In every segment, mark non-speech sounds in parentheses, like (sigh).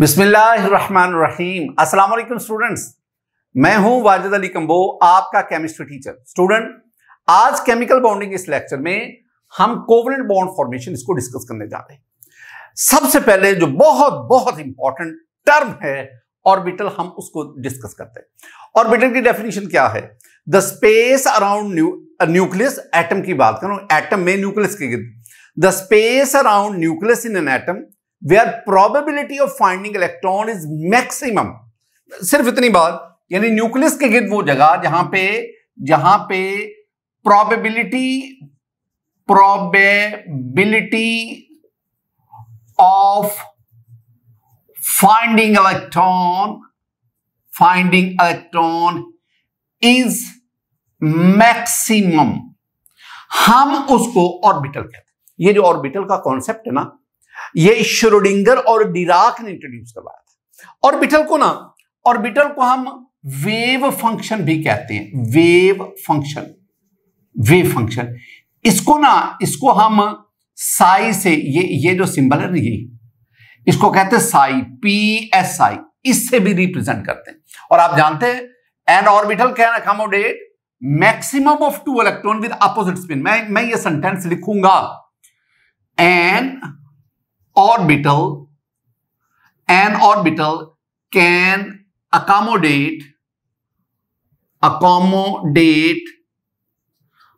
बिस्मिल्लाहिर्रहमानिर्रहीम अस्सलाम वालेकुम स्टूडेंट्स मैं हूं वाजिद अली कंबो आपका केमिस्ट्री टीचर स्टूडेंट आज केमिकल बॉन्डिंग इस लेक्चर में हम कोवलेंट बॉन्ड फॉर्मेशन इसको डिस्कस करने जा रहे हैं सबसे पहले जो बहुत बहुत इंपॉर्टेंट टर्म है ऑर्बिटल हम उसको डिस्कस करते हैं ऑर्बिटल की डेफिनेशन क्या है the space around nucleus atom की बात करूं एटम में न्यूक्लियस की the space around nucleus in an atom where probability of finding electron is maximum सिर्फ इतनी बात यानी न्यूक्लियस के गिर्द वो जगह जहां पे जहां पे probability probability of finding electron finding electron is maximum हम उसको ऑर्बिटल कहते हैं ये जो ऑर्बिटल का कॉन्सेप्ट है ना ये श्रोडिंगर और डिराक ने इंट्रोड्यूस करवाया था ऑर्बिटल को ना ऑर्बिटल को हम वेव फंक्शन भी कहते हैं वेव फंक्शन वेव फंक्शन इसको ना इसको हम साई से ये ये जो सिंबल है ना ये इसको कहते हैं साई पी एस आई इससे भी रिप्रेजेंट करते हैं और आप जानते हैं and orbital can accommodate maximum of two electron with opposite spin मैं मैं ये सेंटेंस लिखूंगा and orbital, an orbital can accommodate, accommodate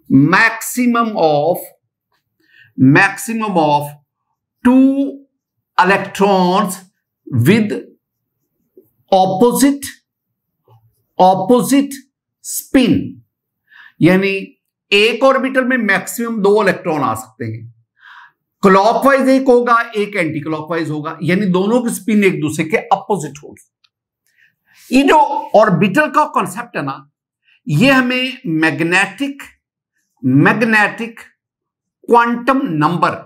maximum of, maximum of two electrons with opposite, opposite spin यानी एक ऑर्बिटल में मैक्सिमम दो electron आ सकते हैं क्लॉकवाइज एक होगा एक एंटी क्लॉकवाइज होगा यानी दोनों की स्पिन एक दूसरे के अपोजिट होगी ये जो ऑर्बिटल का कॉन्सेप्ट है ना ये हमें मैग्नेटिक मैग्नेटिक क्वांटम नंबर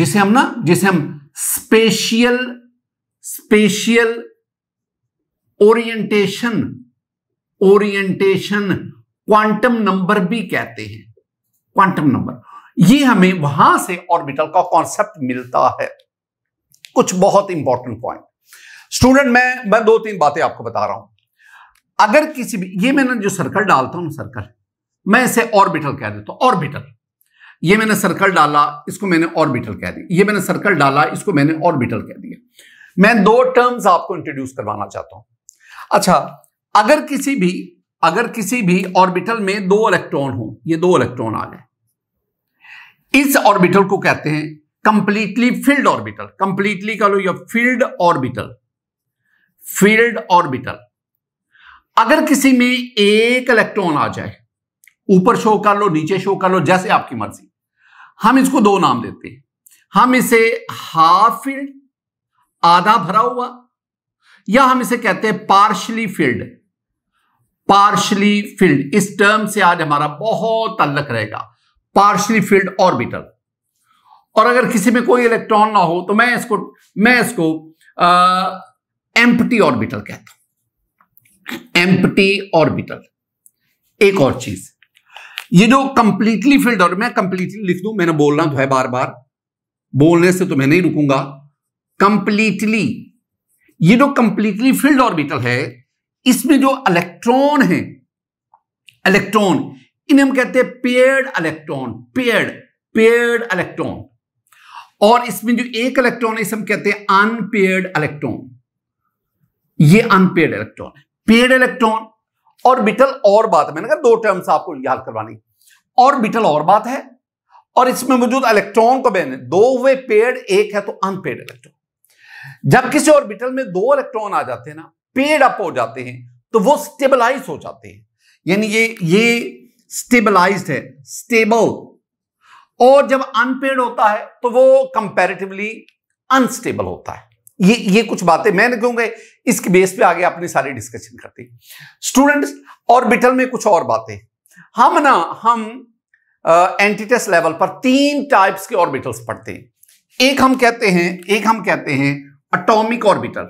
जिसे हम ना जिसे हम spatial spatial orientation orientation quantum number भी कहते हैं क्वांटम नंबर ये हमें वहां से ऑर्बिटल का कॉन्सेप्ट मिलता है कुछ बहुत इंपॉर्टेंट पॉइंट स्टूडेंट मैं मैं दो तीन बातें आपको बता रहा हूं अगर किसी भी ये मैंने जो सर्कल डालता हूं सर्कल मैं इसे ऑर्बिटल कह देता हूं ऑर्बिटल ये मैंने सर्कल डाला इसको मैंने ऑर्बिटल कह दिया ये मैंने सर्कल डाला इसको मैंने ऑर्बिटल कह दिया मैं दो टर्म्स आपको इंट्रोड्यूस करवाना चाहता हूं अच्छा अगर किसी भी अगर किसी भी ऑर्बिटल में दो इलेक्ट्रॉन हो ये दो इलेक्ट्रॉन आ गए इस ऑर्बिटल को कहते हैं कंप्लीटली फील्ड ऑर्बिटल कंप्लीटली कह लो या फील्ड ऑर्बिटल फील्ड ऑर्बिटल अगर किसी में एक इलेक्ट्रॉन आ जाए ऊपर शो कर लो नीचे शो कर लो जैसे आपकी मर्जी हम इसको दो नाम देते हैं हम इसे हाफ फील्ड आधा भरा हुआ या हम इसे कहते हैं पार्शली फील्ड पार्शली फील्ड इस टर्म से आज हमारा बहुत अलग रहेगा पार्शली फील्ड ऑर्बिटल और अगर किसी में कोई इलेक्ट्रॉन ना हो तो मैं इसको मैं इसको एम्पटी ऑर्बिटल कहता हूं एम्पटी ऑर्बिटल एक और चीज ये जो कंप्लीटली फील्ड और मैं कंप्लीटली लिख दू मैंने बोलना तो है बार बार बोलने से तो मैं नहीं रुकूंगा कंप्लीटली ये जो कंप्लीटली फील्ड ऑर्बिटल है इसमें जो इलेक्ट्रॉन है इलेक्ट्रॉन इन्हें हम कहते हैं paired electron paired paired electron और इसमें जो एक इलेक्ट्रॉन है इसे हम कहते हैं अनपेयर्ड इलेक्ट्रॉन ये unpaired electron paired paired electron orbital और बात मैंने कहा दो टर्म्स आपको याद करवानी ऑर्बिटल और बात है और इसमें मौजूद इलेक्ट्रॉन को बहन दो हुए पेड एक है तो अनपेड इलेक्ट्रॉन जब किसी ऑर्बिटल में दो इलेक्ट्रॉन आ जाते हैं ना पेड अप हो जाते हैं तो वो स्टेबलाइज हो जाते हैं यानी ये ये स्टेबलाइज्ड है स्टेबल और जब अनपेड होता है तो वो कंपैरेटिवली अनस्टेबल होता है ये ये कुछ बातें मैंने कहूंगा इसके बेस पे आगे अपनी सारी डिस्कशन करते स्टूडेंट्स ऑर्बिटल में कुछ और बातें हम ना हम एंटीटेस लेवल पर तीन टाइप्स के ऑर्बिटल्स पढ़ते हैं एक हम कहते हैं एक हम कहते हैं अटोमिक ऑर्बिटल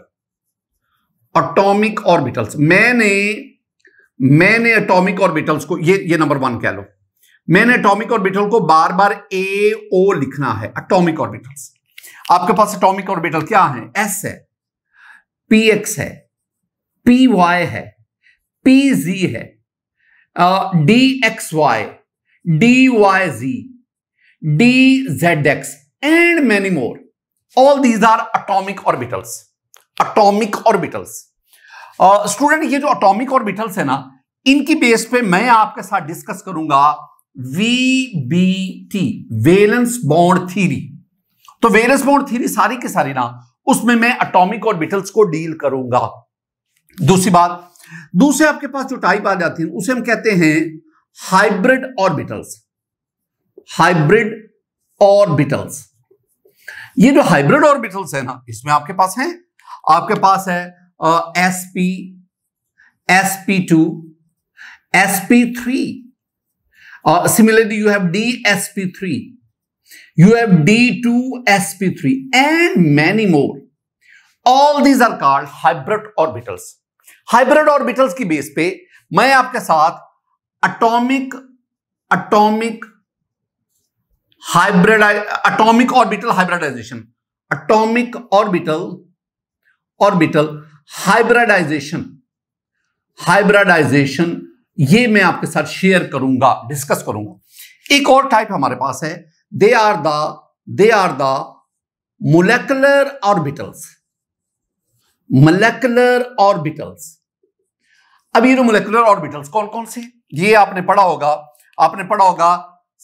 अटोमिक ऑर्बिटल्स मैंने मैंने एटॉमिक ऑर्बिटल्स को ये ये नंबर वन कह लो मैंने एटॉमिक ऑर्बिटल को बार बार ए ओ लिखना है एटॉमिक ऑर्बिटल्स आपके पास एटॉमिक ऑर्बिटल क्या है एस है पी एक्स है पी वाई है पी जी है D X Y D Y Z D Z X and many more all these are atomic orbitals atomic orbitals student ये जो atomic orbitals है ना इनकी बेस पे मैं आपके साथ डिस्कस करूंगा वीबीटी वेलेंस बॉन्ड थीरी तो वेलेंस बॉन्ड थीरी सारी की सारी ना उसमें मैं अटोमिक ऑर्बिटल्स को डील करूंगा दूसरी बात दूसरे आपके पास जो टाइप आ जाती है उसे हम कहते हैं हाइब्रिड ऑर्बिटल्स हाइब्रिड ऑर्बिटल्स ये जो हाइब्रिड ऑर्बिटल्स है ना इसमें आपके पास है आपके पास है S P S P two S P three और similarly you have D S P three you have D two S P three and many more all these are called hybrid orbitals hybrid orbitals की base पे मैं आपके साथ atomic atomic hybrid atomic orbital hybridization atomic orbital orbital hybridization hybridization ये मैं आपके साथ share करूंगा डिस्कस करूंगा एक और टाइप हमारे पास है they are the they are the molecular orbitals molecular orbitals अब ये मोलेकुलर ऑर्बिटल्स कौन कौन से ये आपने पढ़ा होगा आपने पढ़ा होगा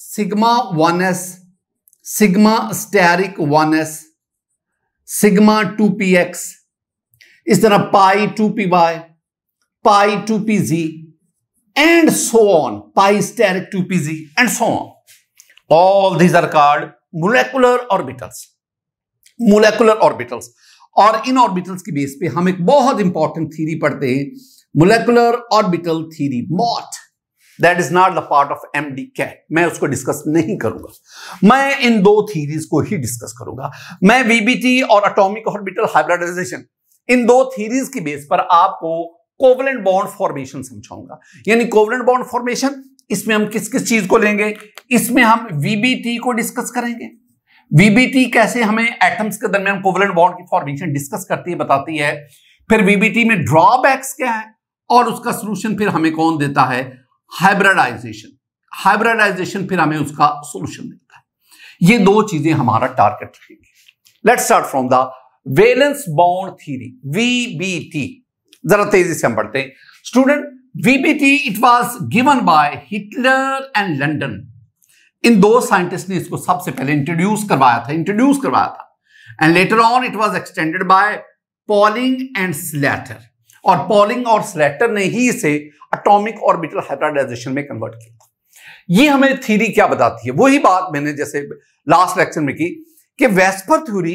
sigma one S sigma asterisk one S sigma two P X इस तरह pi two P by pi two P Z and so on pi asterisk two P Z and so on all these are called molecular orbitals molecular orbitals और इन orbitals की base पे हम एक बहुत important theory पढ़ते हैं molecular orbital theory मॉट that is not the part of M D CAT मैं उसको डिस्कस नहीं करूंगा मैं इन दो थीरीज को ही डिस्कस करूंगा मैं वीबीटी और अटोमिक ऑर्बिटल हाइब्रिडाइजेशन इन दो थीरीज की बेस पर आपको कोवलेंट बॉन्ड फॉर्मेशन समझाऊंगा यानी कोवलेंट बॉन्ड फॉर्मेशन इसमें हम किस किस चीज को लेंगे इसमें हम वीबीटी को डिस्कस करेंगे वीबीटी कैसे हमें एटम्स के दरमियान कोवलेंट बॉन्ड की फॉर्मेशन डिस्कस करती है बताती है फिर वीबीटी में ड्रॉबैक्स क्या है और उसका सोल्यूशन फिर हमें कौन देता है हाइब्रिडाइजेशन हाइब्रिडाइजेशन फिर हमें उसका सोल्यूशन देता है ये दो चीजें हमारा टारगेट रहेंगे let's start from the valence bond theory VBT जरा तेजी से हम पढ़ते हैं student VBT it was given by Heitler and London इन दो साइंटिस्ट ने इसको सबसे पहले इंट्रोड्यूस करवाया था इंट्रोड्यूस करवाया था and later on it was extended by Pauling and Slater और पॉलिंग और स्लेटर ने ही इसे अटोमिक ऑर्बिटल हाइब्रिडाइजेशन में कन्वर्ट किया ये हमें थ्योरी क्या बताती है वही बात मैंने जैसे लास्ट लेक्चर में की कि VSEPR theory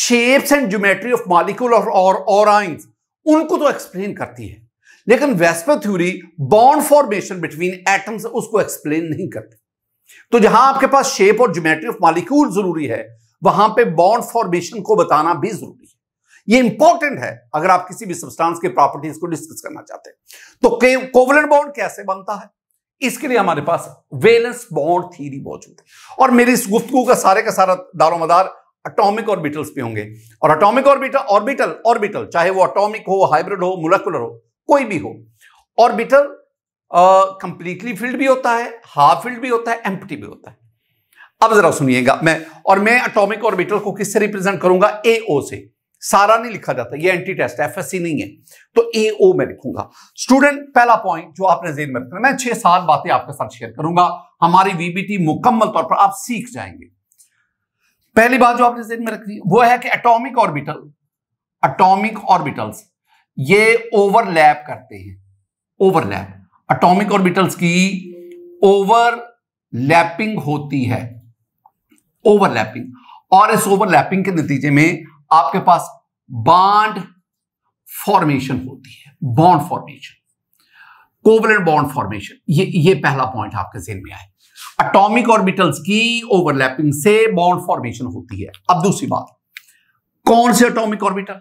shapes and geometry of molecule और ऑराइंस उनको तो एक्सप्लेन करती है लेकिन VSEPR theory bond formation between atoms उसको एक्सप्लेन नहीं करती तो जहां आपके पास शेप और ज्योमेट्री ऑफ मालिक्यूल जरूरी है वहां पे बॉन्ड फॉर्मेशन को बताना भी जरूरी है ये इंपॉर्टेंट है अगर आप किसी भी सब्सटेंस के प्रॉपर्टीज को डिस्कस करना चाहते हैं तो कोवलेंट बॉन्ड कैसे बनता है इसके लिए हमारे पास वेलेंस बॉन्ड थ्योरी मौजूद है और मेरी इस गुफ्तगु का सारे का सारा दारोमदार अटोमिक ऑर्बिटल्स पे होंगे और अटोमिक ऑर्बिटल ऑर्बिटल ऑर्बिटल चाहे वो अटोमिक हो हाइब्रिड हो मोलकुलर हो कोई भी हो ऑर्बिटल कंप्लीटली फिल्ड भी होता है हाफ फिल्ड भी होता है एम्प्टी भी होता है अब जरा सुनिएगा मैं और मैं अटोमिक ऑर्बिटल को किससे रिप्रेजेंट करूंगा ए ओ से सारा नहीं लिखा जाता ये entry test F S C नहीं है तो ए ओ मैं लिखूंगा स्टूडेंट पहला पॉइंट जो आपने जेन में रखना मैं छह सात बातें आपके साथ शेयर करूंगा हमारी वीबीटी मुकम्मल तौर पर आप सीख जाएंगे पहली बात जो आपने जेन में रखी वो है कि एटॉमिक ऑर्बिटल एटॉमिक ऑर्बिटल्स ये ओवरलैप करते हैं ओवरलैप एटॉमिक ऑर्बिटल्स की ओवरलैपिंग होती है ओवरलैपिंग और इस ओवरलैपिंग के नतीजे में आपके पास बॉन्ड फॉर्मेशन होती है bond formation covalent bond formation ये ये पहला पॉइंट आपके जेन में आए अटोमिक ऑर्बिटल्स की ओवरलैपिंग से बॉन्ड फॉर्मेशन होती है अब दूसरी बात कौन से अटोमिक ऑर्बिटल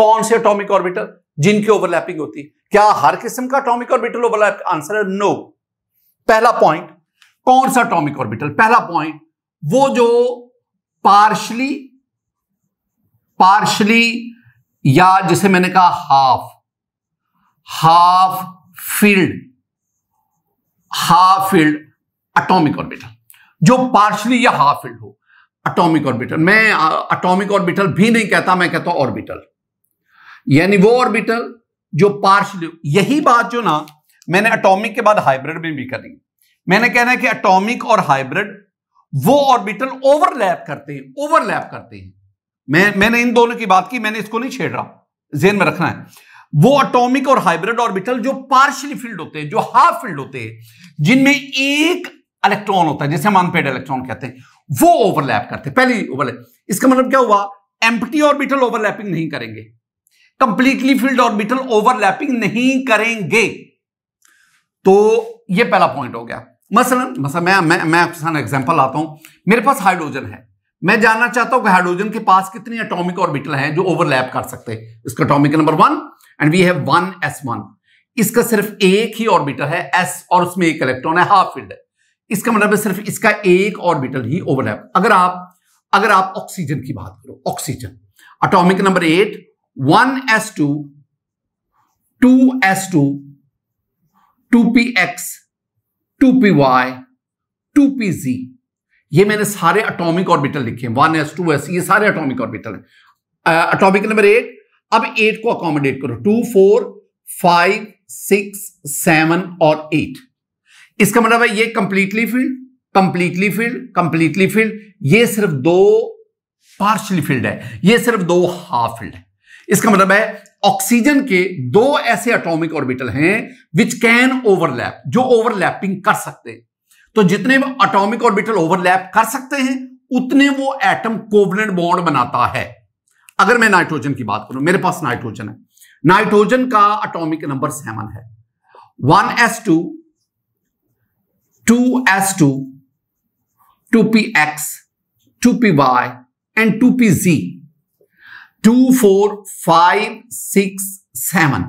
कौन से अटोमिक ऑर्बिटल जिनकी ओवरलैपिंग होती है क्या हर किस्म का अटोमिक ऑर्बिटल ओवरलैप आंसर है नो पहला पॉइंट कौन सा अटोमिक ऑर्बिटल पहला पॉइंट वो जो पार्शली पार्शली या जिसे मैंने कहा half half filled half filled atomic orbital जो पार्शली या हाफ फिल्ड हो अटोमिक ऑर्बिटल मैं अटोमिक ऑर्बिटल भी नहीं कहता मैं कहता ऑर्बिटल यानी वो ऑर्बिटल जो पार्शली यही बात जो ना मैंने अटोमिक के बाद हाइब्रिड में भी करी मैंने कहना है कि अटोमिक और हाइब्रिड वो ऑर्बिटल ओवरलैप करते हैं ओवरलैप करते हैं मैं मैंने इन दोनों की बात की मैंने इसको नहीं छेड़ रहा जेन में रखना है वो अटोमिक और हाइब्रिड ऑर्बिटल जो पार्शली फिल्ड होते हैं जो हाफ फिल्ड होते हैं जिनमें एक इलेक्ट्रॉन होता है जैसे हम अनपेड इलेक्ट्रॉन कहते हैं वो ओवरलैप करते हैं पहली ओवरलैप इसका मतलब क्या हुआ एम्प्टी ऑर्बिटल ओवरलैपिंग नहीं करेंगे कंप्लीटली फिल्ड ऑर्बिटल ओवरलैपिंग नहीं करेंगे तो ये पहला पॉइंट हो गया मसलन मसलन मैं मैं मैं आपके साथ एग्जांपल आता हूं मेरे पास हाइड्रोजन है मैं जानना चाहता हूं कि हाइड्रोजन के पास कितने एटॉमिक ऑर्बिटल हैं जो ओवरलैप कर सकते हैं इसका atomic number one and we have one s one इसका सिर्फ एक ही ऑर्बिटल है एस और उसमें एक इलेक्ट्रॉन है हाफ फील्ड है इसका मतलब है सिर्फ इसका एक ऑर्बिटल ही ओवरलैप अगर आप अगर आप ऑक्सीजन की बात करो oxygen atomic number eight one s two two s two two P x two P Y two P G ये मैंने सारे अटोमिक ऑर्बिटल लिखे वन एस टू एस ये सारे अटोमिक ऑर्बिटल हैं अटोमिक नंबर एट अब एट को accommodate करो two four five six seven और एट इसका मतलब है ये completely filled completely filled completely filled ये सिर्फ दो पार्शली फील्ड है ये सिर्फ दो हाफ फील्ड है इसका मतलब है ऑक्सीजन के दो ऐसे एटॉमिक ऑर्बिटल हैं विच कैन ओवरलैप जो ओवरलैपिंग कर सकते हैं तो जितने एटॉमिक ऑर्बिटल ओवरलैप कर सकते हैं उतने वो एटम कोवलेंट बॉन्ड बनाता है अगर मैं नाइट्रोजन की बात करूं मेरे पास नाइट्रोजन है नाइट्रोजन का अटोमिक नंबर सेवन है one s two y 2px, 2py and 2pz. 2, 4, 5, 6, 7.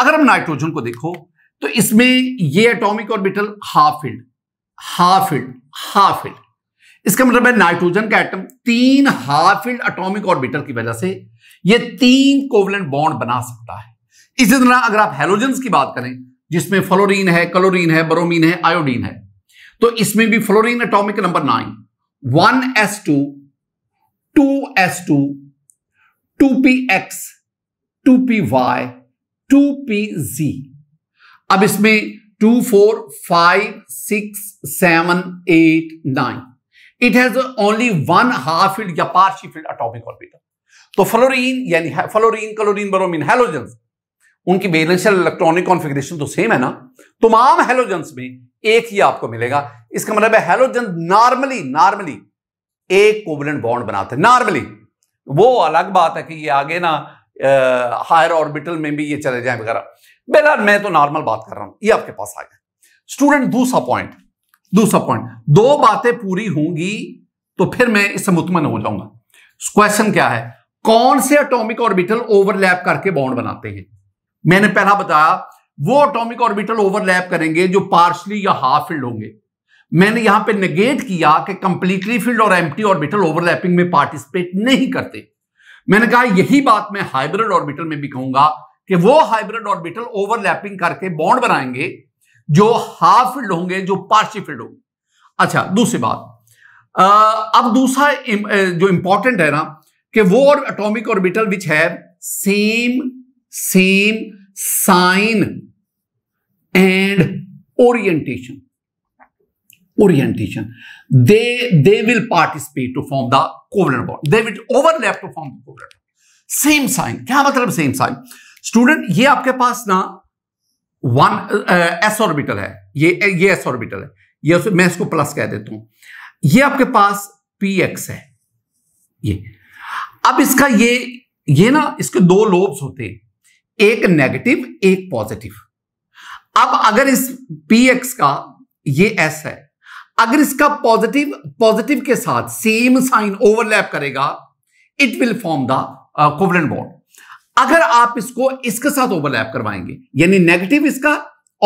अगर हम नाइट्रोजन को देखो तो इसमें ये atomic orbital half filled half filled half filled इसका मतलब है नाइट्रोजन का एटम तीन हाफ फिल्ड एटॉमिक ऑर्बिटल की वजह से ये तीन कोवलेंट बॉन्ड बना सकता है इसी तरह अगर आप हेलोजन की बात करें जिसमें फ्लोरीन है क्लोरीन है बरोमीन है आयोडीन है तो इसमें भी fluorine atomic number nine one s two two s two two P x two P Y two P z अब इसमें two four five six seven eight nine it has only one half filled या partially filled atomic orbital तो fluorine यानी fluorine chlorine bromine halogen उनकी valence electronic configuration तो same है ना तमाम हेलोजन्स में एक ही आपको मिलेगा इसका मतलब है हेलोजन नॉर्मली नॉर्मली एक कोवलेंट बॉन्ड बनाते हैं नॉर्मली वो अलग बात है कि ये आगे ना हायर ऑर्बिटल में भी ये चले जाए वगैरह बहरहाल मैं तो नॉर्मल बात कर रहा हूं ये आपके पास आ गया स्टूडेंट दूसरा पॉइंट दूसरा पॉइंट दो बातें पूरी होंगी तो फिर मैं इससे मुतमन हो जाऊंगा क्वेश्चन क्या है कौन से अटोमिक ऑर्बिटल ओवरलैप करके बॉन्ड बनाते हैं मैंने पहला बताया वो अटोमिक ऑर्बिटल ओवरलैप करेंगे जो पार्शली या हाफ फिल्ड होंगे मैंने यहां पे नेगेट किया कि कंप्लीटली फिल्ड और एम्प्टी ऑर्बिटल ओवरलैपिंग में पार्टिसिपेट नहीं करते मैंने कहा यही बात मैं हाइब्रिड ऑर्बिटल में भी कहूंगा कि वो हाइब्रिड ऑर्बिटल ओवरलैपिंग करके बॉन्ड बनाएंगे जो हाफ फिल्ड होंगे जो पार्शी फिल्ड होंगे अच्छा दूसरी बात अब दूसरा जो इंपॉर्टेंट है ना कि वो और atomic orbital which have same same sign and orientation orientation they they will participate to form the covalent bond they will overlap to form the same sign क्या मतलब सेम साइन स्टूडेंट ये आपके पास ना वन एस ऑर्बिटल है ये ये S orbital है ये मैं इसको प्लस कह देता हूं ये आपके पास पी एक्स है ये अब इसका ये ये ना इसके दो लोब्स होते हैं एक नेगेटिव एक पॉजिटिव अब अगर इस पी एक्स का ये एस है अगर इसका पॉजिटिव पॉजिटिव के साथ सेम साइन ओवरलैप करेगा it will form the covalent bond अगर आप इसको इसके साथ ओवरलैप करवाएंगे यानी नेगेटिव इसका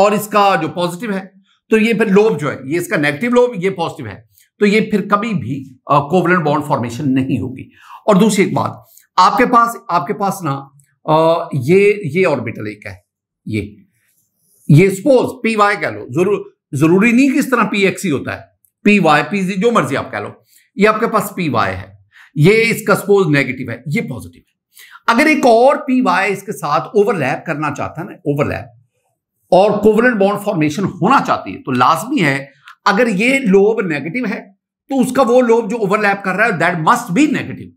और इसका जो पॉजिटिव है तो ये फिर लोभ जो है ये इसका नेगेटिव लोभ ये पॉजिटिव है तो ये फिर कभी भी कोवलेंट बॉन्ड फॉर्मेशन नहीं होगी और दूसरी एक बात आपके पास आपके पास ना आ, ये ये ऑर्बिटल एक है ये ये सपोज पी वाई कह लो जरूर जरूरी नहीं किस तरह पी एक्स ही होता है पी वाई पी जो मर्जी आप कह लो ये आपके पास पी वाई है ये इसका सपोज नेगेटिव है ये पॉजिटिव है अगर एक और पी वाई इसके साथ ओवरलैप करना चाहता है ना ओवरलैप और कोवलेंट बॉन्ड फॉर्मेशन होना चाहती है तो लाजमी है अगर ये लोब नेगेटिव है तो उसका वो लोब जो ओवरलैप कर रहा है that must be negative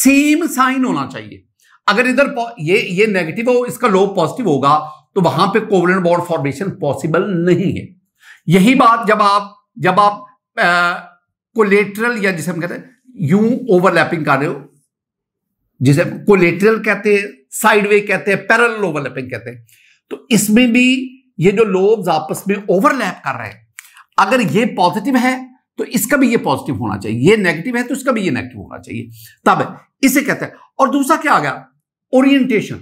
same sign होना चाहिए अगर इधर ये ये नेगेटिव हो इसका लो पॉजिटिव होगा तो वहां पे कोवलेंट बॉन्ड फॉर्मेशन पॉसिबल नहीं है यही बात जब आप जब आप कोलेट्रल या जिसे हम कहते हैं यू ओवरलैपिंग कर रहे हो जिसे कोलेट्रल कहते हैं साइडवे कहते हैं पैरल ओवरलैपिंग कहते हैं तो इसमें भी ये जो लोब्स आपस में ओवरलैप कर रहे हैं अगर ये पॉजिटिव है तो इसका भी ये पॉजिटिव होना चाहिए ये नेगेटिव है तो इसका भी ये नेगेटिव होना चाहिए तब इसे कहते हैं और दूसरा क्या आ गया ओरिएंटेशन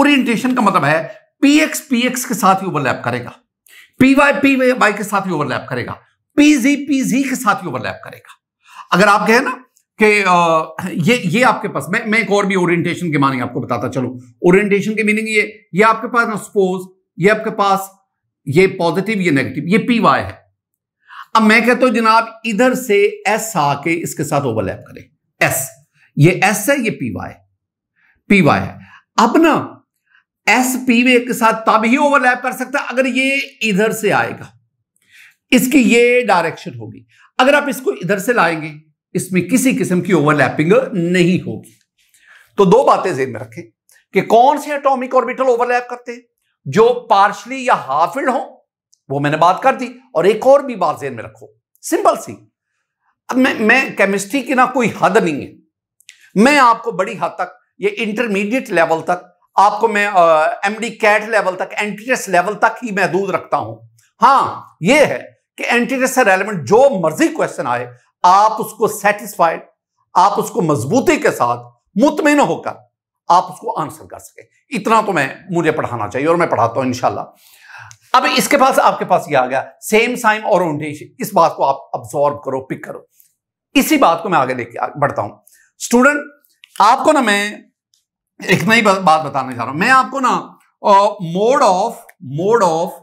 ओरिएंटेशन का मतलब है पीएक्स पीएक्स के साथ ही ओवरलैप करेगा पीवाई पी वाई के साथ ही ओवरलैप करेगा पीजी पीजी के साथ ही ओवरलैप करेगा अगर आप कहें ना कि ये ये आपके पास मैं मैं एक और भी ओरिएंटेशन के मानिंग आपको बताता चलो ओरिएंटेशन के मीनिंग ये ये आपके पास ना सपोज ये आपके पास ये पॉजिटिव ये नेगेटिव ये पी वाई है अब मैं कहता हूं जनाब इधर से एस आके इसके साथ ओवरलैप करें एस ये एस है ये पी वाई पी वाई है अब ना एस पी वे के साथ तब ही ओवरलैप कर सकता है अगर ये इधर से आएगा इसकी ये डायरेक्शन होगी अगर आप इसको इधर से लाएंगे इसमें किसी किस्म की ओवरलैपिंग नहीं होगी तो दो बातें जेन में रखें कि कौन से एटॉमिक ऑर्बिटल ओवरलैप करते हैं जो पार्शली या हाफ फिल्ड हो वो मैंने बात कर दी और एक और भी बात जेन में रखो सिंपल सी अब मैं मैं केमिस्ट्री की ना कोई हद नहीं है मैं आपको बड़ी हद तक ये इंटरमीडिएट लेवल तक आपको मैं एम डी कैट लेवल तक एंटीरस लेवल तक ही महदूद रखता हूं हां ये है कि एंटीरस से रेलिवेंट जो मर्जी क्वेश्चन आए आप उसको सेटिस्फाइड आप उसको मजबूती के साथ मुतमिन होकर आप उसको आंसर कर सके इतना तो मैं मुझे पढ़ाना चाहिए और मैं पढ़ाता हूं इनशाला अब इसके पास आपके पास ये आ गया सेम साइन और इस बात को आप ऑब्जॉर्व करो पिक करो इसी बात को मैं आगे लेके बढ़ता हूं स्टूडेंट आपको ना मैं एक नई बात बताने जा रहा हूं मैं आपको ना mode of mode of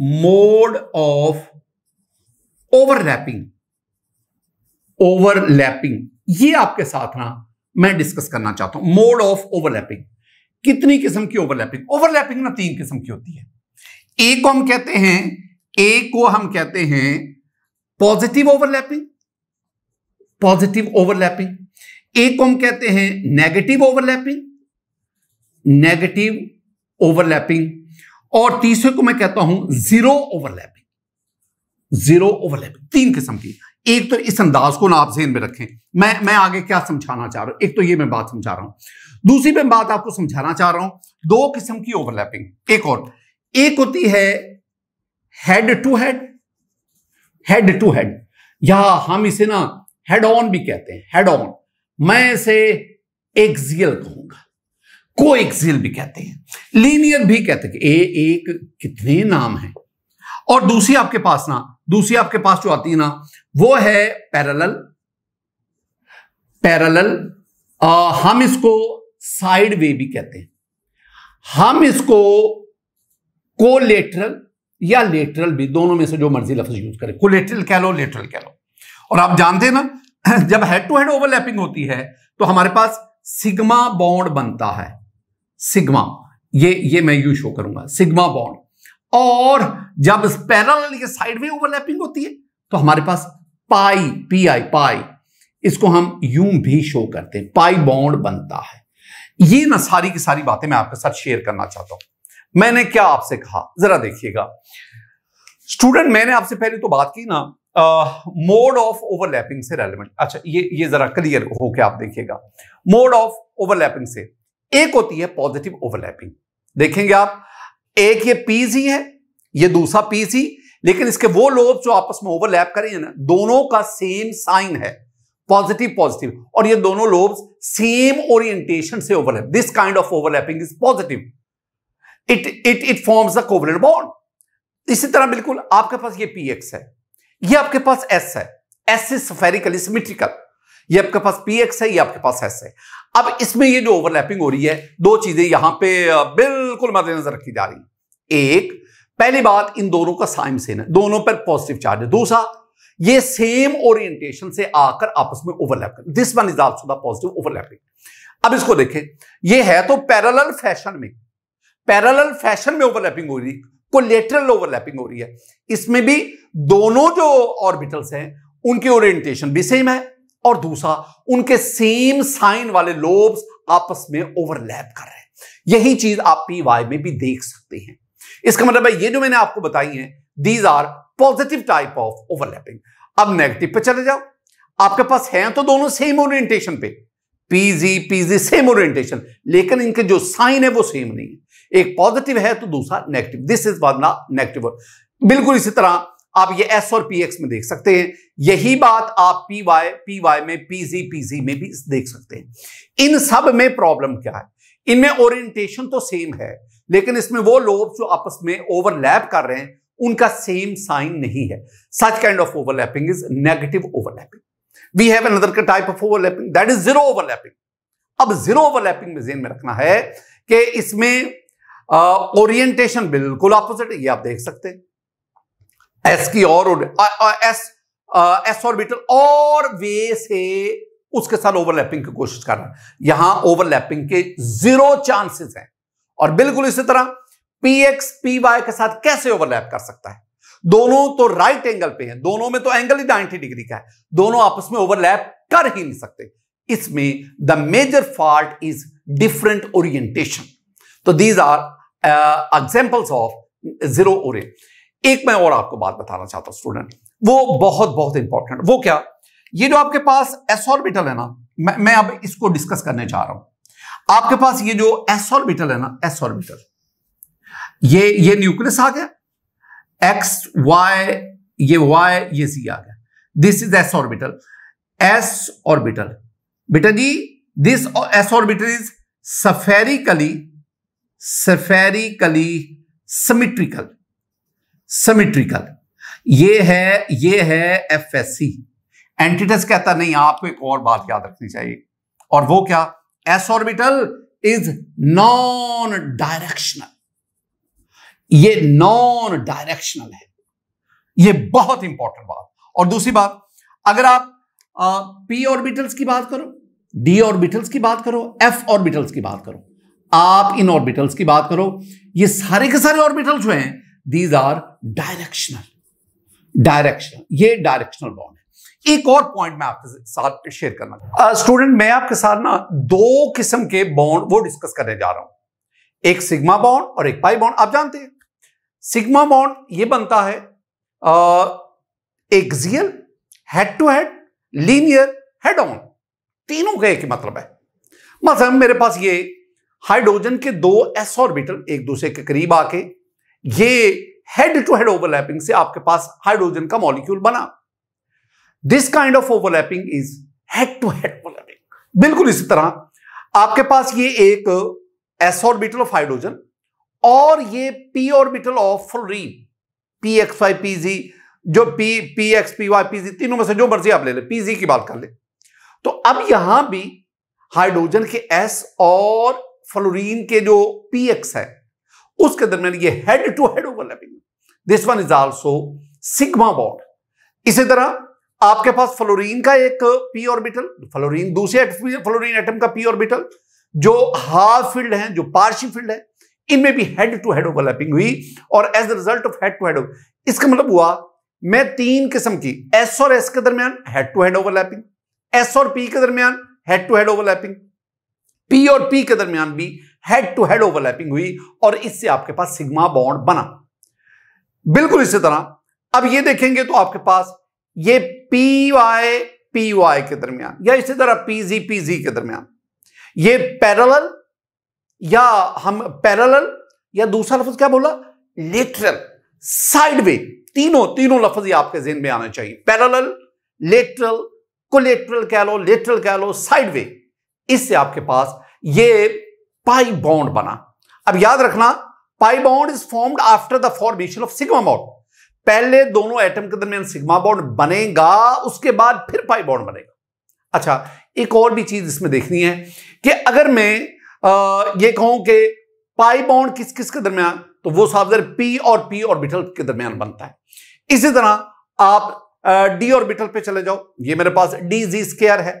mode of overlapping overlapping ये आपके साथ ना मैं डिस्कस करना चाहता हूं मोड ऑफ ओवरलैपिंग कितनी किस्म की ओवरलैपिंग ओवरलैपिंग ना तीन किस्म की होती है ए को हम कहते हैं ए को हम कहते हैं पॉजिटिव ओवरलैपिंग पॉजिटिव ओवरलैपिंग एक को हम कहते हैं नेगेटिव ओवरलैपिंग नेगेटिव ओवरलैपिंग और तीसरे को मैं कहता हूं जीरो ओवरलैपिंग जीरो ओवरलैपिंग तीन किस्म की एक तो इस अंदाज को ना आप जेन में रखें मैं मैं आगे क्या समझाना चाह रहा हूं एक तो ये मैं बात समझा रहा हूं दूसरी मैं बात आपको समझाना चाह रहा हूं दो किस्म की ओवरलैपिंग एक और एक होती है head to head head to head या हम इसे ना हेड ऑन भी कहते हैं हेड ऑन मैं इसे एक्सियल कहूंगा को एक्सियल भी कहते हैं लीनियर भी कहते हैं ए एक कितने नाम है और दूसरी आपके पास ना दूसरी आपके पास जो आती है ना वो है पैरेलल पैरेलल हम इसको साइड वे भी कहते हैं हम इसको कोलेटरल या लेटरल भी दोनों में से जो मर्जी लफ्ज यूज करें कोलेटरल कह लो लेटरल कह लो और आप जानते हैं ना (clears throat) जब हेड टू हेड ओवरलैपिंग होती है तो हमारे पास सिग्मा बॉन्ड बनता है सिग्मा ये ये मैं यू शो करूंगा सिग्मा बॉन्ड और जब पैरल साइड में ओवरलैपिंग होती है तो हमारे पास पाई पी आई पाई इसको हम यू भी शो करते हैं पाई बॉन्ड बनता है ये ना सारी की सारी बातें मैं आपके साथ शेयर करना चाहता हूं मैंने क्या आपसे कहा जरा देखिएगा स्टूडेंट मैंने आपसे पहले तो बात की ना मोड ऑफ ओवरलैपिंग से रेलिवेंट अच्छा ये ये जरा क्लियर के आप देखिएगा मोड ऑफ ओवरलैपिंग से एक होती है पॉजिटिव ओवरलैपिंग देखेंगे आप एक ये पीजी है ये दूसरा पीजी लेकिन इसके वो लोब जो आपस में ओवरलैप करेंगे ना दोनों का सेम साइन है पॉजिटिव पॉजिटिव और ये दोनों लोब्स सेम ओरिएंटेशन से overlap this kind of overlapping is positive it it it forms the covalent bond इसी तरह बिल्कुल आपके पास ये पीएक्स है ये आपके पास एस है एस इज सफेरिकल सिमेट्रिकल ये आपके पास पी एक्स है ये आपके पास एस है अब इसमें ये जो ओवरलैपिंग हो रही है दो चीजें यहां पे बिल्कुल मद्देनजर रखी जा रही एक पहली बात इन दोनों का साइम सेन है दोनों पर पॉजिटिव चार्ज है दूसरा ये सेम ओरिएंटेशन से आकर आपस में ओवरलैप कर this one is also the positive overlapping अब इसको देखें ये है तो पैरेलल फैशन में पैरेलल फैशन में ओवरलैपिंग हो रही लेटरल ओवरलैपिंग हो रही है इसमें भी दोनों जो ऑर्बिटल्स हैं उनकी ओरिएंटेशन भी सेम है और दूसरा उनके सेम साइन वाले लोब्स आपस में ओवरलैप कर रहे हैं यही चीज आप पी वाई में भी देख सकते हैं इसका मतलब है ये जो मैंने आपको बताई है these are positive type of overlapping अब नेगेटिव पे चले जाओ आपके पास है तो दोनों सेम ओरिएंटेशन पे पीजी पीजी सेम ओरिएंटेशन लेकिन इनके जो साइन है वो सेम नहीं है एक पॉजिटिव है तो दूसरा नेगेटिव दिस इज वरना नेगेटिव बिल्कुल इसी तरह आप ये एस और पी एक्स में देख सकते हैं यही बात आप पी वाई पी वाई में पी जी पी जी में भी देख सकते हैं इन सब में प्रॉब्लम क्या है इनमें ओरिएंटेशन तो सेम है लेकिन इसमें वो लोग जो आपस में ओवरलैप कर रहे हैं उनका सेम साइन नहीं है such kind of overlapping is negative overlapping we have another type of overlapping that is zero overlapping अब जीरो ओवरलैपिंग में जेन में रखना है कि इसमें ओरिएंटेशन बिल्कुल ऑपोजिट ये आप देख सकते हैं एस की और एस एस ऑर्बिटल और वे से उसके साथ ओवरलैपिंग की कोशिश कर रहा है यहां ओवरलैपिंग के जीरो चांसेस हैं और बिल्कुल इसी तरह पी एक्स पी वाई के साथ कैसे ओवरलैप कर सकता है दोनों तो राइट एंगल पे हैं दोनों में तो एंगल ही नाइनटी डिग्री का है दोनों आपस में ओवरलैप कर ही नहीं सकते इसमें the major fault is different orientation तो these are examples of zero ओरे एक मैं और आपको बात बताना चाहता हूं स्टूडेंट वो बहुत बहुत इंपॉर्टेंट वो क्या ये जो आपके पास एस ऑर्बिटल है ना मैं, मैं अब इसको डिस्कस करने जा रहा हूं आपके पास ये जो एस ऑर्बिटल है ना एस ऑर्बिटल ये ये न्यूक्लियस आ गया एक्स वाई ये वाई ये सी आ गया this is s orbital s orbital बेटा जी this s orbital is spherically spherically symmetrical symmetrical ये है ये है एफ एस सी एंटीटस कहता नहीं आपको एक और बात याद रखनी चाहिए और वो क्या s orbital is non directional ये नॉन डायरेक्शनल है ये बहुत इंपॉर्टेंट बात और दूसरी बात अगर आप पी ऑर्बिटल्स की बात करो डी ऑर्बिटल्स की बात करो एफ ऑर्बिटल्स की बात करो आप इन ऑर्बिटल्स की बात करो ये सारे के सारे ऑर्बिटल जो हैं दीज आर डायरेक्शनल डायरेक्शनल ये डायरेक्शनल बॉन्ड है एक और पॉइंट मैं आपके साथ शेयर करना स्टूडेंट uh, मैं आपके साथ ना दो किस्म के बॉन्ड वो डिस्कस करने जा रहा हूं एक सिग्मा बॉन्ड और एक पाई बॉन्ड आप जानते हैं सिग्मा बॉन्ड ये बनता है axial head to head linear head on तीनों का एक मतलब है मतलब मेरे पास ये हाइड्रोजन के दो एस ऑर्बिटल एक दूसरे के करीब आके ये हेड टू हेड ओवरलैपिंग से आपके पास हाइड्रोजन का मॉलिक्यूल बना this kind of overlapping is head to head overlapping बिल्कुल इसी तरह आपके पास ये एक एस ऑर्बिटल ऑफ हाइड्रोजन और ये p orbital of fluorine p x y p z जो p p x p y p z तीनों में से जो मर्जी आप ले लें पी जी की बात कर ले तो अब यहां भी हाइड्रोजन के एस और फ्लोरीन के जो पी एक्स है उसके दरमियान ये head to head overlapping this one is also sigma bond इसी तरह आपके पास फ्लोरीन का एक पी ऑर्बिटल फ्लोरीन दूसरे फ्लोरीन एटम का पी ऑर्बिटल जो हाफ फील्ड है जो पार्शी फील्ड है इनमें भी हेड टू हेड ओवरलैपिंग हुई और as the result of head to head इसका मतलब हुआ मैं तीन किस्म की एस और एस के दरमियान head to head overlapping s और पी के दरमियान head to head overlapping p और पी के दरमियान भी हेड टू हेड ओवरलैपिंग हुई और इससे आपके पास सिग्मा बॉन्ड बना बिल्कुल इसी तरह अब ये देखेंगे तो आपके पास ये पी वाई पी वाई के दरमियान या इसी तरह पी जी पी जी के दरमियान ये पैरल या हम पैरल या दूसरा लफ्ज क्या बोला लेटरल साइडवे तीनों तीनों लफ्ज ये आपके जेन में आने चाहिए पैरल लेटरल कोलेटरल कह लो लेटरल कह लो साइडवे इससे आपके पास ये पाई बॉन्ड बना अब याद रखना pi bond is formed after the formation of sigma bond पहले दोनों एटम के दरमियान सिग्मा बॉन्ड बनेगा उसके बाद फिर पाई बॉन्ड बनेगा अच्छा एक और भी चीज इसमें देखनी है कि अगर मैं आ, ये कहूं कि पाई बॉन्ड किस किस के दरमियान तो वो साहब पी और पी और बिटल के दरमियान बनता है इसी तरह आप डी और बिटल पे चले जाओ ये मेरे पास डी जी स्केयर है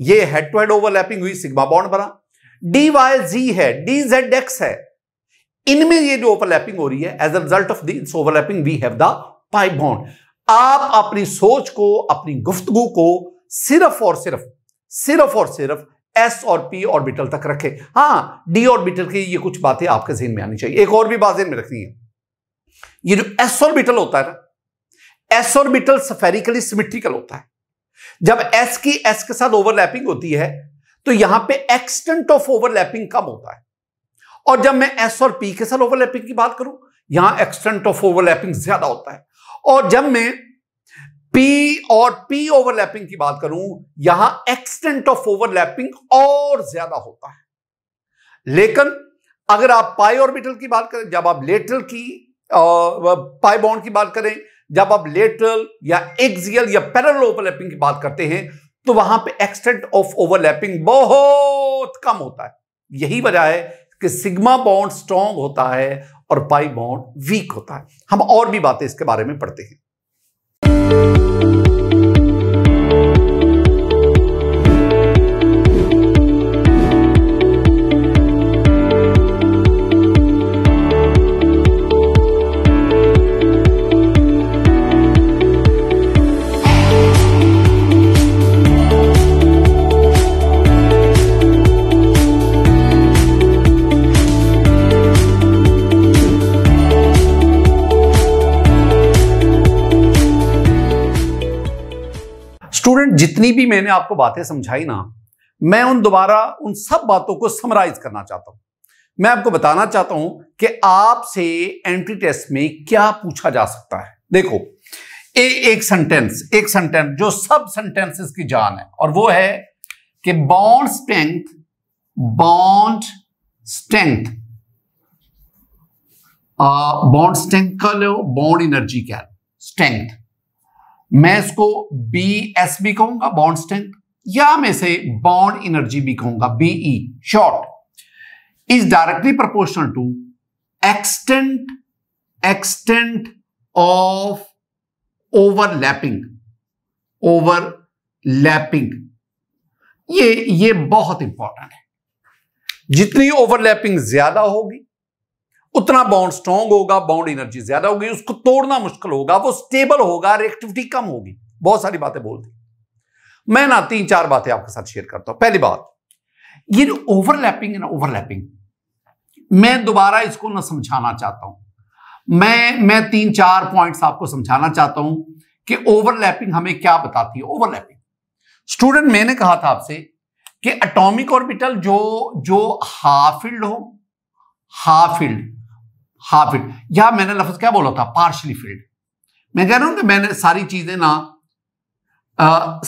ये हेड टू हेड ओवरलैपिंग हुई सिग्मा बॉन्ड बना डी वाई जी है डी जेड एक्स है इनमें ये जो ओवरलैपिंग हो रही है as a result of this overlapping we have the pi bond आप अपनी सोच को अपनी गुफ्तगु को सिर्फ और सिर्फ सिर्फ और सिर्फ एस और पी ऑर्बिटल तक रखें हाँ डी ऑर्बिटल की ये कुछ बातें आपके जहन में आनी चाहिए एक और भी बात जहन में रखनी है ये जो एस ऑर्बिटल होता है ना एस ऑर्बिटल सफेरिकली सिमेट्रिकल होता है जब एस की एस के साथ ओवरलैपिंग होती है तो यहां पे एक्सटेंट ऑफ ओवरलैपिंग कम होता है और जब मैं एस और पी के साथ ओवरलैपिंग की बात करूं यहां एक्सटेंट ऑफ ओवरलैपिंग ज्यादा होता है और जब मैं पी और पी ओवरलैपिंग की बात करूं यहां एक्सटेंट ऑफ ओवरलैपिंग और ज्यादा होता है लेकिन अगर आप पाई ऑर्बिटल की बात करें जब आप लेटरल की पाई बॉन्ड की बात करें जब आप लेटरल या एक्सियल या पैरल ओवरलैपिंग की बात करते हैं तो वहां पे एक्सटेंट ऑफ ओवरलैपिंग बहुत कम होता है यही वजह है कि सिग्मा बॉन्ड स्ट्रांग होता है और पाई बॉन्ड वीक होता है हम और भी बातें इसके बारे में पढ़ते हैं जितनी भी मैंने आपको बातें समझाई ना मैं उन दोबारा उन सब बातों को समराइज करना चाहता हूं मैं आपको बताना चाहता हूं कि आपसे एंट्री टेस्ट में क्या पूछा जा सकता है देखो ए, एक सेंटेंस एक सेंटेंस जो सब सेंटेंसेस की जान है और वो है कि bond strength bond strength bond strength कह लो बॉन्ड एनर्जी क्या स्ट्रेंथ मैं इसको बी एस भी कहूंगा बॉन्ड स्ट्रेंथ या मैं इसे बॉन्ड एनर्जी भी कहूंगा B E short is directly proportional to extent extent of overlapping overlapping ये ये बहुत इंपॉर्टेंट है जितनी ओवरलैपिंग ज्यादा होगी उतना बाउंड स्ट्रांग होगा बाउंड एनर्जी ज्यादा होगी उसको तोड़ना मुश्किल होगा वो स्टेबल होगा रिएक्टिविटी कम होगी बहुत सारी बातें बोल दी मैं ना तीन चार बातें आपके साथ शेयर करता हूं पहली बात ये जो ओवरलैपिंग है ना ओवरलैपिंग मैं दोबारा इसको ना समझाना चाहता हूं मैं मैं तीन चार पॉइंट्स आपको समझाना चाहता हूं कि ओवरलैपिंग हमें क्या बताती है ओवरलैपिंग स्टूडेंट मैंने कहा था आपसे कि एटॉमिक ऑर्बिटल जो जो हाफ फील्ड हो हाफ फील्ड हाफ फिट या मैंने लफ्ज क्या बोला था पार्शली फिल्ड मैं कह रहा हूं कि मैंने सारी चीजें ना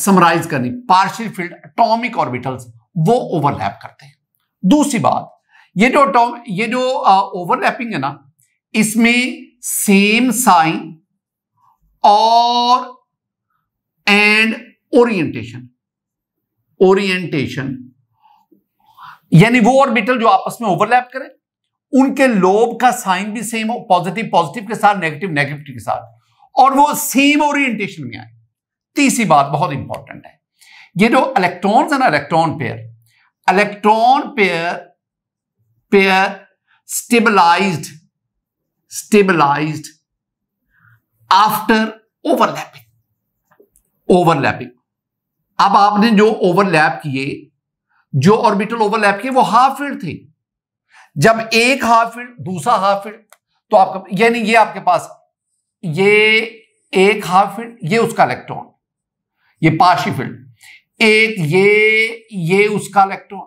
समराइज करनी पार्शियल फील्ड अटोमिक ऑर्बिटल्स वो ओवरलैप करते हैं दूसरी बात ये जो अटोम ये जो ओवरलैपिंग है ना इसमें सेम साइन और एंड ओरिएंटेशन ओरिएंटेशन यानी वो ऑर्बिटल जो आपस में ओवरलैप करें उनके लोभ का साइन भी सेम हो पॉजिटिव पॉजिटिव के साथ नेगेटिव नेगेटिव के साथ और वो सेम ओरिएंटेशन में आए तीसरी बात बहुत इंपॉर्टेंट है ये जो इलेक्ट्रॉन्स है ना electron pair electron pair pair stabilized stabilized after overlapping overlapping अब आपने जो ओवरलैप किए जो ऑर्बिटल ओवरलैप किए वो हाफ फील्ड थे जब एक हाफ फिट दूसरा हाफ फिट तो आपका यानी नहीं ये आपके पास ये एक हाफ फील्ड ये उसका इलेक्ट्रॉन ये पार्शी फील्ड एक ये ये उसका इलेक्ट्रॉन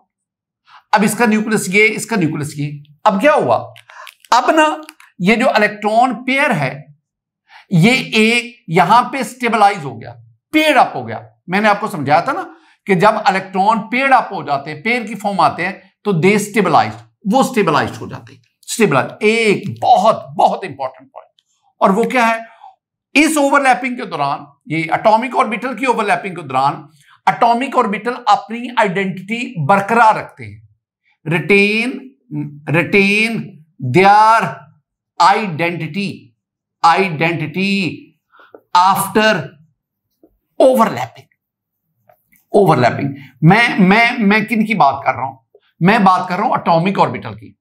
अब इसका न्यूक्लियस ये इसका न्यूक्लियस ये अब क्या हुआ अब ना ये जो इलेक्ट्रॉन पेयर है ये एक यहां पे स्टेबलाइज हो गया पेड अप हो गया मैंने आपको समझाया था ना कि जब इलेक्ट्रॉन पेयर अप हो जाते हैं पेयर की फॉर्म आते हैं तो दे स्टेबलाइज वो स्टेबलाइज हो जाते स्टेबलाइज एक बहुत बहुत इंपॉर्टेंट पॉइंट और वो क्या है इस ओवरलैपिंग के दौरान ये अटोमिक ऑर्बिटल की ओवरलैपिंग के दौरान अटोमिक ऑर्बिटल अपनी आइडेंटिटी बरकरार रखते हैं retain retain their identity identity after overlapping overlapping मैं मैं मैं किन की बात कर रहा हूं मैं बात कर रहा हूं अटोमिक ऑर्बिटल की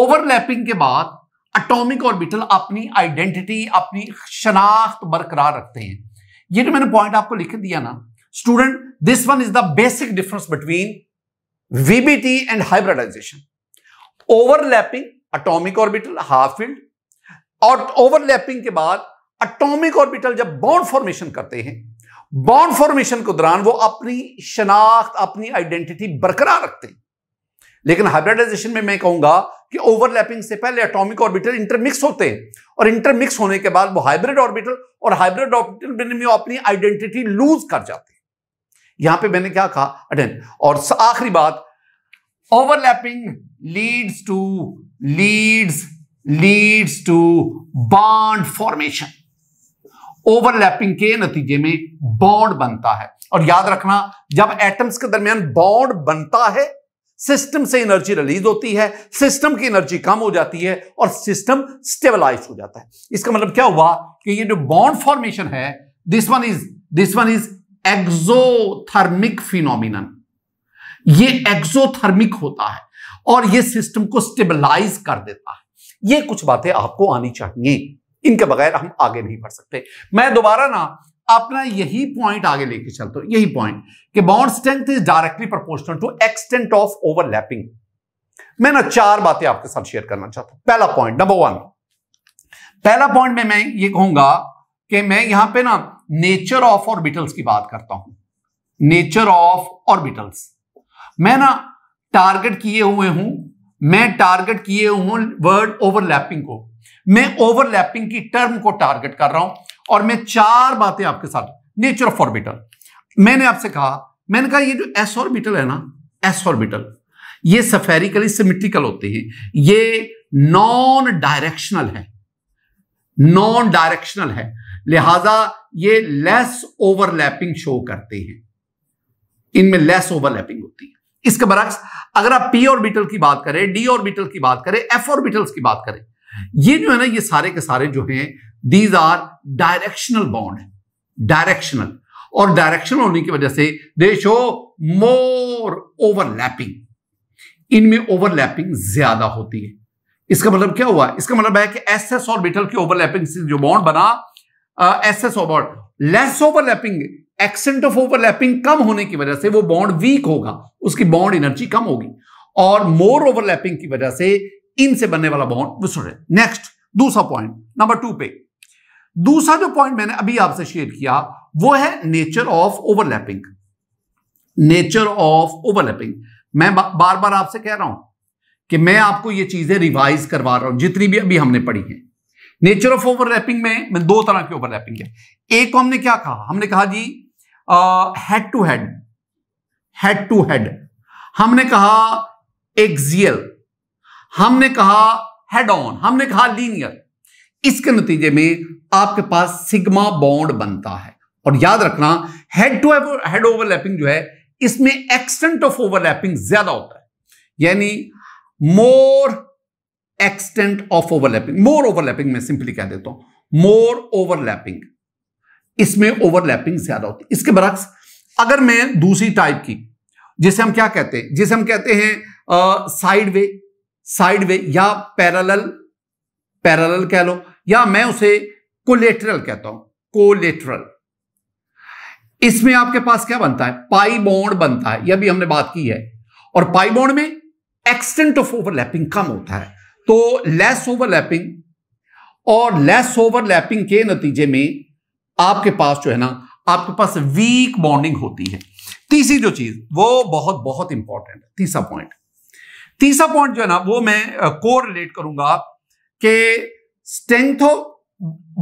ओवरलैपिंग के बाद अटोमिक ऑर्बिटल अपनी आइडेंटिटी अपनी शनाख्त बरकरार रखते हैं ये जो मैंने पॉइंट आपको लिख दिया ना student this one is the basic difference between VBT and hybridization overlapping atomic orbital half filled और ओवरलैपिंग के बाद अटोमिक ऑर्बिटल जब बॉन्ड फॉर्मेशन करते हैं बॉन्ड फॉर्मेशन के दौरान वो अपनी शनाख्त अपनी आइडेंटिटी बरकरार रखते हैं लेकिन हाइब्रिडाइजेशन में मैं कहूंगा कि ओवरलैपिंग से पहले एटॉमिक ऑर्बिटल इंटरमिक्स होते हैं और इंटरमिक्स होने के बाद वो हाइब्रिड ऑर्बिटल और हाइब्रिड ऑर्बिटल में अपनी आइडेंटिटी लूज कर जाते हैं यहां पे मैंने क्या कहा अटेन और आखिरी बात overlapping leads to leads leads to bond formation overlapping के नतीजे में बॉन्ड बनता है और याद रखना जब एटम्स के दरमियान बॉन्ड बनता है सिस्टम से एनर्जी रिलीज होती है सिस्टम की एनर्जी कम हो जाती है और सिस्टम स्टेबलाइज हो जाता है इसका मतलब क्या हुआ कि ये जो बॉन्ड फॉर्मेशन है this one is this one is exothermic phenomenon ये एक्सोथर्मिक होता है और ये सिस्टम को स्टेबलाइज कर देता है ये कुछ बातें आपको आनी चाहिए इनके बगैर हम आगे नहीं बढ़ सकते मैं दोबारा ना अपना यही पॉइंट आगे लेके चलते हो यही पॉइंट कि bond strength is directly proportional to extent of overlapping मैं ना चार बातें आपके साथ शेयर करना चाहता हूं पहला पॉइंट नंबर वन पहला पॉइंट में मैं ये कहूंगा कि मैं यहां पे ना नेचर ऑफ ऑर्बिटल्स की बात करता हूं नेचर ऑफ ऑर्बिटल्स मैं ना टारगेट किए हुए हूं मैं टारगेट किए हुए वर्ड ओवरलैपिंग को मैं ओवरलैपिंग की टर्म को टारगेट कर रहा हूं और मैं चार बातें आपके साथ नेचर ऑफ ऑर्बिटल मैंने आपसे कहा मैंने कहा ये जो एस ऑर्बिटल है ना एस ऑर्बिटल ये सफेरिकली सिमिट्रिकल होते हैं ये नॉन डायरेक्शनल है नॉन डायरेक्शनल है लिहाजा ये लेस ओवरलैपिंग शो करते हैं इनमें लेस ओवरलैपिंग होती है इसके बरक्स अगर आप पी ऑर्बिटल की बात करें डी ऑर्बिटल की बात करें एफ ऑर्बिटल्स की बात करें ये जो है ना ये सारे के सारे जो हैं these are directional bond directional और डायरेक्शनल होने की वजह से दे शो मोर ओवरलैपिंग इनमें ओवरलैपिंग ज्यादा होती है इसका मतलब क्या हुआ इसका मतलब है कि एस एस ऑर्बिटल की ओवरलैपिंग से जो बॉन्ड बना s s bond less overlapping extent of overlapping कम होने की वजह से वो बॉन्ड वीक होगा उसकी बॉन्ड एनर्जी कम होगी और मोर ओवरलैपिंग की वजह से इनसे बनने वाला बॉन्ड नेक्स्ट दूसरा पॉइंट नंबर टू पे दूसरा जो पॉइंट मैंने अभी आपसे शेयर किया वो है nature of overlapping nature of overlapping मैं बार बार आपसे कह रहा हूं कि मैं आपको ये चीजें रिवाइज करवा रहा हूं जितनी भी अभी हमने पढ़ी हैं नेचर ऑफ ओवरलैपिंग में मैं दो तरह की ओवरलैपिंग है एक को हमने क्या कहा हमने कहा जी head to head head to head हमने कहा एक्सियल हमने कहा हेड ऑन हमने कहा लीनियर इसके नतीजे में आपके पास सिग्मा बॉन्ड बनता है और याद रखना हेड टू हेड ओवरलैपिंग जो है इसमें एक्सटेंट ऑफ ओवरलैपिंग ज्यादा होता है यानी more extent of overlapping more overlapping मैं सिंपली कह देता हूं मोर ओवरलैपिंग इसमें ओवरलैपिंग ज्यादा होती है इसके बरक्स अगर मैं दूसरी टाइप की जिसे हम क्या कहते हैं जिसे हम कहते हैं साइड वे साइड वे या पैरल पैरल कह लो या मैं उसे कोलेटरल कहता हूं कोलेटरल इसमें आपके पास क्या बनता है पाई बॉन्ड बनता है यह भी हमने बात की है और पाई बॉन्ड में एक्सटेंट ऑफ ओवरलैपिंग कम होता है तो लेस ओवरलैपिंग और लेस ओवरलैपिंग के नतीजे में आपके पास जो है ना आपके पास वीक बॉन्डिंग होती है तीसरी जो चीज वो बहुत बहुत इंपॉर्टेंट है तीसरा पॉइंट तीसरा पॉइंट जो है ना वो मैं को रिलेट करूंगा कि स्ट्रेंथ हो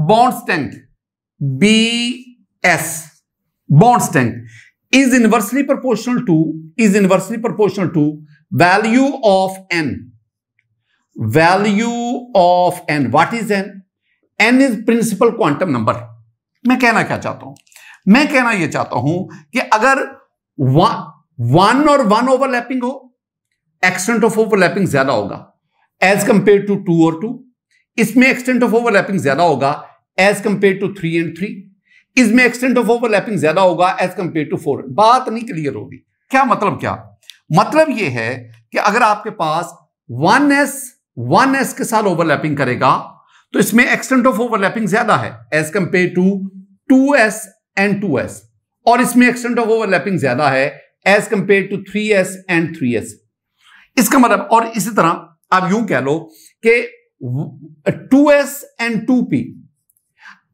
bond strength b s bond strength is inversely proportional to is inversely proportional to value of n value of n what is n n is principal quantum number मैं कहना क्या चाहता हूं मैं कहना यह चाहता हूं कि अगर वन और वन ओवरलैपिंग हो एक्सटेंट ऑफ ओवरलैपिंग ज्यादा होगा एज कंपेयर टू टू और टू इसमें एक्सटेंट ऑफ ओवरलैपिंग ज्यादा होगा as compare to three and three इसमें एक्सटेंट ऑफ ओवरलैपिंग ज्यादा होगा एज कंपेयर टू फोर बात नहीं क्लियर होगी क्या मतलब क्या मतलब यह है कि अगर आपके पास वन एस वन एस के साथ ओवरलैपिंग करेगा तो इसमें एक्सटेंट ऑफ ओवरलैपिंग ज्यादा है as compare to two s and two s और इसमें एक्सटेंट ऑफ ओवरलैपिंग ज्यादा है as compare to three s and three s इसका मतलब और इसी तरह आप यूं कह लो कि two s and two p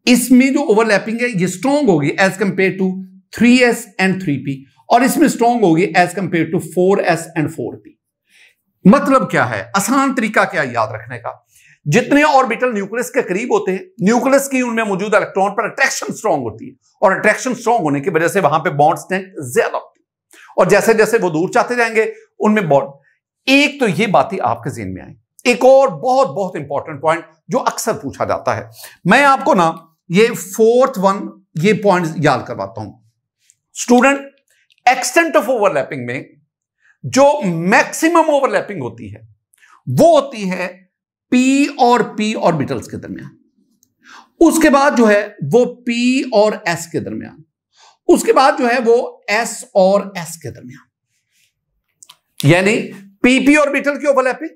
इसमें जो ओवरलैपिंग है ये स्ट्रॉन्ग होगी as compare to three s and three p और इसमें स्ट्रॉन्ग होगी as compare to four s and four p मतलब क्या है आसान तरीका क्या याद रखने का जितने ऑर्बिटल न्यूक्लियस के करीब होते हैं न्यूक्लियस की उनमें मौजूद इलेक्ट्रॉन पर अट्रैक्शन स्ट्रॉन्ग होती है और अट्रैक्शन स्ट्रॉन्ग होने की वजह से वहां पे बॉन्ड स्ट्रेंथ ज्यादा होती है और जैसे जैसे वो दूर जाते जाएंगे उनमें बॉन्ड एक तो ये बातें आपके जेन में आएंगी एक और बहुत बहुत इंपॉर्टेंट पॉइंट जो अक्सर पूछा जाता है मैं आपको ना ये फोर्थ वन ये पॉइंट याद करवाता हूं स्टूडेंट एक्सटेंट ऑफ ओवरलैपिंग में जो मैक्सिमम ओवरलैपिंग होती है वो होती है पी और पी ऑर्बिटल्स के दरमियान उसके बाद जो है वो पी और एस के दरमियान उसके बाद जो है वो एस और एस के दरमियान यानी पीपी ऑर्बिटल की ओवरलैपिंग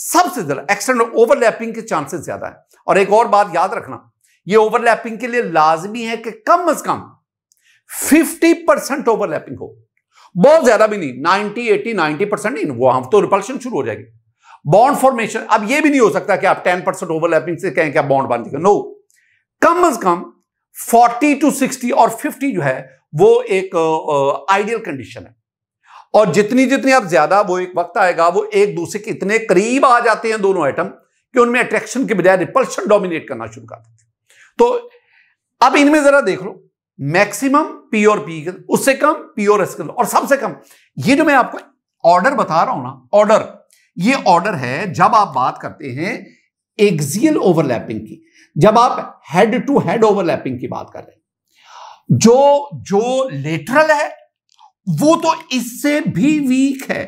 सबसे ज्यादा एक्सटर्नल ओवरलैपिंग के चांसेस ज्यादा है और एक और बात याद रखना ये ओवरलैपिंग के लिए लाजमी है कि कम अज कम 50 परसेंट ओवरलैपिंग हो बहुत ज्यादा भी नहीं 90 80 90 परसेंट नहीं वो हम तो रिपल्शन शुरू हो जाएगी बॉन्ड फॉर्मेशन अब ये भी नहीं हो सकता कि आप 10 परसेंट ओवरलैपिंग से कहें क्या बॉन्ड बांध no come a come 40 to 60 और 50 जो है वो एक आइडियल कंडीशन है और जितनी जितनी आप ज्यादा वो एक वक्त आएगा वो एक दूसरे के इतने करीब आ जाते हैं दोनों आइटम कि उनमें अट्रैक्शन के बजाय रिपल्शन डोमिनेट करना शुरू कर देते तो अब इनमें जरा देख लो मैक्सिमम पी और पी उससे कम पी और एस और सबसे कम ये जो मैं आपको ऑर्डर बता रहा हूं ना ऑर्डर ये ऑर्डर है जब आप बात करते हैं एक्सियल ओवरलैपिंग की जब आप हेड टू हेड ओवरलैपिंग की बात कर रहे हैं जो जो लेटरल है वो तो इससे भी वीक है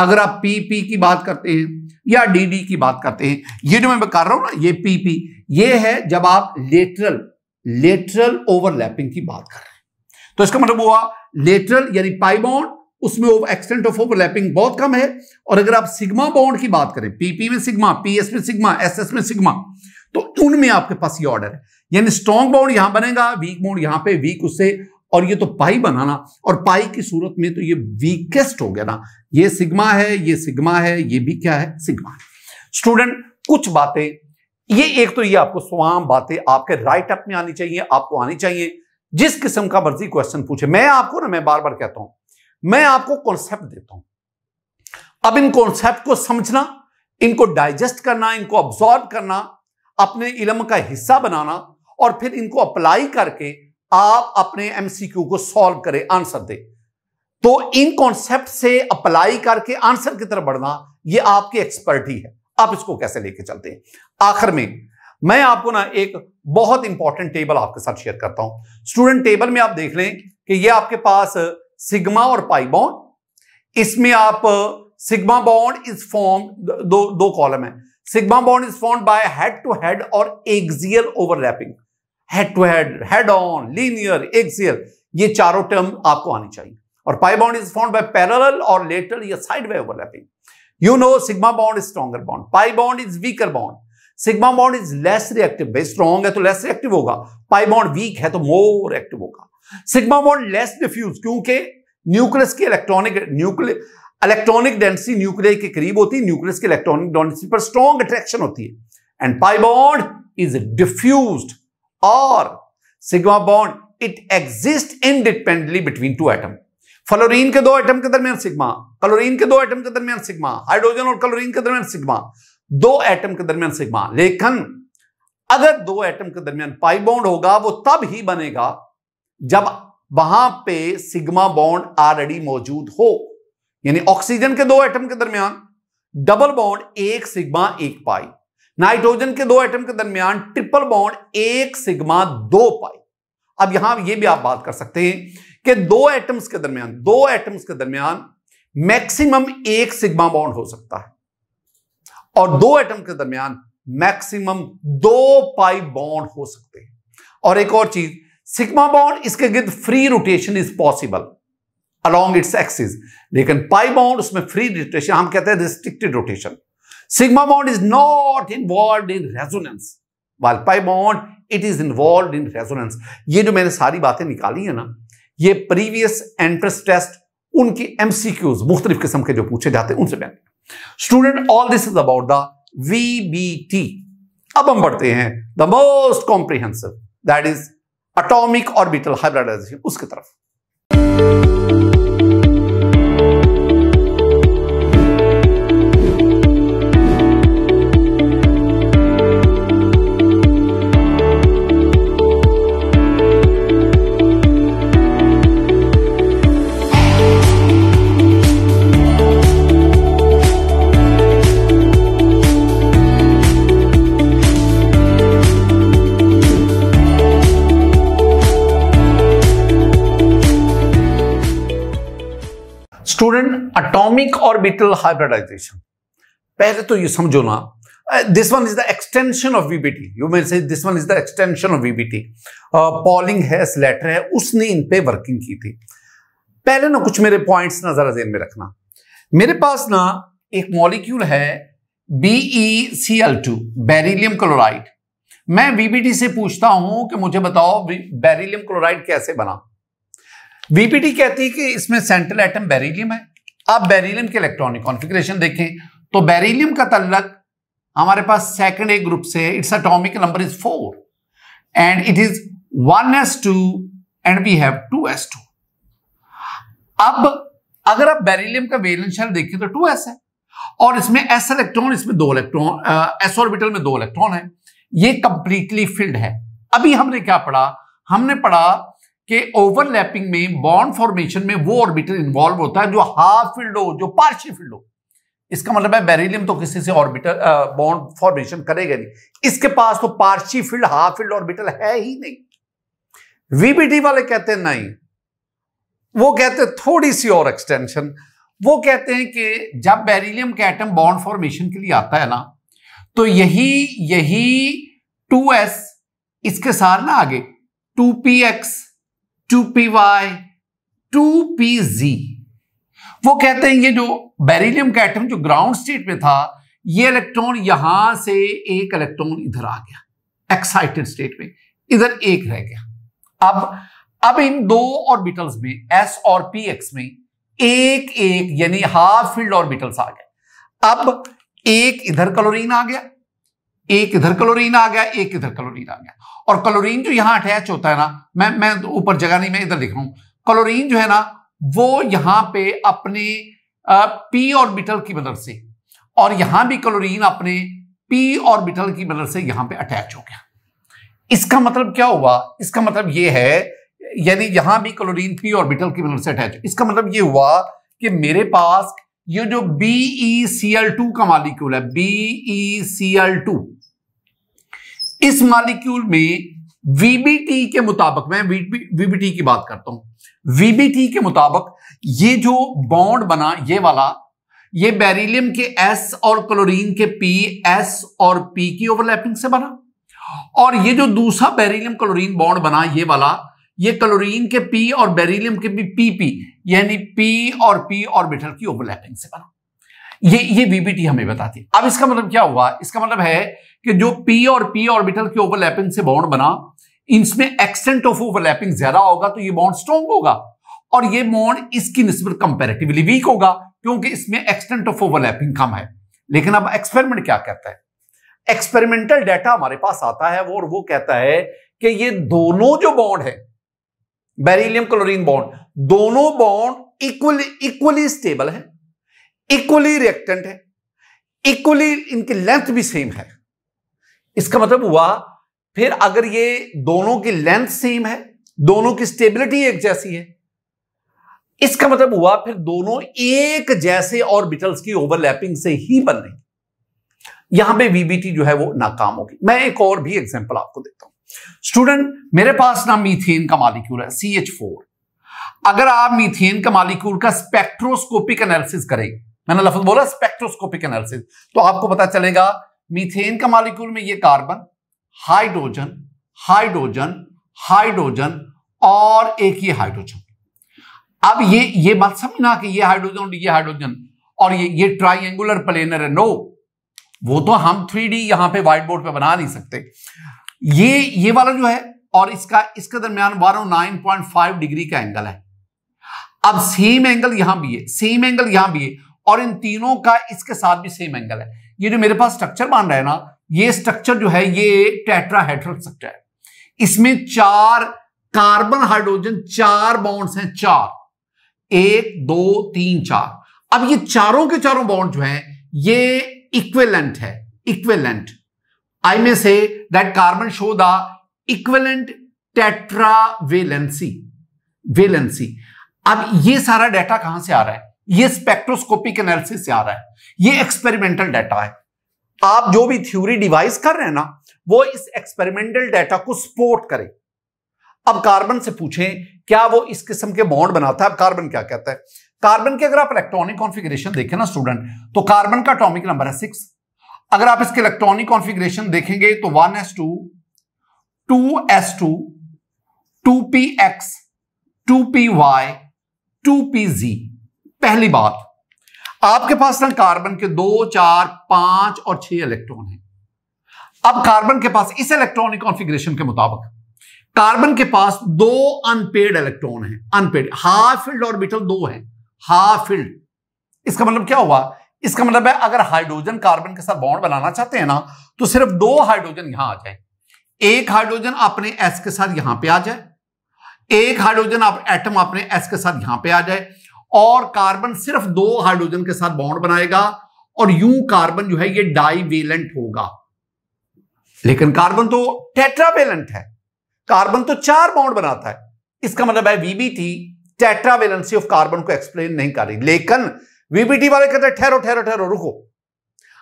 अगर आप पीपी की बात करते हैं या डीडी की बात करते हैं ये जो मैं कर रहा हूं ना ये पीपी ये है जब आप लेटरल लेटरल ओवरलैपिंग की बात कर रहे हैं तो इसका मतलब हुआ लेटरल यानी पाई बॉन्ड उसमें एक्सटेंट ऑफ ओवरलैपिंग बहुत कम है और अगर आप सिग्मा बॉन्ड की बात करें पीपी में सिग्मा पीएस में सिग्मा एसएस में सिग्मा तो उनमें आपके पास ये ऑर्डर है यानी स्ट्रॉन्ग बाउंड यहां बनेगा वीक बाउंड यहां पे वीक उससे और ये तो पाई बनाना और पाई की सूरत में तो ये वीकेस्ट हो गया ना ये सिग्मा है ये सिग्मा है ये भी क्या है सिग्मा है स्टूडेंट कुछ बातें ये एक तो ये आपको स्वाम बातें आपके राइट अप में आनी चाहिए आपको आनी चाहिए जिस किस्म का मर्जी क्वेश्चन पूछे मैं आपको ना मैं बार बार कहता हूं मैं आपको कॉन्सेप्ट देता हूं अब इन कॉन्सेप्ट को समझना इनको डाइजेस्ट करना इनको ऑब्जॉर्व करना अपने इलम का हिस्सा बनाना और फिर इनको अप्लाई करके आप अपने एमसीक्यू को सॉल्व करें आंसर दे तो इन कॉन्सेप्ट से अप्लाई करके आंसर की तरफ बढ़ना ये आपकी एक्सपर्टी है आप इसको कैसे लेके चलते हैं आखिर में मैं आपको ना एक बहुत इंपॉर्टेंट टेबल आपके साथ शेयर करता हूं स्टूडेंट टेबल में आप देख लें कि ये आपके पास सिग्मा और पाई बॉन्ड इसमें आप सिग्मा बॉन्ड इज फॉर्म दो दो कॉलम है sigma bond is form by head to head और axial overlapping head to head head on linear axial ये चारों टर्म आपको आनी चाहिए और pi bond is form by parallel और लेटर या side by overlapping you know sigma bond is stronger bond pi bond is weaker bond sigma bond is less reactive भाई strong है तो लेस रिएक्टिव होगा पाई बाउंड वीक है तो more active होगा sigma bond less diffuse क्योंकि nucleus की electronic nuclear electronic density nuclear के करीब होती है न्यूक्लियस की इलेक्ट्रॉनिक डेंसिटी पर स्ट्रॉन्ग अट्रैक्शन होती है and pi bond is diffused और sigma bond it exist independently between two atom fluorine के दो एटम के दरमियान सिग्मा क्लोरीन के दो एटम के दरमियान सिग्मा हाइड्रोजन और क्लोरीन के दरमियान सिग्मा दो एटम के दरमियान सिग्मा लेकिन अगर दो एटम के दरमियान पाई बॉन्ड होगा वो तब ही बनेगा जब वहां पे सिग्मा बॉन्ड ऑलरेडी मौजूद हो यानी ऑक्सीजन के दो एटम के दरमियान डबल बॉन्ड एक सिग्मा एक पाई नाइट्रोजन के दो एटम के दरमियान ट्रिपल बॉन्ड एक सिग्मा दो पाई अब यहां ये भी आप बात कर सकते हैं कि दो एटम्स के दरमियान दो एटम्स के दरमियान मैक्सिमम एक सिग्मा बॉन्ड हो सकता है और दो एटम के दरमियान मैक्सिमम दो पाई बॉन्ड हो सकते हैं और एक और चीज सिग्मा बॉन्ड इसके गिर्द free rotation is possible along its axis लेकिन पाई बॉन्ड उसमें फ्री रोटेशन हम कहते हैं restricted rotation Sigma bond is not involved in resonance. While pi bond, it is involved in resonance. ये जो मैंने सारी बातें निकाली है ना ये प्रीवियस एंट्रेंस टेस्ट उनके एमसीक्यूज मुख्तलिफ किस्म के जो पूछे जाते हैं उनसे पहले student all this is about the VBT अब हम पढ़ते हैं the most comprehensive that is atomic orbital hybridization उसकी तरफ atomic orbital हाइब्रिडाइजेशन पहले तो ये समझो ना this one is the extension of VBT you may say this one is the extension of VBT. Pauling है स्लेटर है उसने इन पे वर्किंग की थी पहले ना कुछ मेरे पॉइंट्स ना जरा जेन में रखना मेरे पास ना एक मॉलिक्यूल है BeCl2 बेरिलियम क्लोराइड मैं वीबीटी से पूछता हूं कि मुझे बताओ बेरिलियम क्लोराइड कैसे बना वीपीटी कहती है कि इसमें सेंट्रल एटम बेरिलियम है अब बेरिलियम के इलेक्ट्रॉनिक कॉन्फ़िगरेशन देखें तो बेरिलियम का तल्लक हमारे पास सेकंड ए ग्रुप से its atomic number is four and it is one s two and we have two s two अब अगर आप बेरिलियम का वेलन देखें तो टू एस है और इसमें एस इलेक्ट्रॉन इसमें दो इलेक्ट्रॉन एस ऑर्बिटल में दो इलेक्ट्रॉन है ये कंप्लीटली फिल्ड है अभी हमने क्या पढ़ा हमने पढ़ा के ओवरलैपिंग में बॉन्ड फॉर्मेशन में वो ऑर्बिटल इन्वॉल्व होता है जो हाफ फील्ड हो जो पार्शियल फील्ड हो इसका मतलब है बेरिलियम तो किसी से ऑर्बिटल बॉन्ड फॉर्मेशन करेगा नहीं इसके पास तो partially filled half filled orbital है ही नहीं वीबीटी वाले कहते हैं नहीं वो कहते हैं थोड़ी सी और एक्सटेंशन वो कहते हैं कि जब बेरिलियम के एटम बॉन्ड फॉर्मेशन के लिए आता है ना तो यही यही एस इसके साथ ना आगे two P x two P Y two P z वो कहते हैं ये जो बेरिलियम का एटम जो ग्राउंड स्टेट में था ये इलेक्ट्रॉन यहां से एक इलेक्ट्रॉन इधर आ गया एक्साइटेड स्टेट में इधर एक रह गया अब अब इन दो ऑर्बिटल्स में एस और पी एक्स में एक एक यानी हाफ फील्ड ऑर्बिटल्स आ गए अब एक इधर क्लोरीन आ गया एक इधर क्लोरीन आ गया एक इधर क्लोरीन आ गया और क्लोरीन जो यहां अटैच होता है ना मैं मैं ऊपर जगह नहीं मैं इधर लिख रहा हूं क्लोरीन जो है ना वो यहां पे अपने पी ऑर्बिटल की मदद से और यहां भी क्लोरीन अपने पी ऑर्बिटल की मदद से यहां पे अटैच हो गया इसका मतलब क्या हुआ इसका मतलब ये है यानी यहां भी क्लोरीन पी ऑर्बिटल की मदद से अटैच इसका मतलब ये हुआ कि मेरे पास ये जो टू e का मालिक्यूल है टू इस मालिक्यूल में वीबीटी के मुताबिक मैं वीबीटी की बात करता हूं वीबीटी के मुताबिक ये जो बॉन्ड बना ये वाला ये बेरिलियम के एस और क्लोरीन के पी एस और पी की ओवरलैपिंग से बना और ये जो दूसरा बेरिलियम क्लोरीन बॉन्ड बना ये वाला ये क्लोरीन के पी और बेरिलियम के भी पी पी यानी पी और पी ऑर्बिटल की ओवरलैपिंग से बना ये ये बीबीटी हमें बताती है अब इसका मतलब क्या हुआ इसका मतलब है कि जो पी और पी ऑर्बिटल के ओवरलैपिंग से बॉन्ड बना इसमें एक्सटेंट ऑफ ओवरलैपिंग ज्यादा होगा तो ये बॉन्ड स्ट्रॉन्ग होगा और ये बॉन्ड इसकी निस्बत कंपेरेटिवली वीक होगा क्योंकि इसमें एक्सटेंट ऑफ ओवरलैपिंग कम है लेकिन अब एक्सपेरिमेंट क्या कहता है एक्सपेरिमेंटल डाटा हमारे पास आता है वो और वो कहता है कि ये दोनों जो बॉन्ड है बेरिलियम क्लोरीन बॉन्ड दोनों बॉन्ड इक्वली इक्वली स्टेबल है इक्वली रिएक्टेंट है इक्वली इनकी लेंथ भी सेम है इसका मतलब हुआ फिर अगर ये दोनों की लेंथ सेम है दोनों की स्टेबिलिटी एक जैसी है इसका मतलब हुआ फिर दोनों एक जैसे और बिटल्स की ओवरलैपिंग से ही बन रही यहां पे वीबीटी जो है वो नाकाम होगी मैं एक और भी एग्जांपल आपको देता हूं स्टूडेंट मेरे पास ना मीथेन का मालिक्यूल है सी एच फोर अगर आप मीथेन का मालिक्यूल का स्पेक्ट्रोस्कोपिक एनालिसिस करेंगे मैंने लफ्ज बोला स्पेक्ट्रोस्कोपिक एनालिसिस तो आपको पता चलेगा मीथेन का मालिक्यूल में ये कार्बन हाइड्रोजन हाइड्रोजन हाइड्रोजन और एक ही हाइड्रोजन अब ये ये बात समझना कि ये हाइड्रोजन और ये हाइड्रोजन और ये ये ट्राइंगुलर प्लेनर है नो वो तो हम थ्री डी यहां पर व्हाइट बोर्ड पर बना नहीं सकते ये ये वाला जो है और इसका इसके दरमियान वारो नाइन पॉइंट फाइव डिग्री का एंगल है अब सेम एंगल यहां भी है सेम एंगल यहां भी है और इन तीनों का इसके साथ भी सेम एंगल है ये जो मेरे पास स्ट्रक्चर बन रहा है ना ये स्ट्रक्चर जो है ये टेट्राहेड्रल स्ट्रक्चर है इसमें चार कार्बन हाइड्रोजन चार बॉन्ड्स हैं चार एक दो तीन चार अब ये चारों के चारों बॉन्ड जो हैं ये इक्वेलेंट है equivalent I may say that carbon show the equivalent tetravalency valency अब ये सारा डाटा कहां से आ रहा है ये स्पेक्ट्रोस्कोपिक एनालिसिस से आ रहा है ये एक्सपेरिमेंटल डाटा है आप जो भी थ्योरी डिवाइस कर रहे हैं ना वो इस एक्सपेरिमेंटल डाटा को सपोर्ट करे अब कार्बन से पूछें क्या वो इस किस्म के बॉन्ड बनाता है अब कार्बन क्या कहता है कार्बन की अगर आप इलेक्ट्रॉनिक कॉन्फिग्रेशन देखें ना स्टूडेंट तो कार्बन का अटोमिक नंबर है सिक्स अगर आप इसके इलेक्ट्रॉनिक कॉन्फिग्रेशन देखेंगे तो one s two two s two two P x two P Y two P z पहली बात आपके पास ना कार्बन के दो चार पांच और छह इलेक्ट्रॉन हैं अब कार्बन के पास इस इलेक्ट्रॉनिक कॉन्फ़िगरेशन के मुताबिक कार्बन के पास दो अनपेड इलेक्ट्रॉन हैं अनपेड हाफ फील्ड ऑर्बिटल दो हैं हाफ फील्ड इसका मतलब क्या हुआ इसका मतलब है अगर हाइड्रोजन कार्बन के साथ बॉन्ड बनाना चाहते हैं ना तो सिर्फ दो हाइड्रोजन यहां आ जाए एक हाइड्रोजन अपने एस के साथ यहां पे आ जाए एक हाइड्रोजन आप एटम अपने एस के साथ यहां पे आ जाए और कार्बन सिर्फ दो हाइड्रोजन के साथ बॉन्ड बनाएगा और यू कार्बन जो है ये डाइवेलेंट होगा लेकिन कार्बन तो टेट्रावेलेंट है कार्बन तो चार बॉन्ड बनाता है इसका मतलब है वीबीटी टेट्रावेलेंसी ऑफ कार्बन को एक्सप्लेन नहीं कर रही लेकिन वीबीटी वाले कहते हैं ठहरो ठहरो ठहरो रुको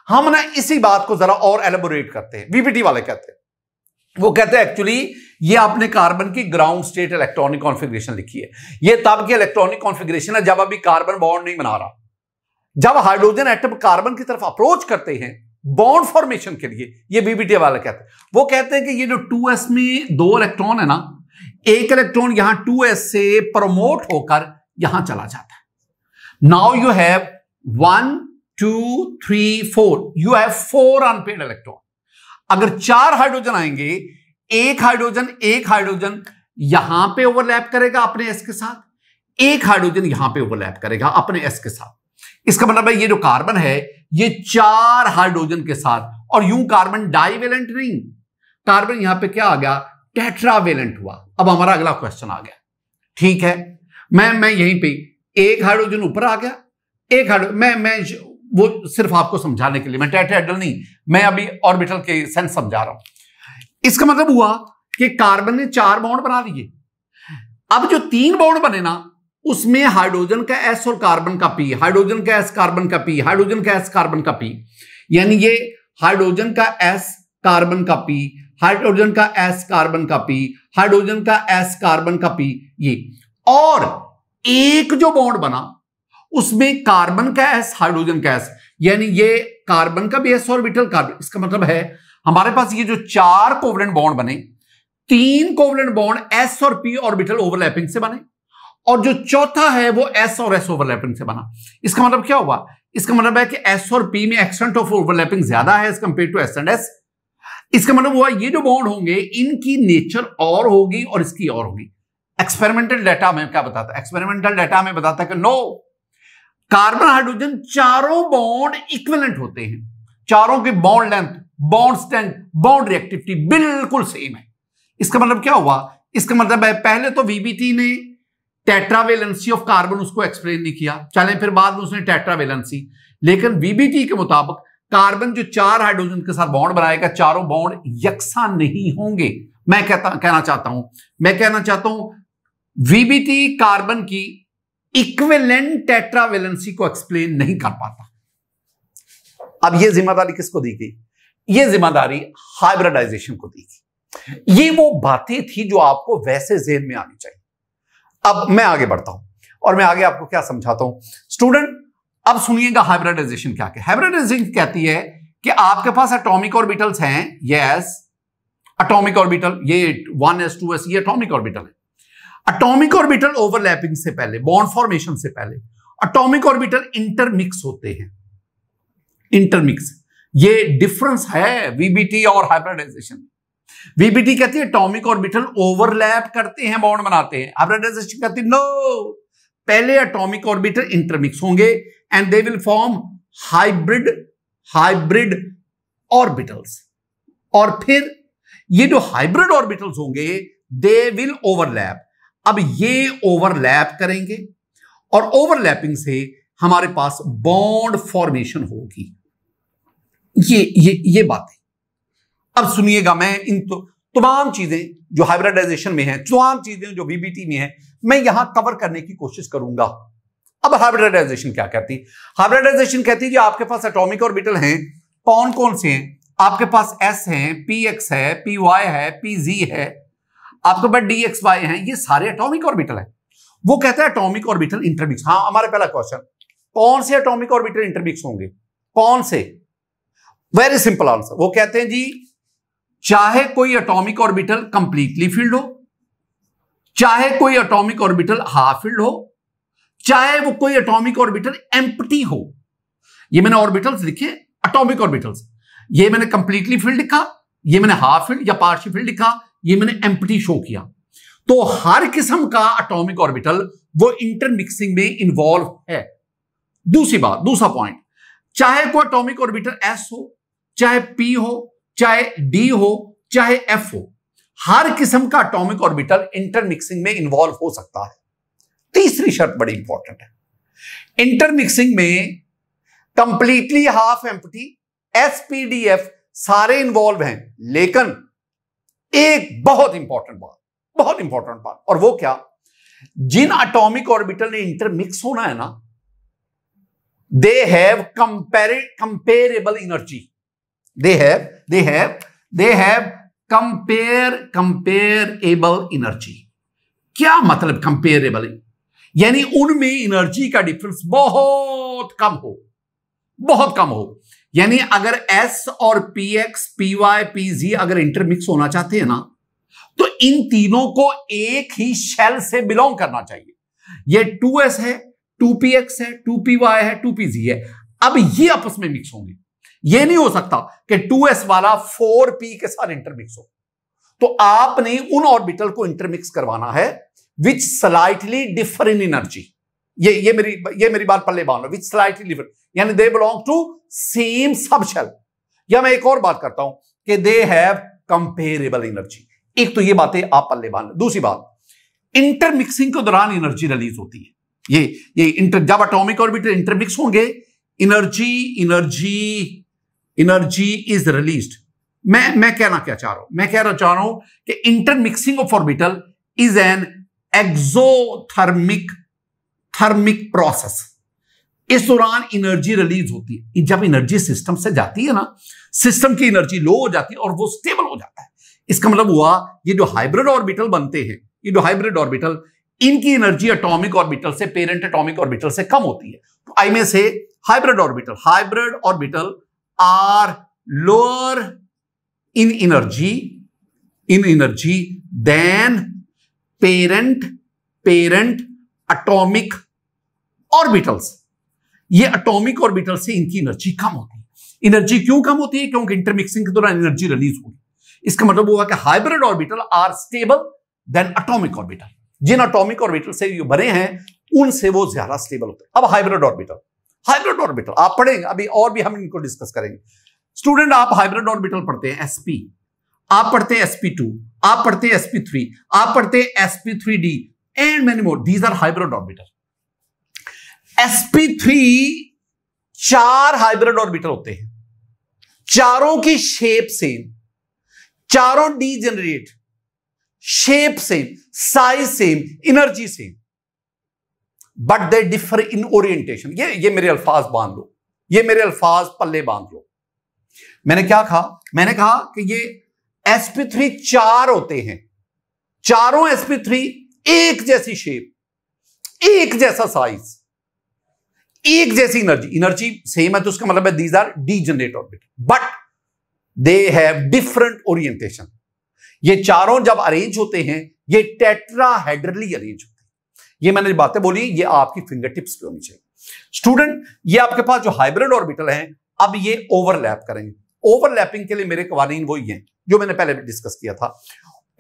हम ना इसी बात को जरा और एलेबोरेट करते हैं वीबीटी वाले कहते हैं वो कहते हैं एक्चुअली ये आपने कार्बन की ग्राउंड स्टेट इलेक्ट्रॉनिक कॉन्फ़िगरेशन लिखी है ये तब की इलेक्ट्रॉनिक कॉन्फ़िगरेशन है जब अभी कार्बन बॉन्ड नहीं बना रहा जब हाइड्रोजन एटम कार्बन की तरफ अप्रोच करते हैं बॉन्ड फॉर्मेशन के लिए ये बीबीटी वाले कहते हैं वो कहते हैं कि ये जो टू एस में दो इलेक्ट्रॉन है ना एक इलेक्ट्रॉन यहां टू एस से प्रमोट होकर यहां चला जाता है now you have one two three four you have four unpaired electron अगर चार हाइड्रोजन आएंगे एक हाइड्रोजन एक हाइड्रोजन यहां पे ओवरलैप करेगा अपने एस के साथ एक हाइड्रोजन यहां पे ओवरलैप करेगा अपने एस के साथ इसका मतलब है ये जो कार्बन है ये चार हाइड्रोजन के साथ और यूं कार्बन डाइवेलेंट नहीं कार्बन यहां पे क्या आ गया टेट्रावेलेंट हुआ अब हमारा अगला क्वेश्चन आ गया ठीक है मैं मैं यहीं पर एक हाइड्रोजन ऊपर आ गया एक हाइड्रोजन मैं मैं वो सिर्फ आपको समझाने के लिए मैं टेट्राहेड्रल नहीं मैं अभी ऑर्बिटल के सेंस समझा रहा हूं इसका मतलब हुआ कि कार्बन ने चार बॉन्ड बना दिए अब जो तीन बॉन्ड बने ना उसमें हाइड्रोजन का एस और कार्बन का पी हाइड्रोजन का एस कार्बन का पी हाइड्रोजन का एस कार्बन का पी यानी ये हाइड्रोजन का एस कार्बन का पी हाइड्रोजन का एस कार्बन का पी हाइड्रोजन का एस कार्बन का पी ये और एक जो बॉन्ड बना उसमें कार्बन का एस हाइड्रोजन का एस यानी ये कार्बन का भी एस ऑर्बिटल कार्बन इसका मतलब है हमारे पास ये जो चार कोवलेंट बॉन्ड बने तीन कोवलेंट बॉन्ड एस और पी ऑर्बिटल ओवरलैपिंग से बने और जो चौथा है वो एस और एस ओवरलैपिंग से बना इसका मतलब क्या हुआ इसका मतलब है कि एस और पी में एक्सटेंट ऑफ ओवरलैपिंग ज्यादा है as compare to s and s इसका मतलब हुआ ये जो बॉन्ड होंगे इनकी नेचर और होगी और इसकी और होगी एक्सपेरिमेंटल डाटा में क्या बताता है एक्सपेरिमेंटल डाटा में बताता है कि नो कार्बन हाइड्रोजन चारों बॉन्ड इक्विवेलेंट होते हैं चारों की bond length bond strength bond reactivity बिल्कुल सेम है इसका मतलब क्या हुआ इसका मतलब है पहले तो वीबीटी ने टेट्रावेलेंसी ऑफ कार्बन उसको एक्सप्लेन नहीं किया चले फिर बाद में उसने टेट्रावेलेंसी लेकिन वीबीटी के मुताबिक कार्बन जो चार हाइड्रोजन के साथ बॉन्ड बनाएगा चारों बॉन्ड यकसा नहीं होंगे मैं कहता कहना चाहता हूं मैं कहना चाहता हूं वीबीटी कार्बन की इक्वेलेंट टेट्रावेलेंसी को एक्सप्लेन नहीं कर पाता अब ये जिम्मेदारी किसको दी गई ये जिम्मेदारी हाइब्रिडाइजेशन को दी गई ये वो बातें थी जो आपको वैसे जेन में आनी चाहिए अब मैं आगे बढ़ता हूं और मैं आगे आपको क्या समझाता हूं स्टूडेंट अब सुनिएगा हाइब्रिडाइजेशन क्या के? कहती है कि आपके पास अटोमिक ऑर्बिटल्स हैं यस अटोमिक ऑर्बिटल ये वन एस टू एस ये अटोमिक ऑर्बिटल है अटोमिक ऑर्बिटल ओवरलैपिंग से पहले बॉन्ड फॉर्मेशन से पहले अटोमिक ऑर्बिटल इंटरमिक्स होते हैं इंटरमिक्स ये डिफरेंस है वीबीटी और हाइब्रिडाइजेशन वीबीटी कहती है एटॉमिक ऑर्बिटल ओवरलैप करते हैं बॉन्ड बनाते हैं हाइब्रिडाइजेशन कहती है नो पहले एटॉमिक ऑर्बिटल इंटरमिक्स होंगे and they will form hybrid hybrid orbitals और फिर ये जो हाइब्रिड ऑर्बिटल्स होंगे दे विल ओवरलैप अब ये ओवरलैप करेंगे और ओवरलैपिंग से हमारे पास बॉन्ड फॉर्मेशन होगी ये ये ये बात है अब सुनिएगा मैं इन तो, तमाम चीजें जो हाइब्रिडाइजेशन में है तमाम चीजें जो बीबीटी में है मैं यहां कवर करने की कोशिश करूंगा अब हाइब्रिडाइजेशन क्या कहती है हाइब्रिडाइजेशन कहती है जो आपके पास एटॉमिक ऑर्बिटल हैं कौन कौन से हैं आपके पास एस है पी एक्स है पी वाई है पी जी है आपके पास डी एक्स वाई है ये सारे और ऑर्बिटल है वो कहते हैं अटोमिक ऑर्बिटल इंटरमिक्स हाँ हमारे पहला क्वेश्चन कौन से अटोमिक ऑर्बिटल इंटरमिक्स होंगे कौन से वेरी सिंपल आंसर वो कहते हैं जी चाहे कोई अटोमिक ऑर्बिटल कंप्लीटली फील्ड हो चाहे कोई अटोमिक ऑर्बिटल हाफ फील्ड हो चाहे वो कोई अटोमिक ऑर्बिटल एम्पटी हो ये मैंने ऑर्बिटल्स लिखे अटोमिक ऑर्बिटल्स ये मैंने कंप्लीटली फील्ड लिखा ये मैंने हाफ फील्ड या पार्शियल फील्ड लिखा ये मैंने एम्पटी शो किया तो हर किस्म का अटोमिक ऑर्बिटल वो इंटरमिक्सिंग में इन्वॉल्व है दूसरी बात दूसरा पॉइंट चाहे कोई अटोमिक ऑर्बिटल एस हो चाहे पी हो चाहे डी हो चाहे एफ हो हर किस्म का अटोमिक ऑर्बिटल इंटरमिक्सिंग में इन्वॉल्व हो सकता है तीसरी शर्त बड़ी इंपॉर्टेंट है इंटरमिक्सिंग में कंप्लीटली हाफ एम्पटी एसपीडीएफ सारे इन्वॉल्व हैं लेकिन एक बहुत इंपॉर्टेंट बात बहुत इंपॉर्टेंट बात और वो क्या जिन अटोमिक ऑर्बिटल ने इंटरमिक्स होना है ना they have comparable energy They have, they have, they have compare comparable energy. क्या मतलब कंपेरेबल यानी उनमें एनर्जी का डिफरेंस बहुत कम हो बहुत कम हो यानी अगर S और p p x y p z अगर इंटरमिक्स होना चाहते हैं ना तो इन तीनों को एक ही शेल से बिलोंग करना चाहिए ये 2S है 2PX है 2PY है 2PZ है अब ये आपस में मिक्स होंगे यह नहीं हो सकता कि 2s वाला 4p के साथ इंटरमिक्स हो तो आपने उन ऑर्बिटल को इंटरमिक्स करवाना है which slightly differ in energy ये ये मेरी ये मेरी बात पल्ले बांधो विच स्लाइटली डिफर यानी they belong to same subshell या मैं एक और बात करता हूं कि दे हैव कंपेरेबल एनर्जी एक तो ये बातें आप पल्ले बांध दूसरी बात इंटरमिक्सिंग के दौरान एनर्जी रिलीज होती है ये ये इंटर जब एटॉमिक ऑर्बिटल इंटरमिक्स होंगे energy energy energy is release मैं मैं कहना क्या चाह रहा हूं मैं कहना चाह रहा हूं कि intermixing of orbital is an exothermic thermic process इस दौरान एनर्जी रिलीज होती है जब एनर्जी सिस्टम से जाती है ना सिस्टम की एनर्जी लो हो जाती है और वो स्टेबल हो जाता है इसका मतलब हुआ ये जो हाइब्रिड ऑर्बिटल बनते हैं ये जो हाइब्रिड ऑर्बिटल इनकी एनर्जी एटॉमिक ऑर्बिटल से पेरेंट एटॉमिक ऑर्बिटल से कम होती है तो आई में से hybrid orbital hybrid orbital are lower in energy in energy than parent parent atomic orbitals ये अटोमिक ऑर्बिटल से इनकी एनर्जी कम होती है एनर्जी क्यों कम होती है क्योंकि इंटरमिक्सिंग के दौरान एनर्जी रिलीज होगी इसका मतलब हुआ कि hybrid orbital are stable than atomic orbital जिन अटोमिक ऑर्बिटल से ये बने हैं उनसे वो ज्यादा स्टेबल होते हैं अब हाइब्रिड ऑर्बिटल हाइब्रिड ऑर्बिटल आप पढ़ेंगे अभी और भी हम इनको डिस्कस करेंगे स्टूडेंट आप हाइब्रिड ऑर्बिटल पढ़ते हैं एसपी आप पढ़ते हैं एसपी टू आप पढ़ते हैं एसपी थ्री आप पढ़ते हैं SP three D and many more these are hybrid orbital SP three चार हाइब्रिड ऑर्बिटल होते हैं चारों की शेप सेम चारों degenerate shape same size same energy same but they differ in orientation ये ये मेरे अल्फाज बांध लो ये मेरे अल्फाज पल्ले बांध लो मैंने क्या कहा मैंने कहा कि ये sp3 चार होते हैं चारों sp3 एक जैसी शेप एक जैसा साइज एक जैसी एनर्जी एनर्जी सेम है तो उसका मतलब है these are degenerate orbit but they have different orientation ये चारों जब अरेंज होते हैं ये टेट्राहेड्रली अरेंज होते हैं ये मैंने बातें बोली ये आपकी फिंगर टिप्स पे होनी चाहिए स्टूडेंट ये आपके पास जो हाइब्रिड ऑर्बिटल हैं अब ये ओवरलैप करेंगे ओवरलैपिंग के लिए मेरे कवानीन वही हैं जो मैंने पहले भी डिस्कस किया था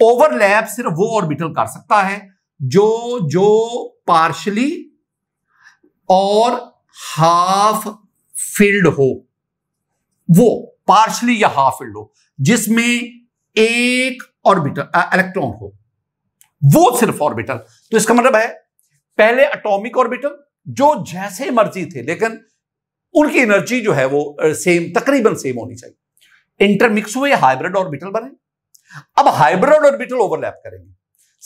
ओवरलैप सिर्फ वो ऑर्बिटल कर सकता है जो जो पार्शली और हाफ फील्ड हो वो पार्शली या हाफ फील्ड हो जिसमें एक ऑर्बिटल इलेक्ट्रॉन हो वो सिर्फ ऑर्बिटल तो इसका मतलब है पहले अटोमिक ऑर्बिटल जो जैसे मर्जी थे लेकिन उनकी एनर्जी जो है वो सेम तकरीबन सेम होनी चाहिए इंटरमिक्स हुए हाइब्रिड ऑर्बिटल बने अब हाइब्रिड ऑर्बिटल ओवरलैप करेंगे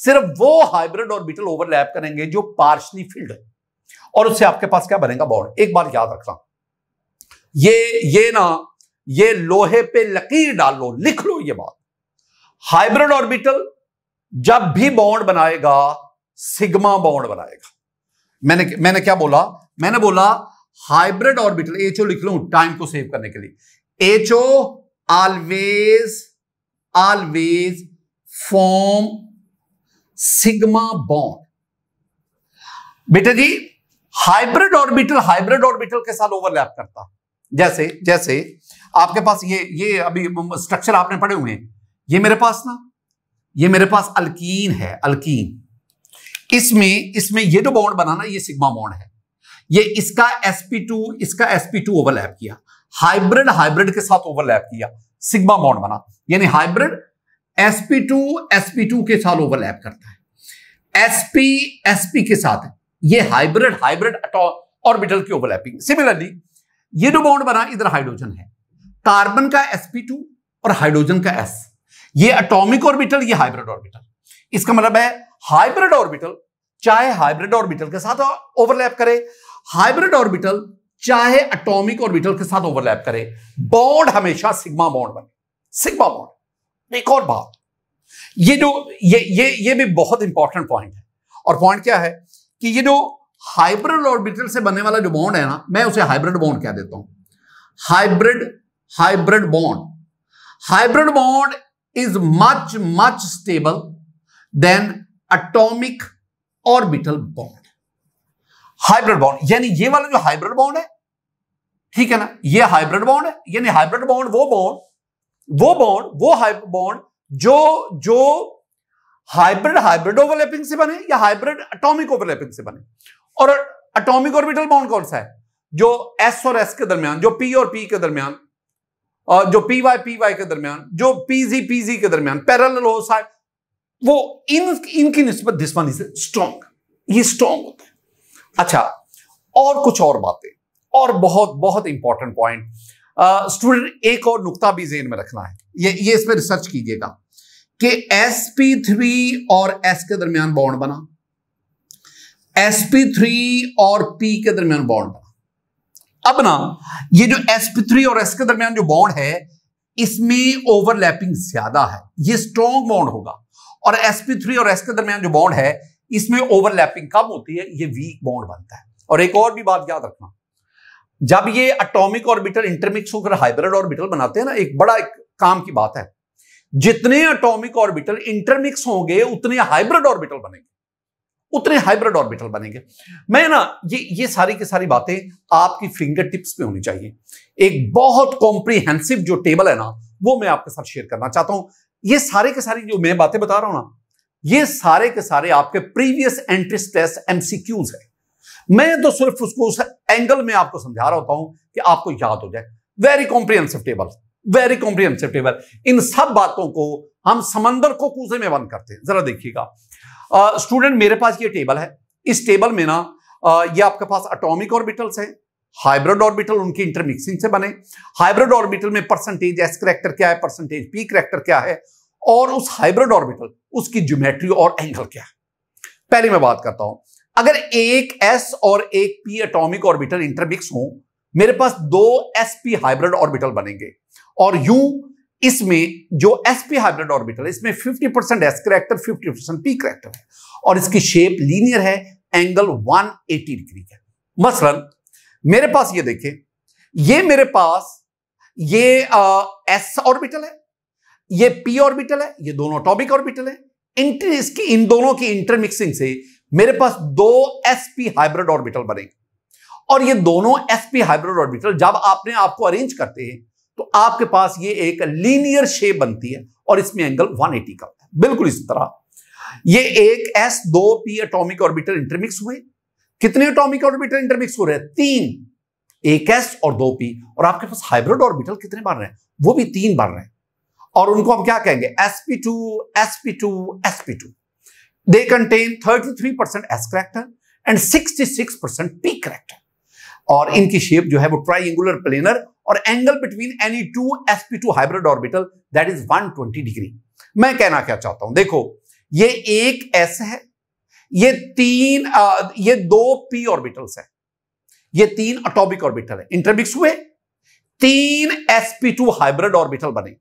सिर्फ वो हाइब्रिड ऑर्बिटल ओवरलैप करेंगे जो पार्शली फील्ड है और उससे आपके पास क्या बनेगा बॉन्ड एक बार याद रखना ये ये ना ये लोहे पे लकीर डाल लो लिख लो ये बात हाइब्रिड ऑर्बिटल जब भी बॉन्ड बनाएगा सिग्मा बॉन्ड बनाएगा मैंने मैंने क्या बोला मैंने बोला हाइब्रिड ऑर्बिटल एचओ लिख लू टाइम को सेव करने के लिए HO always always form sigma bond बेटा जी हाइब्रिड ऑर्बिटल हाइब्रिड ऑर्बिटल के साथ ओवरलैप करता जैसे जैसे आपके पास ये ये अभी स्ट्रक्चर आपने पढ़े हुए हैं ये मेरे पास ना ये मेरे पास अल्कीन है अल्कीन इसमें इसमें ये जो बॉन्ड बनाना ये सिग्मा बॉन्ड है ये इसका sp2 इसका sp2 ओवरलैप किया हाइब्रिड हाइब्रिड के साथ ओवरलैप किया सिग्मा बॉन्ड बना यानी हाइब्रिड sp2 sp2 के साथ ओवरलैप करता है sp sp के साथ ये हाइब्रिड हाइब्रिड ऑर्बिटल की ओवरलैपिंग सिमिलरली ये जो बॉन्ड बना इधर हाइड्रोजन है कार्बन का sp2 और हाइड्रोजन का s ये अटोमिक ऑर्बिटल ये हाइब्रिड ऑर्बिटल इसका मतलब है हाइब्रिड ऑर्बिटल चाहे हाइब्रिड ऑर्बिटल के साथ ओवरलैप करे हाइब्रिड ऑर्बिटल चाहे अटोमिक ऑर्बिटल के साथ ओवरलैप करे बॉन्ड हमेशा सिग्मा बॉन्ड बने सिग्मा बॉन्ड एक और बात ये जो ये ये ये भी बहुत इंपॉर्टेंट पॉइंट है और पॉइंट क्या है कि ये जो हाइब्रिड ऑर्बिटल से बनने वाला जो बॉन्ड है ना मैं उसे हाइब्रिड बॉन्ड कह देता हूं hybrid hybrid bond hybrid bond is much much stable than atomic orbital bond hybrid bond यानी ये वाला जो हाइब्रिड बॉन्ड है ठीक है ना ये हाइब्रिड बॉन्ड है यानी हाइब्रिड बॉन्ड वो बॉन्ड वो बॉन्ड वो बॉन्ड जो जो हाइब्रिड हाइब्रिड ओवरलैपिंग से बने या हाइब्रिड अटोमिक ओवरलैपिंग से बने और अटोमिक ऑर्बिटल बॉन्ड कौन सा है जो एस और एस के दरमियान जो पी और पी के दरमियान जो पी वाई पी वाई के दरमियान जो पी जी पी जी के दरमियान पैरल हो साइड वो इन इनकी नस्बत दिस से इज स्ट्रांग ये स्ट्रांग होता है अच्छा और कुछ और बातें और बहुत बहुत इंपॉर्टेंट पॉइंट स्टूडेंट एक और नुकता भी जेन में रखना है ये ये इसमें रिसर्च कीजिएगा कि एस पी थ्री और एस के दरमियान बॉन्ड बना एस पी थ्री और पी के दरमियान बॉन्ड बना अब ना ये जो एस पी थ्री और एस के दरमियान जो बॉन्ड है इसमें ओवरलैपिंग ज्यादा है ये स्ट्रॉन्ग बॉन्ड होगा और sp3 और s के दरमियान जो बॉन्ड है इसमें ओवरलैपिंग कम होती है ये वीक बॉन्ड बनता है और एक और भी बात याद रखना जब ये अटोमिक ऑर्बिटल इंटरमिक्स होकर हाइब्रिड ऑर्बिटल बनाते हैं ना एक बड़ा एक काम की बात है जितने अटोमिक ऑर्बिटल इंटरमिक्स होंगे उतने हाइब्रिड ऑर्बिटल बनेंगे उतने हाइब्रिड ऑर्बिटल बनेंगे मैं ना ये ये सारी की सारी बातें आपकी फिंगर टिप्स पे होनी चाहिए एक बहुत कॉम्प्रिहेंसिव जो टेबल है ना वो मैं आपके साथ शेयर करना चाहता हूं ये सारे के सारे जो मैं बातें बता रहा हूं ना ये सारे के सारे आपके प्रीवियस एंट्रेंस टेस्ट एमसीक्यूज है मैं तो सिर्फ उसको उस एंगल में आपको समझा रहा होता हूं कि आपको याद हो जाए very comprehensive table very comprehensive table इन सब बातों को हम समंदर को कूजे में बंद करते हैं जरा देखिएगा स्टूडेंट मेरे पास ये टेबल है इस टेबल में ना आ, ये आपके पास अटोमिक ऑर्बिटल्स हैं हाइब्रिड ऑर्बिटल उनकी इंटरमिक्सिंग से बने हाइब्रिड ऑर्बिटल में परसेंटेज एस करेक्टर क्या है परसेंटेज पी करेक्टर क्या है और उस हाइब्रिड ऑर्बिटल उसकी ज्योमेट्री और एंगल क्या है पहले मैं बात करता हूं अगर एक एस और एक पी एटॉमिक ऑर्बिटल इंटरमिक्स हो मेरे पास दो एस पी हाइब्रिड ऑर्बिटल बनेंगे और यू इसमें जो एस पी हाइब्रिड ऑर्बिटल है इसमें 50 percent S character fifty percent P character है और इसकी शेप लीनियर है एंगल 180 डिग्री का मसलन मेरे पास ये देखें ये मेरे पास ये एस ऑर्बिटल है ये पी ऑर्बिटल है ये दोनों अटोमिक ऑर्बिटल है इंटर इसकी इन दोनों की इंटरमिक्सिंग से मेरे पास दो एसपी हाइब्रिड ऑर्बिटल बनेंगे और ये दोनों एसपी हाइब्रिड ऑर्बिटल जब आपने आपको अरेंज करते हैं तो आपके पास ये एक लीनियर शेप बनती है और इसमें एंगल 180 का है बिल्कुल इसी तरह ये एक एस दो पी एटॉमिक ऑर्बिटल इंटरमिक्स हुए कितने एटॉमिक ऑर्बिटल इंटरमिक्स हो रहे हैं तीन एक एस और दो पी और आपके पास हाइब्रिड ऑर्बिटल कितने बार रहे हैं वो भी तीन बार रहे हैं और उनको हम क्या कहेंगे two sp2 sp2 two they contain thirty three percent S character and sixty six percent P character और इनकी शेप जो है वो ट्राइंगुलर प्लेनर और angle between any two SP two hybrid orbital that is one twenty degree मैं कहना क्या चाहता हूं देखो ये एक एस है ये तीन आ, ये दो पी ऑर्बिटल्स है ये तीन अटोमिक ऑर्बिटल है इंटरमिक्स हुए तीन sp2 हाइब्रिड ऑर्बिटल बने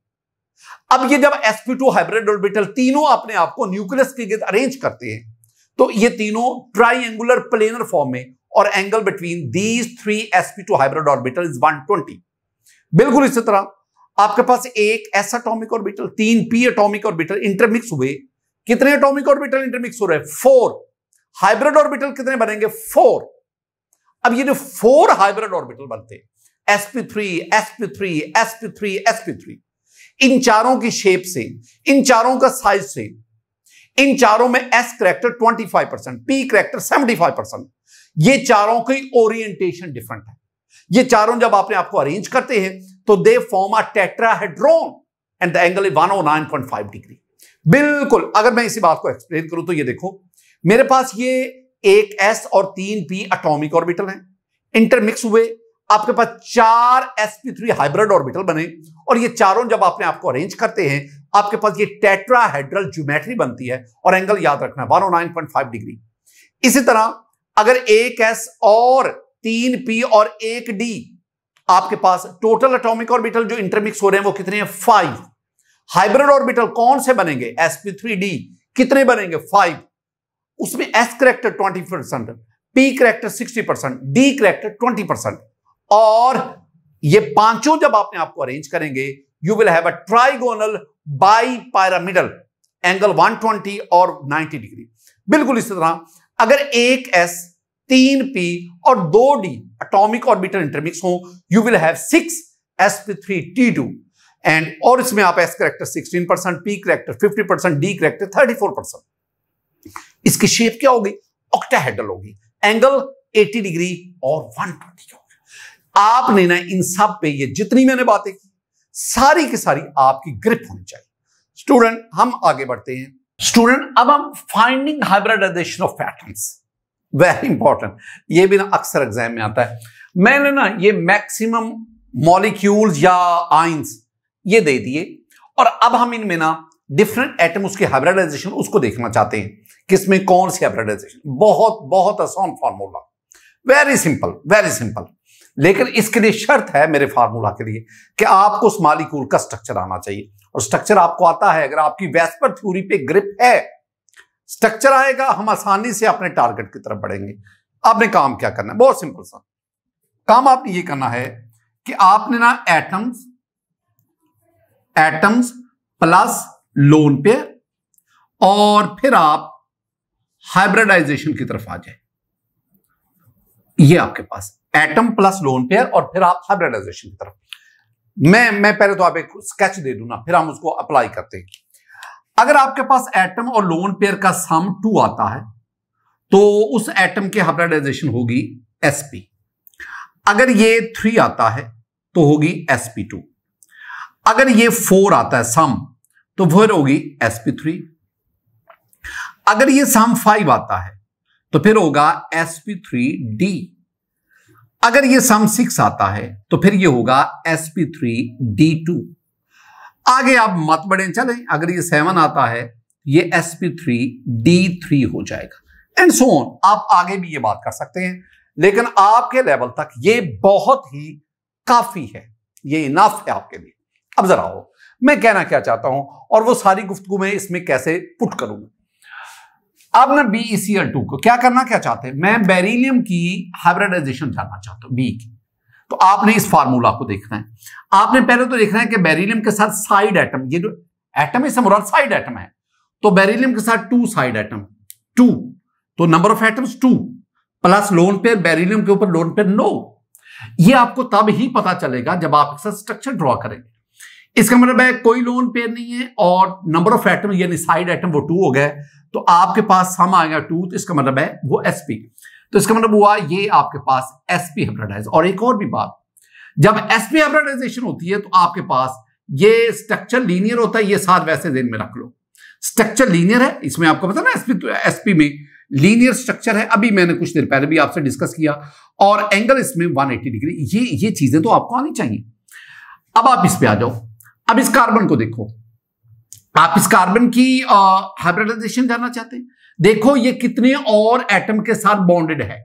अब ये जब sp2 हाइब्रिड ऑर्बिटल तीनों अपने आप को न्यूक्लियस के गिर्द अरेंज करते हैं तो ये तीनों ट्राइंगुलर प्लेनर फॉर्म में और angle between these three two hybrid orbital is twenty बिल्कुल इसी तरह आपके पास एक एस एटॉमिक ऑर्बिटल तीन पी एटॉमिक ऑर्बिटल इंटरमिक्स हुए कितने एटॉमिक ऑर्बिटल इंटरमिक्स हो रहे हैं फोर हाइब्रिड ऑर्बिटल कितने बनेंगे फोर अब ये जो फोर हाइब्रिड ऑर्बिटल बनते SP SP three three SP three SP three इन चारों की शेप से इन चारों का साइज से इन चारों में S character twenty five percent P character seventy five percent ये चारों की ओरिएंटेशन डिफरेंट है ये चारों जब आपने आपको अरेंज करते हैं तो they form a tetrahedron and the angle is five degree बिल्कुल अगर मैं इसी बात को एक्सप्लेन करूं तो ये देखो मेरे पास ये एक एस और तीन पी अटोमिक ऑर्बिटल है इंटरमिक्स हुए आपके पास चार S P three hybrid orbital बने और ये चारों जब आपने आपको अरेंज करते हैं आपके पास ये टेट्राहेड्रल ज्योमेट्री बनती है और एंगल याद रखना है 109.5 डिग्री इसी तरह अगर एक एस और तीन पी और एक डी आपके पास टोटल अटोमिक ऑर्बिटल जो इंटरमिक्स हो रहे हैं वो कितने हैं फाइव हाइब्रिड ऑर्बिटल कौन से बनेंगे sp3d कितने बनेंगे फाइव उसमें S character twenty percent P character sixty percent D character twenty percent और ये पांचों जब आपने आपको अरेंज करेंगे you will have a trigonal bipyramidal angle 120 और 90 डिग्री बिल्कुल इसी तरह अगर एक एस तीन पी और दो डी अटोमिक ऑर्बिटल इंटरमिक्स हो you will have six S three T two and और इसमें आप S character sixteen percent P character fifty percent D character thirty four percent इसकी शेप क्या होगी ऑक्टा हेडल होगी एंगल एटी डिग्री और one twenty आपने ना इन सब पे ये जितनी मैंने बातें की सारी की सारी आपकी ग्रिप होनी चाहिए स्टूडेंट हम आगे बढ़ते हैं स्टूडेंट अब हम finding hybridization of patterns very important ये भी ना अक्सर एग्जाम में आता है मैंने ना ये मैक्सिमम मॉलिक्यूल्स या आइंस ये दे दिए और अब हम इनमें ना डिफरेंट एटम उसके हाइब्रिडाइजेशन उसको देखना चाहते हैं किसमें कौन सी हाइब्रिडाइजेशन बहुत बहुत आसान formula very simple very simple लेकिन इसके लिए शर्त है मेरे फार्मूला के लिए कि आपको उस मालिकूल का स्ट्रक्चर आना चाहिए और स्ट्रक्चर आपको आता है अगर आपकी वेस्पर थ्योरी पे ग्रिप है स्ट्रक्चर आएगा हम आसानी से अपने टारगेट की तरफ बढ़ेंगे आपने काम क्या करना है बहुत सिंपल सा काम आपने ये करना है कि आपने ना atoms atoms plus lone pair और फिर आप हाइब्रिडाइजेशन की तरफ आ जाए ये आपके पास एटम प्लस लोन पेयर और फिर आप हाइब्रिडाइजेशन की तरफ मैं मैं पहले तो आप एक स्केच दे दू ना फिर हम उसको अप्लाई करते हैं अगर आपके पास एटम और लोन पेयर का सम टू आता है तो उस एटम की हाइब्रिडाइजेशन होगी एसपी अगर ये थ्री आता है तो होगी एसपी टू अगर ये फोर आता है सम तो फिर होगी sp3 थ्री अगर ये सम फाइव आता है तो फिर होगा एसपी थ्री डी अगर ये सम सिक्स आता है तो फिर ये होगा एसपी थ्री डी टू आगे आप मत बढ़े चले अगर ये सेवन आता है ये एसपी थ्री डी थ्री हो जाएगा एंड सो ऑन आप आगे भी ये बात कर सकते हैं लेकिन आपके लेवल तक ये बहुत ही काफी है ये इनफ है आपके लिए अब जरा हो मैं कहना क्या चाहता हूं और वो सारी गुफ्तु में इसमें कैसे पुट करूंगा अब ना बी सी एल टू को क्या करना क्या चाहते हैं मैं बेरिलियम की हाइब्रिडाइजेशन जानना चाहता हूं बी की तो आपने इस फार्मूला को देखना है आपने पहले तो देखना है कि बेरिलियम के साथ साइड एटम ये जो एटम है मुराद साइड एटम है तो बेरिलियम के साथ टू साइड एटम टू तो number of atoms two plus lone pair beryllium के ऊपर लोन पे नो ये आपको तब ही पता चलेगा जब आप इसका स्ट्रक्चर ड्रॉ करेंगे इसका मतलब है कोई लोन पेयर नहीं है और नंबर ऑफ एटम यानी साइड एटम वो टू हो गए तो आपके पास हम आएगा टू तो इसका मतलब है वो एसपी तो इसका मतलब हुआ ये आपके पास एसपी हाइब्रिडाइज और एक और भी बात जब एसपी हाइब्रिडाइजेशन होती है तो आपके पास ये स्ट्रक्चर लीनियर होता है ये साथ वैसे दिन में रख लो स्ट्रक्चर लीनियर है इसमें आपको पता ना एसपी तो एसपी में लीनियर स्ट्रक्चर है अभी मैंने कुछ देर पहले भी आपसे डिस्कस किया और एंगल इसमें 180 डिग्री ये ये चीजें तो आपको आनी चाहिए अब आप इस पे आ जाओ अब इस कार्बन को देखो आप इस कार्बन की हाइब्रिडाइजेशन जानना चाहते हैं देखो ये कितने और एटम के साथ बॉन्डेड है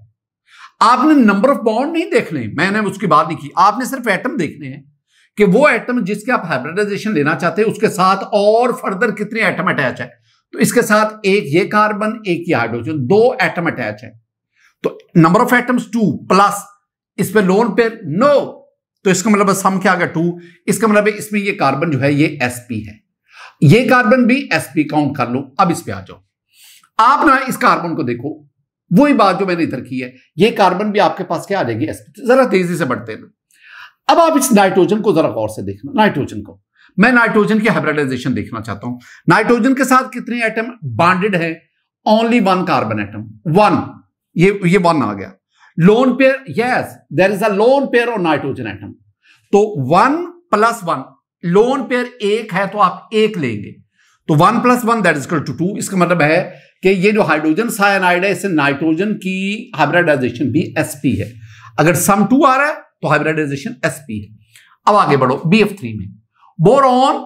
आपने नंबर ऑफ बॉन्ड नहीं देखने मैंने उसकी बात नहीं की आपने सिर्फ एटम देखने हैं कि वो एटम जिसके आप हाइब्रिडाइजेशन लेना चाहते हैं उसके साथ और फर्दर कितने एटम अटैच है तो इसके साथ एक ये कार्बन एक ये हाइड्रोजन दो एटम अटैच है तो number of atoms two plus इस पर लोन पेयर नो तो इसका मतलब सम क्या आ गया टू इसका मतलब इसमें ये कार्बन जो है ये sp है ये कार्बन भी एसपी काउंट कर लो अब इस पे आ जाओ आप ना इस कार्बन को देखो वही बात जो मैंने इधर की है ये कार्बन भी आपके पास क्या आ जाएगी एसपी तो जरा तेजी से बढ़ते ना अब आप इस नाइट्रोजन को जरा गौर से देखना नाइट्रोजन को मैं नाइट्रोजन की हाइब्रिडाइजेशन देखना चाहता हूं नाइट्रोजन के साथ कितने एटम बांडेड है only one carbon atom one ये ये वन आ गया lone pair yes there is a lone pair of nitrogen atom तो one plus one lone pair एक है तो आप एक लेंगे तो one plus one that equal to two इसका मतलब है कि ये जो हाइड्रोजन साइनाइड है इससे नाइट्रोजन की हाइब्रिडाइजेशन भी एसपी है अगर सम टू आ रहा है तो हाइब्रिडाइजेशन पी है अब आगे बढ़ो बी एफ थ्री में बोरॉन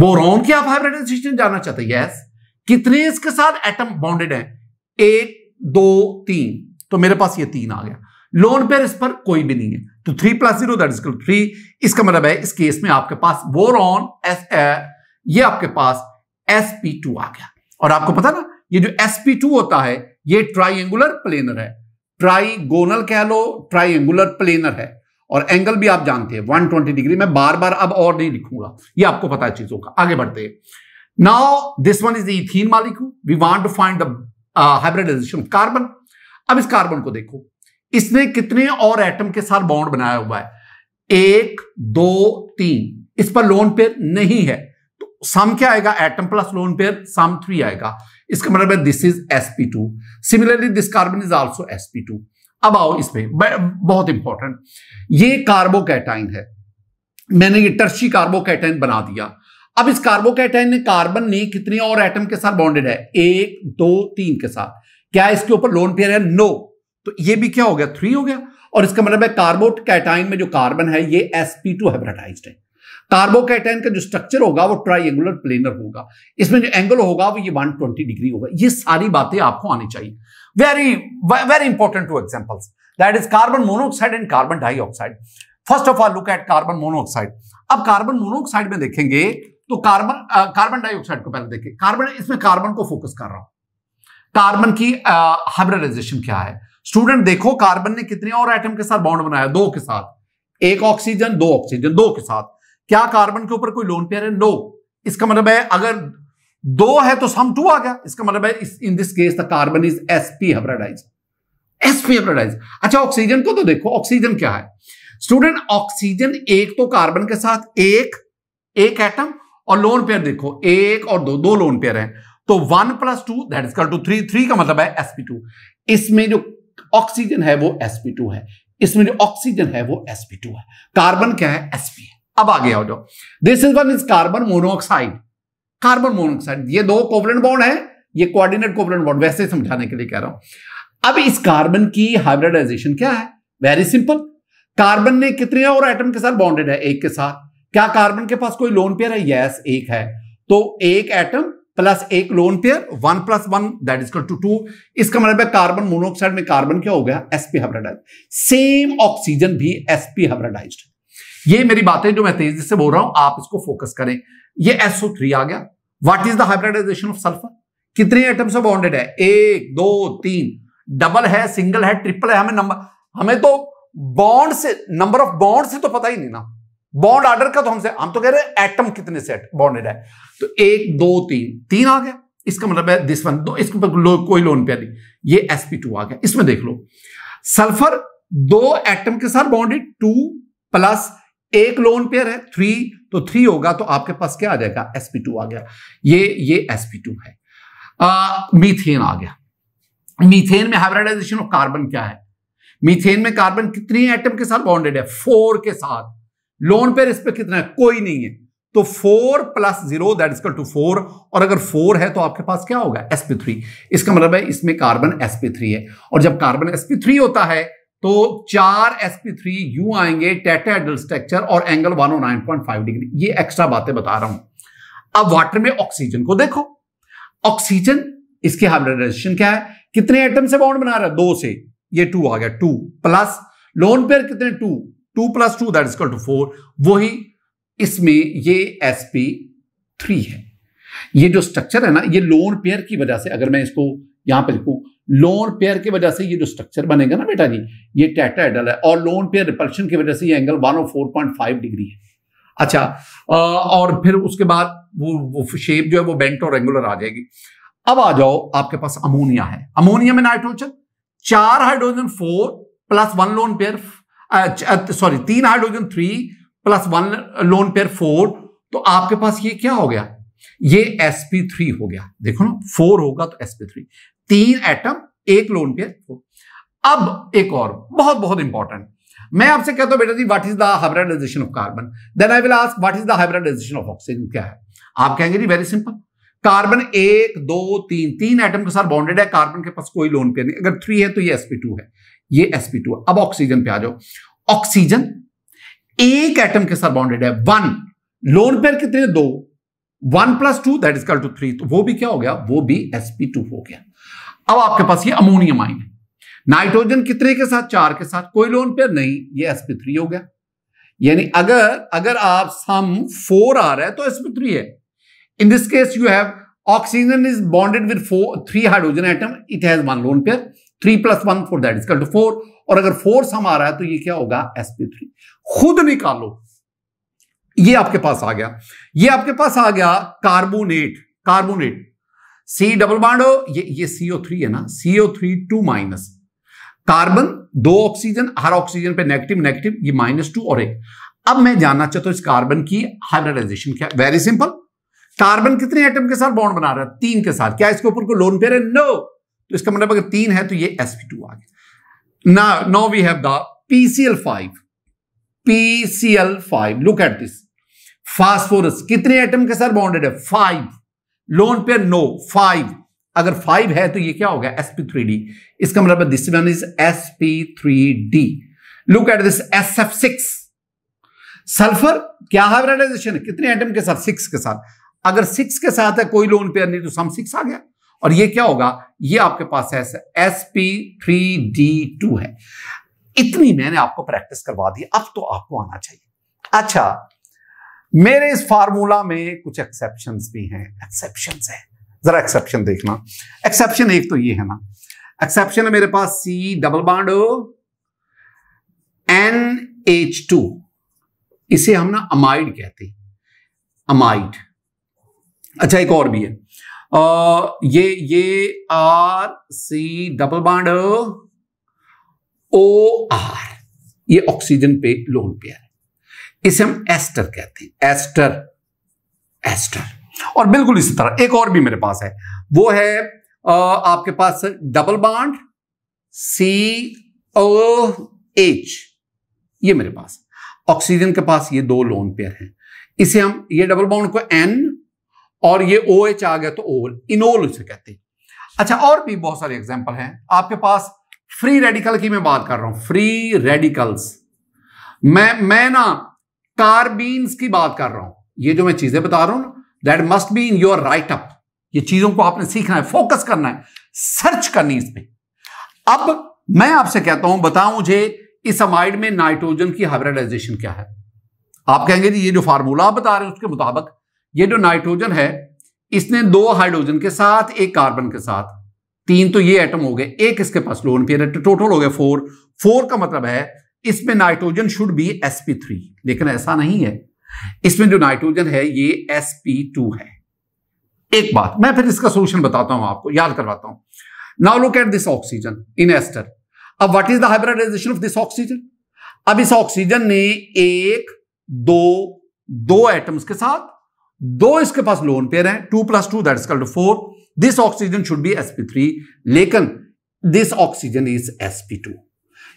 बोरॉन की आप हाइब्रिडाइजेशन जानना चाहते हैं यस कितने इसके साथ एटम बाउंडेड है एक दो तीन तो मेरे पास ये तीन आ गया लोन पेयर इस पर कोई भी नहीं है तो थ्री प्लस जीरो थ्री इसका मतलब है इस केस में आपके पास बोर ऑन एस ये आपके पास एस पी टू आ गया और आपको पता ना ये जो एस पी टू होता है ये ट्राइंगुलर प्लेनर है ट्राइगोनल कह लो ट्राइंगुलर प्लेनर है और एंगल भी आप जानते हैं 120 डिग्री मैं बार बार अब और नहीं लिखूंगा ये आपको पता है चीजों का आगे बढ़ते हैं now this one is the ethene molecule we want to find the hybridisation of carbon अब इस कार्बन को देखो इसने कितने और एटम के साथ बॉन्ड बनाया हुआ है एक दो तीन इस पर लोन पेयर नहीं है तो सम क्या आएगा atom plus lone pair sum three आएगा इसका मतलब है this is SP two similarly this carbon is also SP two अब आओ इसमें बहुत इंपॉर्टेंट ये कार्बोकैटाइन है मैंने ये टर्शी कार्बोकैटाइन बना दिया अब इस कार्बोकैटाइन ने कार्बन ने कितने और एटम के साथ बॉन्डेड है एक दो तीन के साथ क्या इसके ऊपर लोन पेयर है नो तो ये भी क्या हो गया थ्री हो गया और इसका मतलब है कार्बोट कैटाइन में जो कार्बन है ये sp2 टू हाइब्रिडाइज्ड है कार्बोकैटाइन का जो स्ट्रक्चर होगा वो ट्राइंगुलर प्लेनर होगा इसमें जो एंगल होगा वो ये 120 डिग्री होगा ये सारी बातें आपको आनी चाहिए very very important two examples that is carbon monoxide and carbon dioxide first of all look at carbon monoxide अब कार्बन मोनोऑक्साइड में देखेंगे तो कार्बन कार्बन डाइऑक्साइड को पहले देखें कार्बन इसमें कार्बन को फोकस कर रहा हूं कार्बन की हाइब्रिडाइजेशन क्या है स्टूडेंट देखो कार्बन ने कितने और एटम के साथ बॉन्ड बनाया दो के साथ एक ऑक्सीजन दो ऑक्सीजन दो के साथ क्या कार्बन के ऊपर कोई लोन पेयर है नो इसका मतलब है अगर दो है तो सम टू आ गया इसका मतलब है in this case the carbon is SP hybridize SP hybridize अच्छा ऑक्सीजन को तो देखो ऑक्सीजन क्या है स्टूडेंट ऑक्सीजन एक तो कार्बन के साथ एक एक एटम और लोन पेयर देखो एक और दो दो लोन पेयर हैं तो one plus two that is equal to three three का मतलब है एसपी टू इसमें जो ऑक्सीजन है वो एसपी टू है इसमें जो ऑक्सीजन है वो एसपी टू है कार्बन क्या है एसपी है अब आगे आ जाओ this is one is carbon monoxide carbon monoxide ये दो कोवलेंट बॉन्ड है ये कोऑर्डिनेट कोवलेंट बॉन्ड वैसे समझाने के लिए कह रहा हूं अब इस कार्बन की हाइब्रिडाइजेशन क्या है वेरी सिंपल कार्बन ने कितने और एटम के साथ बॉन्डेड है एक के साथ क्या कार्बन के पास कोई लोन पेयर है यस yes, एक है तो एक एटम प्लस एक lone pair one plus one that is two two इसका मतलब कार्बन मोनोऑक्साइड में कार्बन क्या हो गया एसपी हाइब्रिडाइज सेम ऑक्सीजन भी एसपी हाइब्रिडाइज ये मेरी बातें जो मैं तेजी से बोल रहा हूं आप इसको फोकस करें ये एसओ थ्री आ गया what is the hybridisation of sulphur कितने एटम्स से बॉन्डेड है एक दो तीन डबल है सिंगल है ट्रिपल है हमें नंबर हमें तो बॉन्ड से नंबर ऑफ बॉन्ड से तो पता ही नहीं ना बॉन्ड ऑर्डर का तो हमसे हम तो कह रहे हैं एटम कितने सेट बॉन्डेड है तो एक दो तीन तीन आ गया इसका मतलब है दिस वन दो इसके ऊपर लो, कोई लोन पे नहीं ये sp2 आ गया इसमें देख लो सल्फर दो एटम के साथ बॉन्डेड टू प्लस एक लोन पेयर है थ्री तो थ्री होगा तो आपके पास क्या आ जाएगा sp2 आ गया ये ये sp2 है आ, मीथेन आ गया मीथेन में हाइब्रिडाइजेशन ऑफ कार्बन क्या है मीथेन में कार्बन कितनी एटम के साथ बॉन्डेड है फोर के साथ लोन पे रिस्पेक्ट कितना है कोई नहीं है तो four plus zero that is equal to four और अगर फोर है तो आपके पास क्या होगा एसपी थ्री इसका मतलब है इसमें कार्बन एसपी थ्री है और जब कार्बन एसपी थ्री होता है तो चार एसपी थ्री यू आएंगे टेटाडल स्ट्रक्चर और एंगल 109.5 डिग्री ये एक्स्ट्रा बातें बता रहा हूं अब वाटर में ऑक्सीजन को देखो ऑक्सीजन इसके हाइब्रिडाइजेशन क्या है कितने एटम से बाउंड बना रहा है दो से ये टू आ गया टू प्लस लोन पेयर कितने two two plus two that is equal to four वही इसमें ये एस पी थ्री है ये जो स्ट्रक्चर है ना ये लोन पेयर की वजह से अगर मैं इसको यहां पे लिखू लोन पेयर की वजह से ये जो स्ट्रक्चर बनेगा ना बेटा जी ये टैटा एडल है और लोन पेयर रिपल्शन की वजह से ये एंगल वन डिग्री है अच्छा और फिर उसके बाद वो वो शेप जो है वो बेंट और एंगुलर आ जाएगी अब आ जाओ आपके पास अमोनिया है अमोनिया में नाइट्रोजन चार hydrogen four plus one lone pair sorry तीन hydrogen three plus one lone pair four तो आपके पास ये क्या हो गया ये sp3 हो गया देखो ना फोर होगा तो sp3 तीन एटम एक लोन पेयर फोर अब एक और बहुत बहुत इंपॉर्टेंट मैं आपसे कहता हूं बेटा जी what is the hybridisation of carbon then I will ask what is the hybridisation of oxygen क्या है आप कहेंगे जी वेरी सिंपल कार्बन एक दो तीन तीन एटम के साथ बॉन्डेड है कार्बन के पास कोई लोन पेयर नहीं अगर थ्री है तो ये sp2 है ये sp2 है अब ऑक्सीजन पे आ जाओ ऑक्सीजन एक एटम के साथ बॉन्डेड है वन लोन पेयर कितने दो one plus two that is equal to three तो वो भी क्या हो गया वो भी sp2 हो गया अब आपके पास ये अमोनियम आइन है नाइट्रोजन कितने के साथ चार के साथ कोई लोन पेयर नहीं ये sp3 हो गया यानी अगर अगर आप सम फोर आ रहा है तो sp3 है In this case, you have oxygen is bonded with four, three hydrogen atom. It has one lone pair. Three plus one four that is to four और अगर फोर सम आ रहा है तो ये क्या होगा sp3 खुद निकालो ये आपके पास आ गया ये आपके पास आ गया कार्बोनेट कार्बोनेट C डबल बांडो ये ये CO3 है ना CO3 three two minus carbon दो ऑक्सीजन हर ऑक्सीजन पे नेगेटिव नेगेटिव ये माइनस टू और एक अब मैं जानना चाहता हूं इस कार्बन की हाइब्रिडाइजेशन क्या वेरी सिंपल कार्बन कितने एटम के साथ बॉन्ड बना रहा है तीन के साथ क्या इसके ऊपर को लोन पेयर है नो no! तो इसका मतलब अगर तीन है तो ये एस पी टू आ गया ना no we have the PCl five PCl five look at this phosphorus कितने एटम के साथ बॉन्डेड है five lone pair no five अगर फाइव है तो ये क्या होगा पी थ्री डी इसका मतलब this one is P three D look at this S F six sulphur क्या हाइब्रिडाइजेशन है कितने एटम के साथ सिक्स के साथ अगर सिक्स के साथ है कोई लोन पेयर नहीं तो सम सिक्स आ गया और ये क्या होगा ये आपके पास है S P three D two है इतनी मैंने आपको प्रैक्टिस करवा दी अब तो आपको आना चाहिए अच्छा मेरे इस फार्मूला में कुछ एक्सेप्शन भी हैं एक्सेप्शन है जरा एक्सेप्शन देखना एक्सेप्शन एक तो ये है ना एक्सेप्शन है मेरे पास C double bond N H two इसे हम ना अमाइड कहते अमाइड अच्छा एक और भी है आ, ये ये are C double bond O R ये ऑक्सीजन पे लोन पे है इसे हम एस्टर कहते हैं एस्टर एस्टर और बिल्कुल इसी तरह एक और भी मेरे पास है वो है आ, आपके पास डबल बाड सी ओ एच ये मेरे पास ऑक्सीजन के पास ये दो लोन पेयर हैं इसे हम ये डबल बाउंड को एन और ये ओ एच आ गया तो ओल इनोल उसे कहते हैं अच्छा और भी बहुत सारे एग्जाम्पल हैं आपके पास फ्री रेडिकल की मैं बात कर रहा हूं फ्री रेडिकल्स मैं मैं ना कार्बीन की बात कर रहा हूं ये जो मैं चीजें बता रहा हूं that must be in your write up ये चीजों को आपने सीखना है फोकस करना है सर्च करनी इसमें अब मैं आपसे कहता हूं बताओ मुझे इस अमाइड में नाइट्रोजन की हाइब्रिडाइजेशन क्या है आप कहेंगे जी ये जो फार्मूला आप बता रहे हैं उसके मुताबिक ये जो नाइट्रोजन है इसने दो हाइड्रोजन के साथ एक कार्बन के साथ तीन तो ये एटम हो गए एक इसके पास लोन पेयर टोटल हो गए फोर फोर का मतलब है इसमें nitrogen should be P three लेकिन ऐसा नहीं है इसमें जो नाइट्रोजन है ये पी टू है एक बात मैं फिर इसका सोल्यूशन बताता हूं आपको याद करवाता हूं now look at this oxygen in ester अब what is the hybridisation of this oxygen अब इस ऑक्सीजन ने एक दो दो एटम्स के साथ दो इसके पास लोन पेयर है two plus two that is called four this oxygen should be SP three लेकिन this oxygen is SP two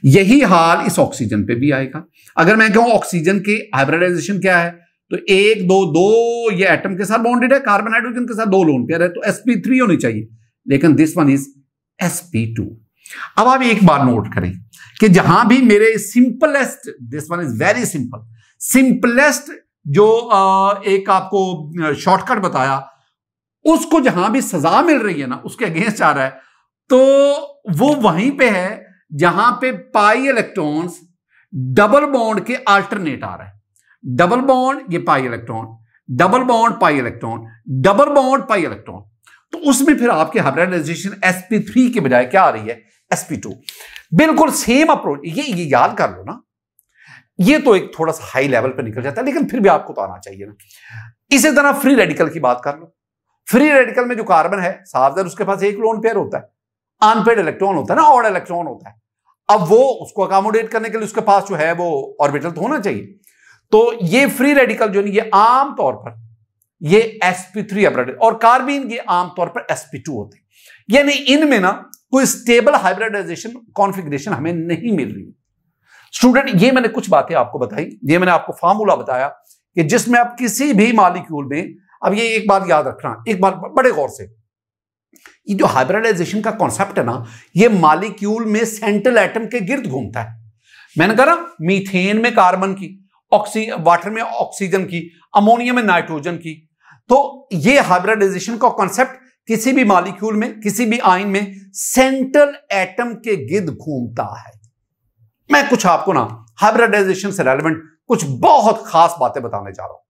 यही हाल इस ऑक्सीजन पे भी आएगा अगर मैं कहूं ऑक्सीजन के हाइब्रिडाइजेशन क्या है तो एक दो दो ये एटम के साथ बॉन्डेड है कार्बन हाइड्रोजन के साथ दो लोन पेयर है तो एसपी थ्री होनी चाहिए लेकिन this one is SP two अब आप एक बार नोट करें कि जहां भी मेरे simplest this one is very simple simplest जो एक आपको शॉर्टकट बताया उसको जहां भी सजा मिल रही है ना उसके अगेंस्ट आ रहा है तो वो वहीं पे है जहां पे पाई इलेक्ट्रॉन्स डबल बॉन्ड के अल्टरनेट आ रहा है डबल बॉन्ड ये pi electron double bond pi electron double bond pi electron तो उसमें फिर आपके हाइब्रिडाइजेशन थ्री के बजाय क्या आ रही है टू बिल्कुल सेम अप्रोच ये ये याद कर लो ना ये तो एक थोड़ा सा हाई लेवल पर निकल जाता है लेकिन फिर भी आपको तो आना चाहिए ना इसी तरह फ्री रेडिकल की बात कर लो फ्री रेडिकल में जो कार्बन है साफ उसके पास एक लोन पेयर होता है अनपेड इलेक्ट्रॉन होता है ना ऑड इलेक्ट्रॉन होता है अब वो उसको अकोमोडेट करने के लिए उसके पास जो है वो ऑर्बिटल तो होना चाहिए तो ये फ्री रेडिकल जो ये आमतौर पर ये sp3 थ्री और कार्बिन ये आमतौर पर sp2 होते हैं यानी इनमें ना कोई स्टेबल हाइब्रिडाइजेशन कॉन्फ़िगरेशन हमें नहीं मिल रही है स्टूडेंट ये मैंने कुछ बातें आपको बताई ये मैंने आपको फार्मूला बताया कि जिसमें आप किसी भी मालिक्यूल में अब ये एक बात याद रखना एक बार बड़े गौर से ये जो हाइब्रिडाइजेशन का कॉन्सेप्ट है ना ये मालिक्यूल में सेंट्रल एटम के गिर्द घूमता है मैंने कहा ना मीथेन में कार्बन की ऑक्सी वाटर में ऑक्सीजन की अमोनिया में नाइट्रोजन की तो ये हाइब्रिडाइजेशन का कॉन्सेप्ट किसी भी मालिक्यूल में किसी भी आइन में सेंट्रल एटम के गिर्द घूमता है मैं कुछ आपको ना हाइब्रिडाइजेशन से रेलिवेंट कुछ बहुत खास बातें बताने जा रहा हूं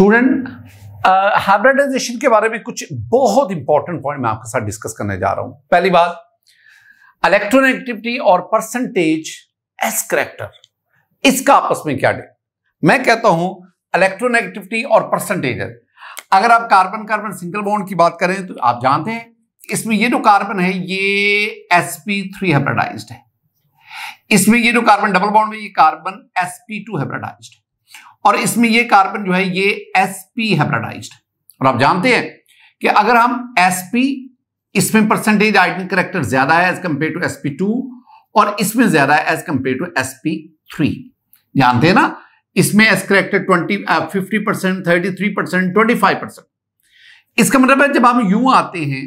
स्टूडेंट हाइब्रिडाइजेशन के बारे में कुछ बहुत इंपॉर्टेंट पॉइंट मैं आपके साथ डिस्कस करने जा रहा हूं पहली बात इलेक्ट्रोनेगेटिविटी और परसेंटेज एस करेक्टर इसका आपस में क्या डे मैं कहता हूं इलेक्ट्रोनेगेटिविटी और परसेंटेज अगर आप कार्बन कार्बन सिंगल बॉन्ड की बात करें तो आप जानते हैं इसमें ये जो कार्बन है ये एस पी थ्री हाइब्रिडाइज्ड है इसमें ये जो कार्बन डबल बॉन्ड में ये carbon S P two hybridised और इसमें ये कार्बन जो है ये एस पी और आप जानते हैं कि अगर हम एस पी इसमें परसेंटेज आइडन करेक्टर ज्यादा है as compare to S P two और इसमें ज्यादा है as compare to S P three जानते हैं ना इसमें S character twenty fifty percent thirty three percent twenty five percent इसका मतलब है जब हम यू आते हैं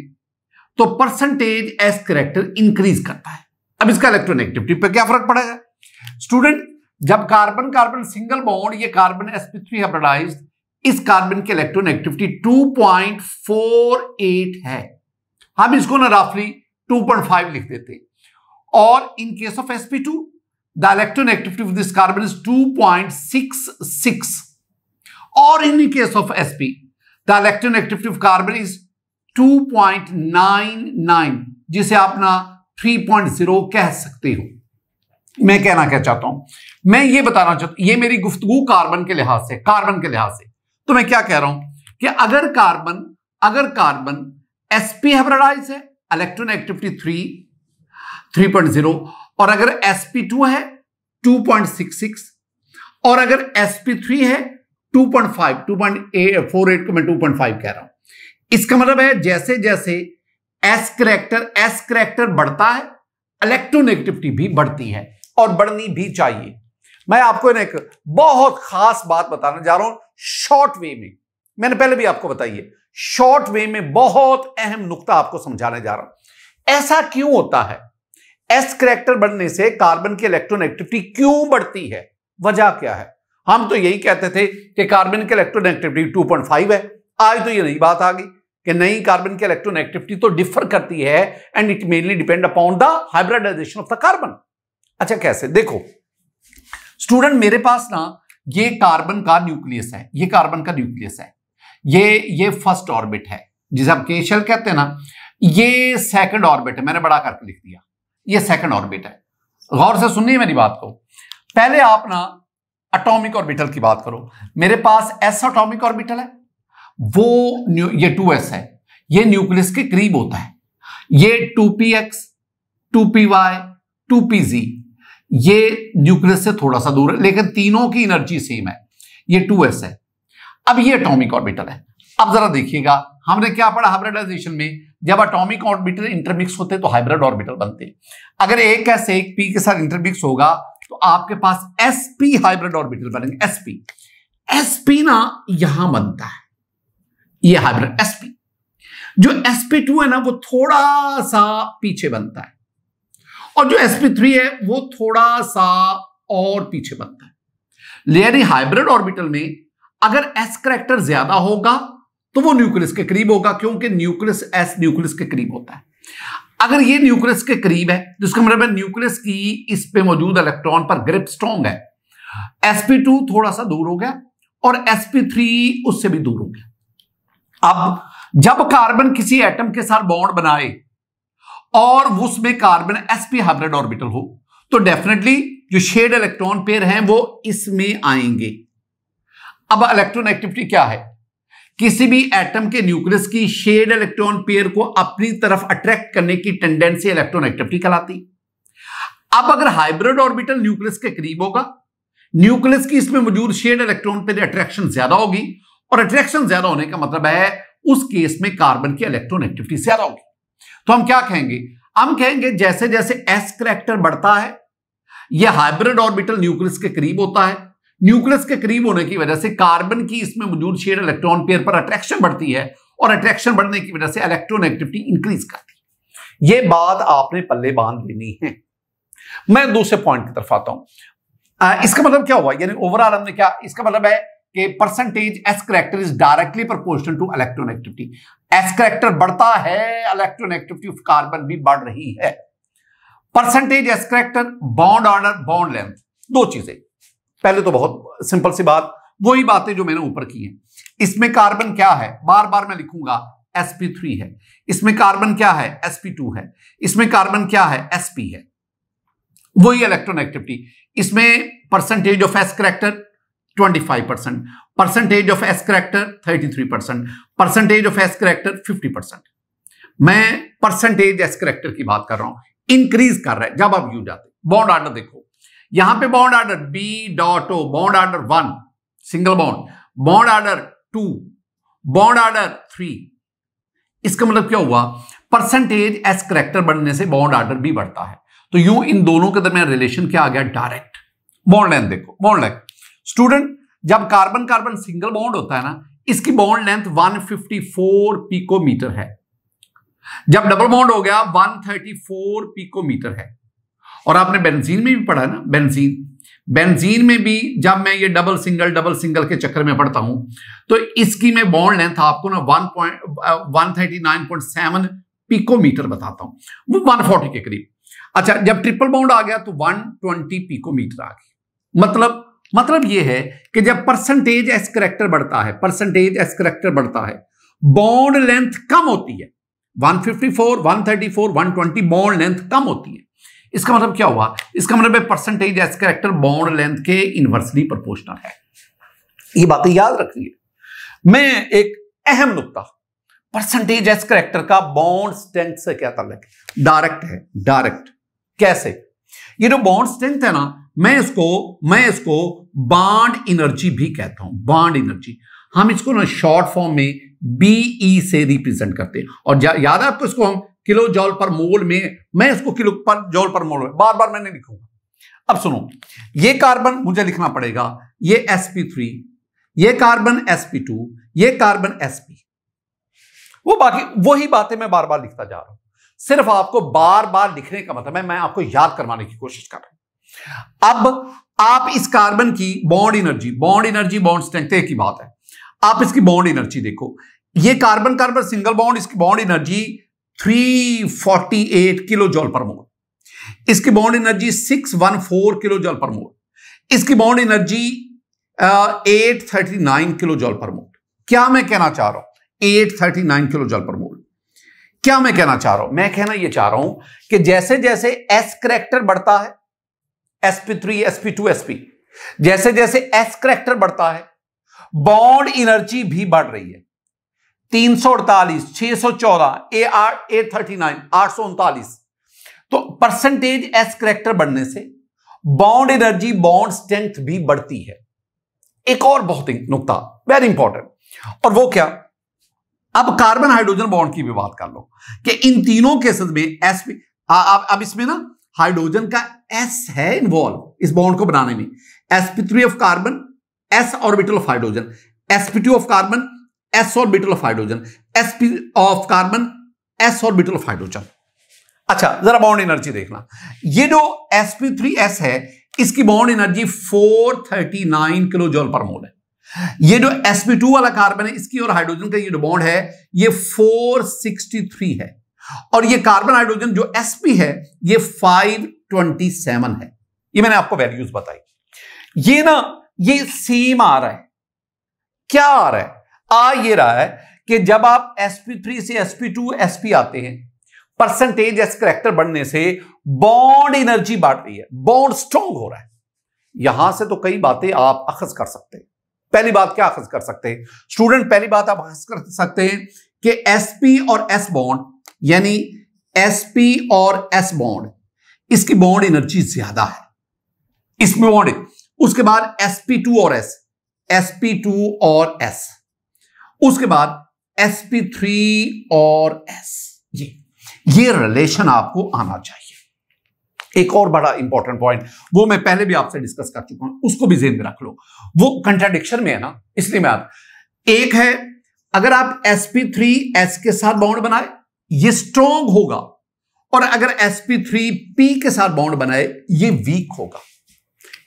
तो परसेंटेज एस करेक्टर इंक्रीज करता है अब इसका इलेक्ट्रोनेगेटिविटी पर क्या फर्क पड़ेगा स्टूडेंट जब कार्बन कार्बन सिंगल बॉन्ड ये कार्बन sp3 हाइब्रिडाइज्ड इस कार्बन की इलेक्ट्रोनेगेटिविटी 2.48 है हम इसको ना रफली टू लिख देते हैं और in case of sp2 the electronegativity of this carbon is 2.66 और in case of sp the electronegativity of carbon is 2.99 जिसे आप ना 3.0 कह सकते हो मैं कहना क्या चाहता हूं मैं ये बताना चाहता हूं ये मेरी गुफ्तगु कार्बन के लिहाज से कार्बन के लिहाज से तो मैं क्या कह रहा हूं कि अगर कार्बन अगर कार्बन एसपी हेब्राडाइज है electronegativity three three point zero और अगर एसपी टू है टू पॉइंट सिक्स सिक्स और अगर एसपी थ्री है two point five two point four eight को मैं टू पॉइंट फाइव कह रहा हूं इसका मतलब है जैसे जैसे एस करेक्टर एस करेक्टर बढ़ता है इलेक्ट्रोनेगेटिविटी भी बढ़ती है और बढ़नी भी चाहिए मैं आपको एक बहुत खास बात बताने जा रहा हूं शॉर्ट वे में मैंने पहले भी आपको बताई है शॉर्ट वे में बहुत अहम नुकता आपको समझाने जा रहा हूं ऐसा क्यों होता है एस करेक्टर बढ़ने से कार्बन की इलेक्ट्रोनेगेटिविटी क्यों बढ़ती है वजह क्या है हम तो यही कहते थे कि कार्बन की इलेक्ट्रोनेगेटिविटी फाइव है आज तो ये नई बात आ गई कि नई कार्बन की इलेक्ट्रोनेगेटिविटी तो डिफर करती है and it mainly depend upon the hybridisation of the carbon अच्छा कैसे देखो स्टूडेंट मेरे पास ना ये कार्बन का न्यूक्लियस है ये कार्बन का न्यूक्लियस है ये ये फर्स्ट ऑर्बिट है जिसे हम केशल कहते हैं ना ये सेकंड ऑर्बिट है मैंने बड़ा करके लिख दिया ये सेकंड ऑर्बिट है गौर से सुनिए मेरी बात को पहले आप ना अटोमिक ऑर्बिटल की बात करो मेरे पास एस अटोमिक ऑर्बिटल है वो ये टू एस है ये न्यूक्लियस के करीब होता है ये two P x two P Y two P G ये न्यूक्लियस से थोड़ा सा दूर है लेकिन तीनों की एनर्जी सेम है ये टू एस है अब ये अटोमिक ऑर्बिटल है अब जरा देखिएगा हमने क्या पढ़ा हाइब्रिडाइजेशन में जब अटोमिक ऑर्बिटल इंटरमिक्स होते तो हाइब्रिड ऑर्बिटल बनते अगर एक एस एक पी के साथ इंटरमिक्स होगा तो आपके पास एस पी हाइब्रिड ऑर्बिटल बनेंगे एस पी एस पी ना यहां बनता है ये हाइब्रिड एस पी जो एस पी टू है ना वो थोड़ा सा पीछे बनता है और जो sp3 है वो थोड़ा सा और पीछे बनता है लेयरी हाइब्रिड ऑर्बिटल में अगर s करेक्टर ज्यादा होगा तो वो न्यूक्लियस के करीब होगा क्योंकि न्यूक्लियस s न्यूक्लियस के करीब होता है अगर ये न्यूक्लियस के करीब है जिसका तो मतलब न्यूक्लियस की इस पे मौजूद इलेक्ट्रॉन पर ग्रिप स्ट्रॉन्ग है sp2 थोड़ा सा दूर हो गया और sp3 उससे भी दूर हो गया अब जब कार्बन किसी एटम के साथ बॉन्ड बनाए और उसमें कार्बन एसपी हाइब्रिड ऑर्बिटल हो तो डेफिनेटली जो शेड इलेक्ट्रॉन पेयर हैं वो इसमें आएंगे अब इलेक्ट्रॉन एक्टिविटी क्या है किसी भी एटम के न्यूक्लियस की शेड इलेक्ट्रॉन पेयर को अपनी तरफ अट्रैक्ट करने की टेंडेंसी इलेक्ट्रॉन एक्टिविटी कहलाती अब अगर हाइब्रिड ऑर्बिटल न्यूक्लियस के करीब होगा न्यूक्लियस की इसमें मौजूद शेड इलेक्ट्रॉन पेयर अट्रैक्शन ज्यादा होगी और अट्रैक्शन ज्यादा होने का मतलब है उस केस में कार्बन की इलेक्ट्रॉन एक्टिविटी ज्यादा होगी तो हम क्या कहेंगे हम कहेंगे जैसे जैसे एस करेक्टर बढ़ता है यह हाइब्रिड ऑर्बिटल न्यूक्लियस के करीब होता है न्यूक्लियस के करीब होने की वजह से कार्बन की इसमें मौजूद शेयर इलेक्ट्रॉन पेयर पर अट्रैक्शन बढ़ती है और अट्रैक्शन बढ़ने की वजह से इलेक्ट्रोनेगेटिविटी इंक्रीज करती है यह बात आपने पल्ले बांध लेनी है मैं दूसरे पॉइंट की तरफ आता हूं आ, इसका मतलब क्या हुआ यानी ओवरऑल हमने क्या इसका मतलब है कि percentage S character is directly proportional to electronegativity S character बढ़ता है इलेक्ट्रॉन एक्टिविटी ऑफ कार्बन भी बढ़ रही है percentage S character bond order bond length दो चीजें पहले तो बहुत सिंपल सी बात वही बातें जो मैंने ऊपर की हैं इसमें कार्बन क्या है बार बार मैं लिखूंगा sp3 है इसमें कार्बन क्या है sp2 है इसमें कार्बन क्या है sp है वही इलेक्ट्रॉन एक्टिविटी इसमें percentage of S character 25 percent percentage of S character 33 percent percentage of S character 50 percent मैं परसेंटेज एस करेक्टर की बात कर रहा हूं इंक्रीज कर रहा है जब आप यू जाते बॉन्ड आर्डर देखो यहां पे bond order B dot O bond order one single bond bond order two bond order three इसका मतलब क्या हुआ परसेंटेज एस करेक्टर बढ़ने से बॉन्ड आर्डर भी बढ़ता है तो यूं इन दोनों के दरमियान रिलेशन क्या आ गया डायरेक्ट बॉन्ड लेंथ देखो बॉन्ड लेंथ स्टूडेंट जब कार्बन कार्बन सिंगल बॉन्ड होता है ना इसकी बॉन्ड लेंथ 154 पिकोमीटर है जब डबल बॉन्ड हो गया 134 पिकोमीटर है और आपने बेंजीन में भी पढ़ा है ना बेंजीन बेंजीन में भी जब मैं ये डबल सिंगल डबल सिंगल के चक्कर में पढ़ता हूं तो इसकी मैं बॉन्ड लेंथ आपको ना वन पॉइंट वन पिकोमीटर बताता हूं वो वन के करीब अच्छा जब ट्रिपल बाउंड आ गया तो वन ट्वेंटी पिकोमीटर आ गया मतलब मतलब यह है कि जब परसेंटेज एस करेक्टर बढ़ता है परसेंटेज एस करेक्टर बढ़ता है बॉन्ड लेंथ कम होती है 154, 134, 120 बॉन्ड लेंथ कम होती है इसका मतलब क्या हुआ इसका मतलब है percentage S character bond length के इनवर्सली प्रोपोर्शनल है ये बातें याद रखनी है मैं एक अहम नुकता परसेंटेज एस करेक्टर का बॉन्ड स्ट्रेंथ से क्या तलक डायरेक्ट है डायरेक्ट कैसे ये जो बॉन्ड स्ट्रेंथ है ना मैं इसको मैं इसको बाड एनर्जी भी कहता हूं बाड एनर्जी हम इसको ना शॉर्ट फॉर्म में बीई e से रिप्रेजेंट करते हैं और याद है आपको इसको हम किलो जॉल पर मोल में मैं इसको किलो पर जॉल पर मोल में बार बार मैंने लिखूंगा अब सुनो ये कार्बन मुझे लिखना पड़ेगा ये sp3 ये कार्बन sp2 ये कार्बन sp वो बाकी वही बातें मैं बार बार लिखता जा रहा हूं सिर्फ आपको बार बार लिखने का मतलब है मैं आपको याद करवाने की कोशिश कर रहा हूं अब आप इस कार्बन की bond energy bond energy bond strength एक ही बात है आप इसकी बॉन्ड एनर्जी देखो ये कार्बन कार्बन सिंगल बॉन्ड इसकी bond energy 348 kilo joule per mole इसकी बॉन्ड एनर्जी 614 किलो जल पर मोल इसकी bond energy eight thirty nine kilo joule per mole क्या मैं कहना चाह रहा हूं एट थर्टी नाइन किलो जल पर मोल क्या मैं कहना चाह रहा हूं मैं कहना यह चाह रहा हूं कि जैसे जैसे एस करेक्टर बढ़ता है sp3 sp2 sp, to SP जैसे जैसे एस करेक्टर बढ़ता है बॉन्ड एनर्जी भी बढ़ रही है तीन सौ अड़तालीस छह सौ चौदह ए आर ए थर्टी नाइन आठ सौ उनतालीस तो परसेंटेज एस करेक्टर बढ़ने से बॉन्ड एनर्जी बॉन्ड स्ट्रेंथ भी बढ़ती है एक और बहुत नुकता वेरी इंपॉर्टेंट और वो क्या अब कार्बन हाइड्रोजन बॉन्ड की भी बात कर लो कि इन तीनों केसेस में एस अब इसमें ना हाइड्रोजन का एस है इन्वॉल्व इस बॉन्ड को बनाने में SP three of carbon S orbital of hydrogen two of carbon S orbital of hydrogen SP of carbon S orbital of hydrogen अच्छा जरा बॉन्ड एनर्जी देखना ये जो एसपी थ्री एस है इसकी bond energy 439 kilo joule per मोल है ये जो एसपी टू वाला कार्बन है इसकी और हाइड्रोजन का ये जो बॉन्ड है ये 463 है और ये कार्बन हाइड्रोजन जो sp है ये 527 है ये मैंने आपको वैल्यूज बताई ये ना ये सेम आ रहा है क्या आ रहा है आ ये रहा है कि जब आप sp3 से sp2 sp आते हैं परसेंटेज एस करेक्टर बढ़ने से बॉन्ड एनर्जी बढ़ रही है बॉन्ड स्ट्रॉन्ग हो रहा है यहां से तो कई बातें आप अखज कर सकते हैं पहली बात क्या अखज कर सकते हैं स्टूडेंट पहली बात आप अखज कर सकते हैं कि एसपी और एस बॉन्ड यानी पी और एस बॉन्ड इसकी बॉन्ड एनर्जी ज्यादा है इसमें बॉन्ड उसके बाद टू और एस पी टू और एस उसके बाद थ्री और एस ये ये रिलेशन आपको आना चाहिए एक और बड़ा इंपॉर्टेंट पॉइंट वो मैं पहले भी आपसे डिस्कस कर चुका हूं उसको भी जेन में रख लो वो कंट्राडिक्शन में है ना इसलिए मैं आप एक है अगर आप थ्री एस के साथ बाउंड बनाए ये स्ट्रॉन्ग होगा और अगर p के साथ बाउंड बनाए ये वीक होगा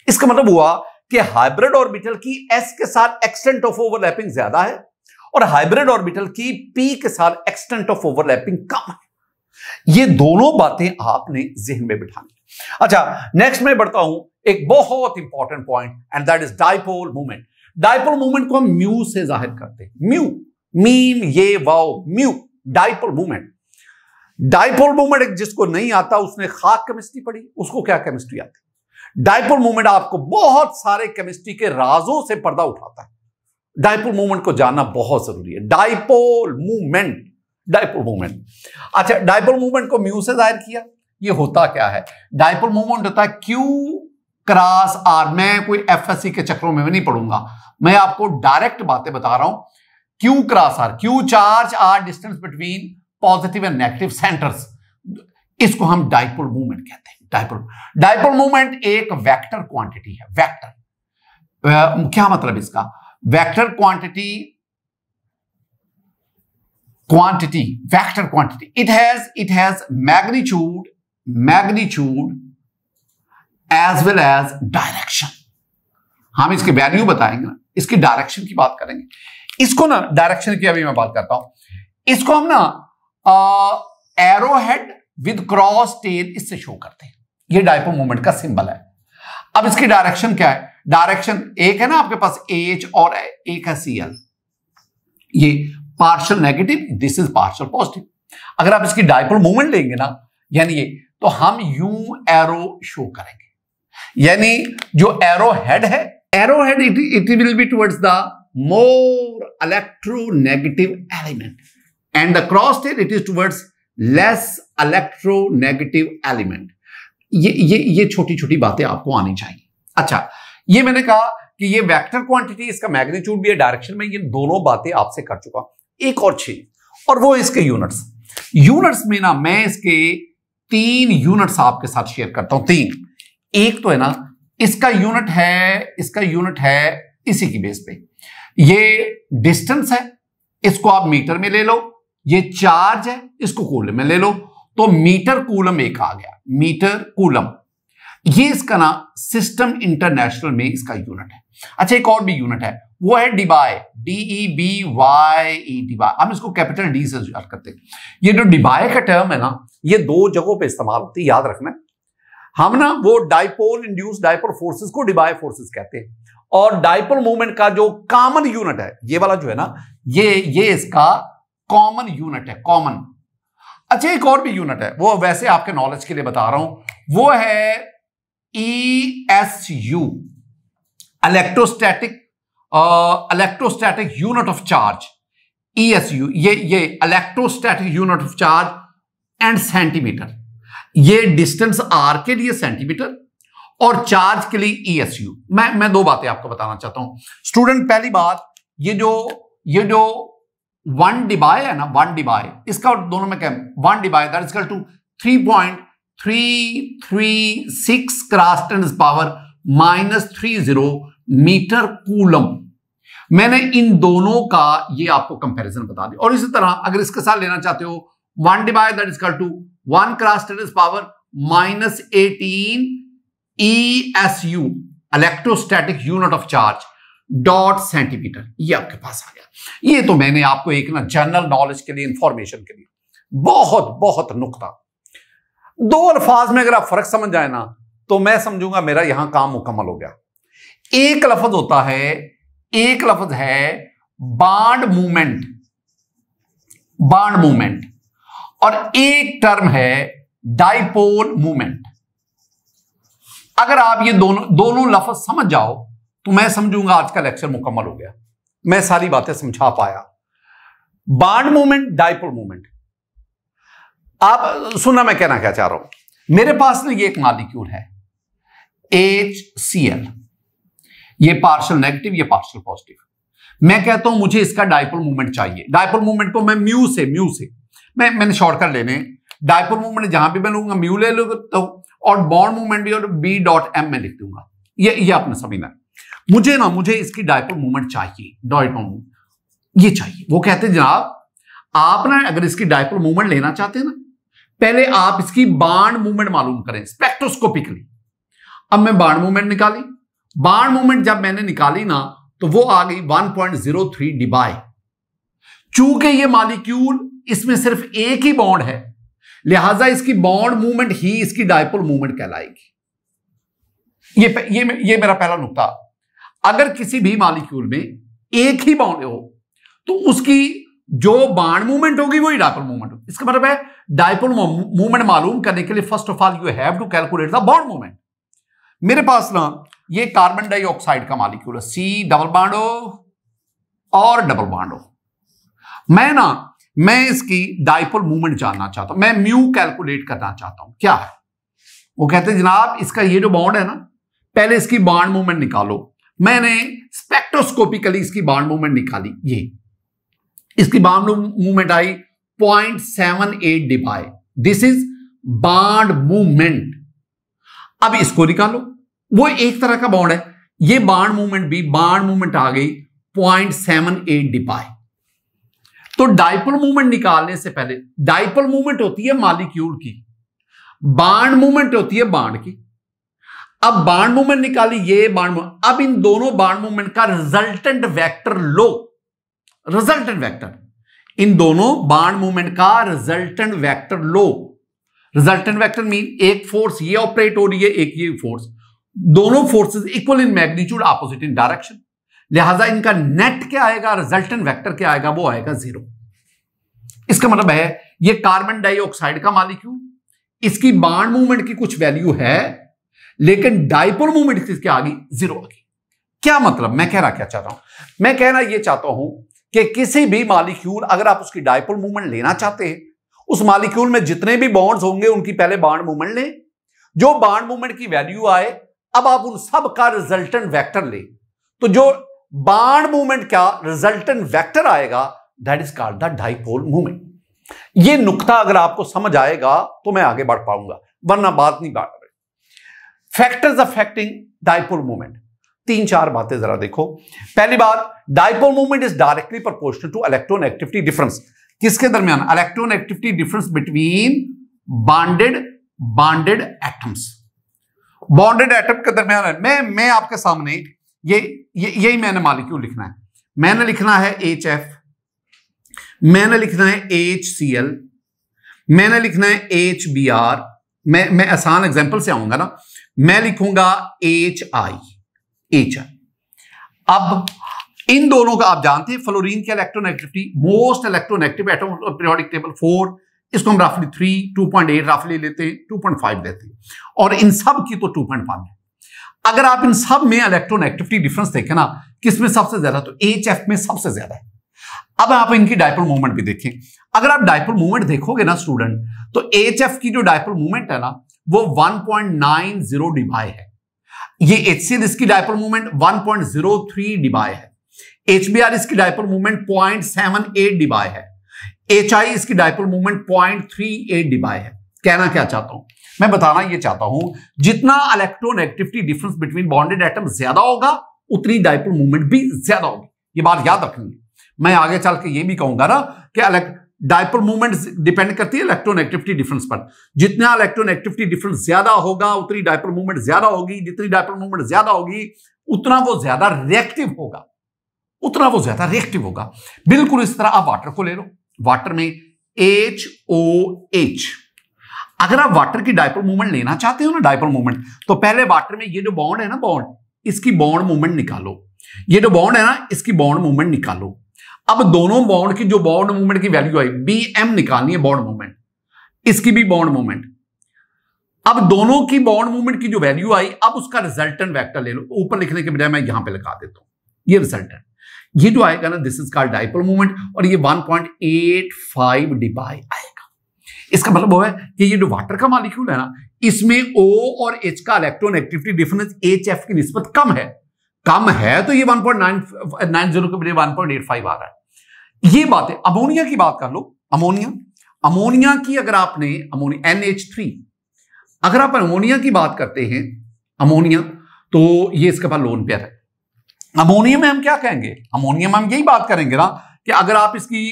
इसका मतलब हुआ कि हाइब्रिड ऑर्बिटल की s के साथ एक्सटेंट ऑफ ओवरलैपिंग ज्यादा है और हाइब्रिड ऑर्बिटल की p के साथ एक्सटेंट ऑफ ओवरलैपिंग कम है ये दोनों बातें आपने जहन में बिठानी अच्छा नेक्स्ट में बढ़ता हूं एक बहुत important point and that is dipole movement dipole movement को हम म्यू से जाहिर करते हैं म्यू मीम ये वाओ mu dipole movement dipole movement जिसको नहीं आता उसने खाक केमिस्ट्री पढ़ी उसको क्या केमिस्ट्री आती डायपोल मूवमेंट आपको बहुत सारे केमिस्ट्री के राजों से पर्दा उठाता है डायपोल मूवमेंट को जानना बहुत जरूरी है डायपोल मूवमेंट डायपोल मूवमेंट अच्छा डायपोल मूवमेंट को म्यू से जाहिर किया ये होता क्या है डायपोल मूवमेंट होता है क्यू क्रॉस आर मैं कोई सी के चक्रों में नहीं पढ़ूंगा मैं आपको डायरेक्ट बातें बता रहा हूं Q cross R Q charge R distance between positive and negative centres इसको हम डाइपोल मूवमेंट कहते हैं डाइपोल डाइपोल मूवमेंट एक वेक्टर क्वांटिटी है वेक्टर क्या मतलब इसका vector quantity quantity vector quantity it has it has magnitude magnitude as well as direction हम इसके वैल्यू बताएंगे ना इसकी डायरेक्शन की बात करेंगे इसको ना डायरेक्शन की अभी मैं बात करता हूं इसको हम ना arrow head with cross tail इससे शो करते हैं ये डायपो मूवमेंट का सिंबल है अब इसकी डायरेक्शन क्या है डायरेक्शन एक है ना आपके पास एच और एक है सी एल ये partial negative this is partial positive अगर आप इसकी डायपोल मूवमेंट लेंगे ना यानी ये तो हम यू एरो शो करेंगे यानी जो एरो हेड है arrow head it it will be towards the more electronegative element and across it it is towards less electronegative element ये ये ये छोटी छोटी बातें आपको आनी चाहिए अच्छा ये मैंने कहा कि ये वेक्टर क्वांटिटी इसका मैग्नीट्यूड भी है डायरेक्शन में ये दोनों बातें आपसे कर चुका एक और चीज और वो इसके यूनिट्स यूनिट्स में ना मैं इसके तीन यूनिट्स आपके साथ शेयर करता हूं तीन एक तो है ना इसका यूनिट है इसका यूनिट है इसी की बेस पे ये डिस्टेंस है इसको आप मीटर में ले लो ये चार्ज है इसको कूलम में ले लो तो मीटर कूलम एक आ गया मीटर कूलम ये इसका ना सिस्टम इंटरनेशनल में इसका यूनिट है अच्छा एक और भी यूनिट है वो है debye DE B Y debye e e, हम इसको कैपिटल डी से याद करते हैं ये जो डिबाय का टर्म है ना ये दो जगहों पे इस्तेमाल होती है याद रखना हम ना वो डाइपोल इंड्यूस डाइपोल फोर्सेस को डिबाय फोर्सेस कहते हैं और डाइपोल मूवमेंट का जो कॉमन यूनिट है ये वाला जो है ना ये ये इसका कॉमन यूनिट है कॉमन अच्छा एक और भी यूनिट है वो वैसे आपके नॉलेज के लिए बता रहा हूं वो है E S U electrostatic electrostatic unit of charge E S U ये ये electrostatic unit of charge and centimetre ये डिस्टेंस आर के लिए सेंटीमीटर और चार्ज के लिए ई एस यू मैं मैं दो बातें आपको बताना चाहता हूं स्टूडेंट पहली बात ये जो ये जो वन डिबाय है ना वन डिबाय इसका दोनों में क्या one debye that is equal to three point three three six cross ten power minus three zero metre coulomb मैंने इन दोनों का ये आपको कंपैरिजन बता दिया और इसी तरह अगर इसके साथ लेना चाहते हो one debye that is equal to one cross cross ten power minus eighteen E S U electrostatic unit of charge dot centimetre ये आपके पास आ गया ये तो मैंने आपको एक ना जनरल नॉलेज के लिए इंफॉर्मेशन के लिए बहुत बहुत नुकता दो अल्फाज में अगर आप फर्क समझ जाए ना तो मैं समझूंगा मेरा यहां काम मुकम्मल हो गया एक लफज होता है एक लफज है बाड मूवमेंट बाड मूवमेंट और एक टर्म है डाइपोल मूवमेंट अगर आप ये दोनों दोनों लफज समझ जाओ तो मैं समझूंगा आज का लेक्चर मुकम्मल हो गया मैं सारी बातें समझा पाया बाड मूवमेंट डायपोल मूवमेंट आप सुनना मैं कहना क्या चाह रहा हूं मेरे पास ना ये एक मालिक्यूल है एच सी एल ये पार्शल नेगेटिव ये पार्शल पॉजिटिव मैं कहता हूं मुझे इसका डायपोल मूवमेंट चाहिए डायपोल मूवमेंट को मैं म्यू से म्यू से मैं मैंने शॉर्टकट लेने डायपोल मूवमेंट जहां भी मैं लूंगा म्यू ले लूंगा तो और बॉन्ड मूवमेंट भी और बी डॉट एम में लिख दूंगा ये ये आपने समझना है मुझे ना मुझे इसकी डायपोल मूवमेंट चाहिए डायपोल मूवमेंट ये चाहिए वो कहते हैं जनाब आप ना अगर इसकी डायपोल मूवमेंट लेना चाहते हैं ना पहले आप इसकी बाण मूवमेंट मालूम करें स्पेक्ट्रोस्कोपिकली अब मैं बाण मूवमेंट निकाली बाण मूवमेंट जब मैंने निकाली ना तो वो आ गई 1.03 पॉइंट जीरो थ्री डिबाई चूंकि ये मालिक्यूल इसमें सिर्फ एक ही बॉन्ड है लिहाजा इसकी बॉन्ड मूवमेंट ही इसकी डायपोल मूवमेंट कहलाएगी ये ये ये मेरा पहला नुकता अगर किसी भी मालिक्यूल में एक ही बाउंड हो तो उसकी जो बाण मूवमेंट होगी वही डायपोल मूवमेंट होगी इसका मतलब है डायपोल मूवमेंट मालूम करने के लिए first of all you have to calculate the bond movement मेरे पास ना ये कार्बन डाइऑक्साइड का मालिक्यूल है सी डबल बाडो हो और डबल बाडो हो मैं ना मैं इसकी डायपोल मूवमेंट जानना चाहता हूं मैं म्यू कैलकुलेट करना चाहता हूं क्या है वो कहते हैं जनाब इसका ये जो बाउंड है ना पहले इसकी बाड मूवमेंट निकालो मैंने स्पेक्ट्रोस्कोपिकली इसकी बाउंड मूवमेंट निकाली ये इसकी बाउंड मूवमेंट आई point seven eight debye this is bond movement अब इसको निकालो वो एक तरह का बाउंड है ये बॉन्ड मूवमेंट भी बॉन्ड मूवमेंट आ गई पॉइंट सेवन एट डिबाई तो डाइपोल मूवमेंट निकालने से पहले डाइपोल मूवमेंट होती है मालिक्यूल की बाड मूवमेंट होती है बाड की अब बाड मूवमेंट निकाली ये बाड मूवमेंट अब इन दोनों बाड मूवमेंट का रिजल्टेंट वेक्टर लो रिजल्टेंट वेक्टर इन दोनों बाड मूवमेंट का रिजल्टेंट वेक्टर लो रिजल्टेंट वेक्टर मीन एक फोर्स ये ऑपरेट हो रही है एक ये फोर्स दोनों forces equal in magnitude opposite in direction लिहाजा इनका नेट क्या आएगा रिजल्टेंट वेक्टर क्या आएगा वो आएगा जीरो इसका मतलब है ये कार्बन डाइऑक्साइड का मालिक्यूल इसकी बाण मूवमेंट की कुछ वैल्यू है लेकिन डाइपोल मूवमेंट इसकी क्या आ गई जीरो आ गई क्या मतलब मैं कहना क्या चाहता हूं मैं कहना यह चाहता हूं कि किसी भी मालिक्यूल अगर आप उसकी डायपोल मूवमेंट लेना चाहते हैं उस मालिक्यूल में जितने भी बॉन्ड्स होंगे उनकी पहले बाड मूवमेंट लें जो बाड मूवमेंट की वैल्यू आए अब आप उन सब का रिजल्टेंट वेक्टर लें तो जो बाड मूवमेंट का रिजल्टेंट वेक्टर आएगा that is called the dipole movement ये नुकता अगर आपको समझ आएगा तो मैं आगे बढ़ पाऊंगा वरना बात नहीं बढ़ फैक्टर्स अफेक्टिंग डायपोल मूवमेंट तीन चार बातें जरा देखो पहली बात dipole movement is directly proportional to electron activity difference किसके दरमियान electron activity difference between bonded bonded atoms bonded atom के दरमियान मैं मैं आपके सामने ये, यही मैंने मालिक्यूल लिखना है मैंने लिखना है एच एफ मैंने लिखना है एच सी एल मैंने लिखना है एच बी आर मैं मैं आसान एग्जाम्पल से आऊंगा ना मैं लिखूंगा एच आई एच आई अब इन दोनों का आप जानते हैं फ्लोरीन की electronegativity most electronegative atom periodic table four इसको हम राफली थ्री टू पॉइंट एट रफली लेते हैं टू पॉइंट फाइव लेते हैं और इन सब की तो टू पॉइंट फाइव है अगर आप इन सब में इलेक्ट्रोनेगेटिविटी डिफरेंस देखें ना किसमें सबसे ज्यादा तो एच एफ में सबसे ज्यादा है अब आप इनकी डायपोल मूवमेंट भी देखें अगर आप डायपोल मूवमेंट देखोगे ना स्टूडेंट तो एच एफ की जो डायपोल मूवमेंट है ना वो 1.90 डिबाई है ये एच सी इसकी डायपर मूवमेंट 1.03 डिबाई है एच बी आर इसकी डायपर मूवमेंट 0.78 डिबाई है एच आई इसकी डायपर मूवमेंट 0.38 डिबाई है कहना क्या चाहता हूं मैं बताना ये चाहता हूं जितना electron activity difference between bonded atom ज्यादा होगा उतनी डायपर मूवमेंट भी ज्यादा होगी ये बात याद रखेंगे मैं आगे चल के ये भी कहूंगा ना कि डायपोल मूवमेंट डिपेंड करती है इलेक्ट्रॉन एक्टिविटी डिफरेंस पर जितना इलेक्ट्रॉन एक्टिविटी डिफरेंस ज्यादा होगा उतनी डायपोल मूवमेंट ज्यादा होगी जितनी डायपोल मूवमेंट ज्यादा होगी उतना वो ज्यादा रिएक्टिव होगा उतना वो ज्यादा रिएक्टिव होगा बिल्कुल इस तरह आप वाटर को ले लो वाटर में एच ओ एच अगर आप वाटर की डायपोल मूवमेंट लेना चाहते हो ना डायपोल मूवमेंट तो पहले वाटर में ये जो बॉन्ड है ना बॉन्ड इसकी बॉन्ड मूवमेंट निकालो ये जो बॉन्ड है ना इसकी बॉन्ड मूवमेंट निकालो अब दोनों बॉन्ड की जो बॉन्ड मूवमेंट की वैल्यू आई बी एम निकालनी है बॉन्ड मूवमेंट इसकी भी बॉन्ड मूवमेंट अब दोनों की बॉन्ड मूवमेंट की जो वैल्यू आई अब उसका रिजल्टेंट वैक्टर ले लो ऊपर लिखने के बजाय मैं यहां पर लगा देता हूं यह रिजल्टेंट ये जो आएगा ना this is called dipole movement और ये 1.85 डिबाई आएगा इसका मतलब वो है कि ये जो वाटर का मालिक्यूल है ना इसमें ओ और एच का electron activity difference H F की निस्बत कम है कम है तो ये 1.9 जीरो के बजाय 1.85 आ रहा है ये बात है अमोनिया की बात कर लो अमोनिया अमोनिया की अगर आपने अमोनिया एन एच थ्री अगर आप अमोनिया की बात करते हैं अमोनिया तो ये इसके पास लोन पेयर है अमोनिया में हम क्या कहेंगे अमोनिया में हम यही बात करेंगे ना कि अगर आप इसकी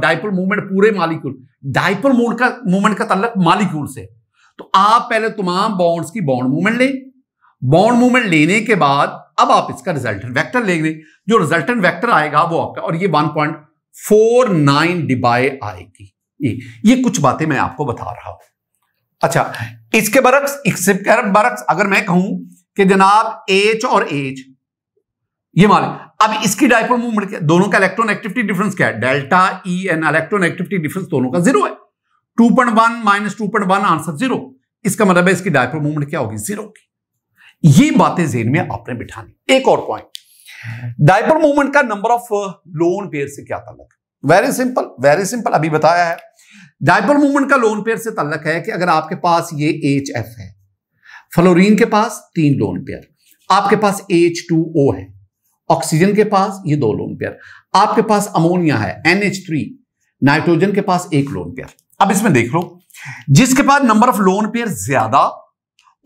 डायपोल मूवमेंट पूरे मालिक्यूल डाइपोल मूवमेंट का मूवमेंट का तल्लक मालिक्यूल से तो आप पहले तमाम बॉन्ड्स की बॉन्ड मूवमेंट लें बॉन्ड मूवमेंट लेने के बाद अब आप इसका रिजल्टेंट वेक्टर लेंगे जो रिजल्टेंट वेक्टर आएगा वो आपका और ये 1.49 डिबाई आएगी ये ये कुछ बातें मैं आपको बता रहा हूं अच्छा इसके बरक्स इसके बरक्स अगर मैं कहूं कि जनाब एच और एच ये मान अब इसकी डायपोल मूवमेंट क्या दोनों का इलेक्ट्रॉन एक्टिविटी डिफरेंस क्या है delta E N electron activity difference दोनों का जीरो है 2.1 माइनस 2.1 आंसर जीरो इसका मतलब है इसकी डायपोल मूवमेंट क्या होगी जीरो की ये बातें जेन में आपने बिठानी एक और पॉइंट डायपर मूवमेंट का नंबर ऑफ लोन पेयर से क्या तल्लक वेरी सिंपल वेरी सिंपल अभी बताया है डायपर मूवमेंट का लोन पेयर से तल्लक है कि अगर आपके पास ये एच एफ है फ्लोरीन के पास तीन लोन पेयर आपके पास एच टू ओ है ऑक्सीजन के पास ये दो लोन पेयर आपके पास अमोनिया है एनएच थ्री नाइट्रोजन के पास एक लोन पेयर अब इसमें देख लो जिसके पास नंबर ऑफ लोन पेयर ज्यादा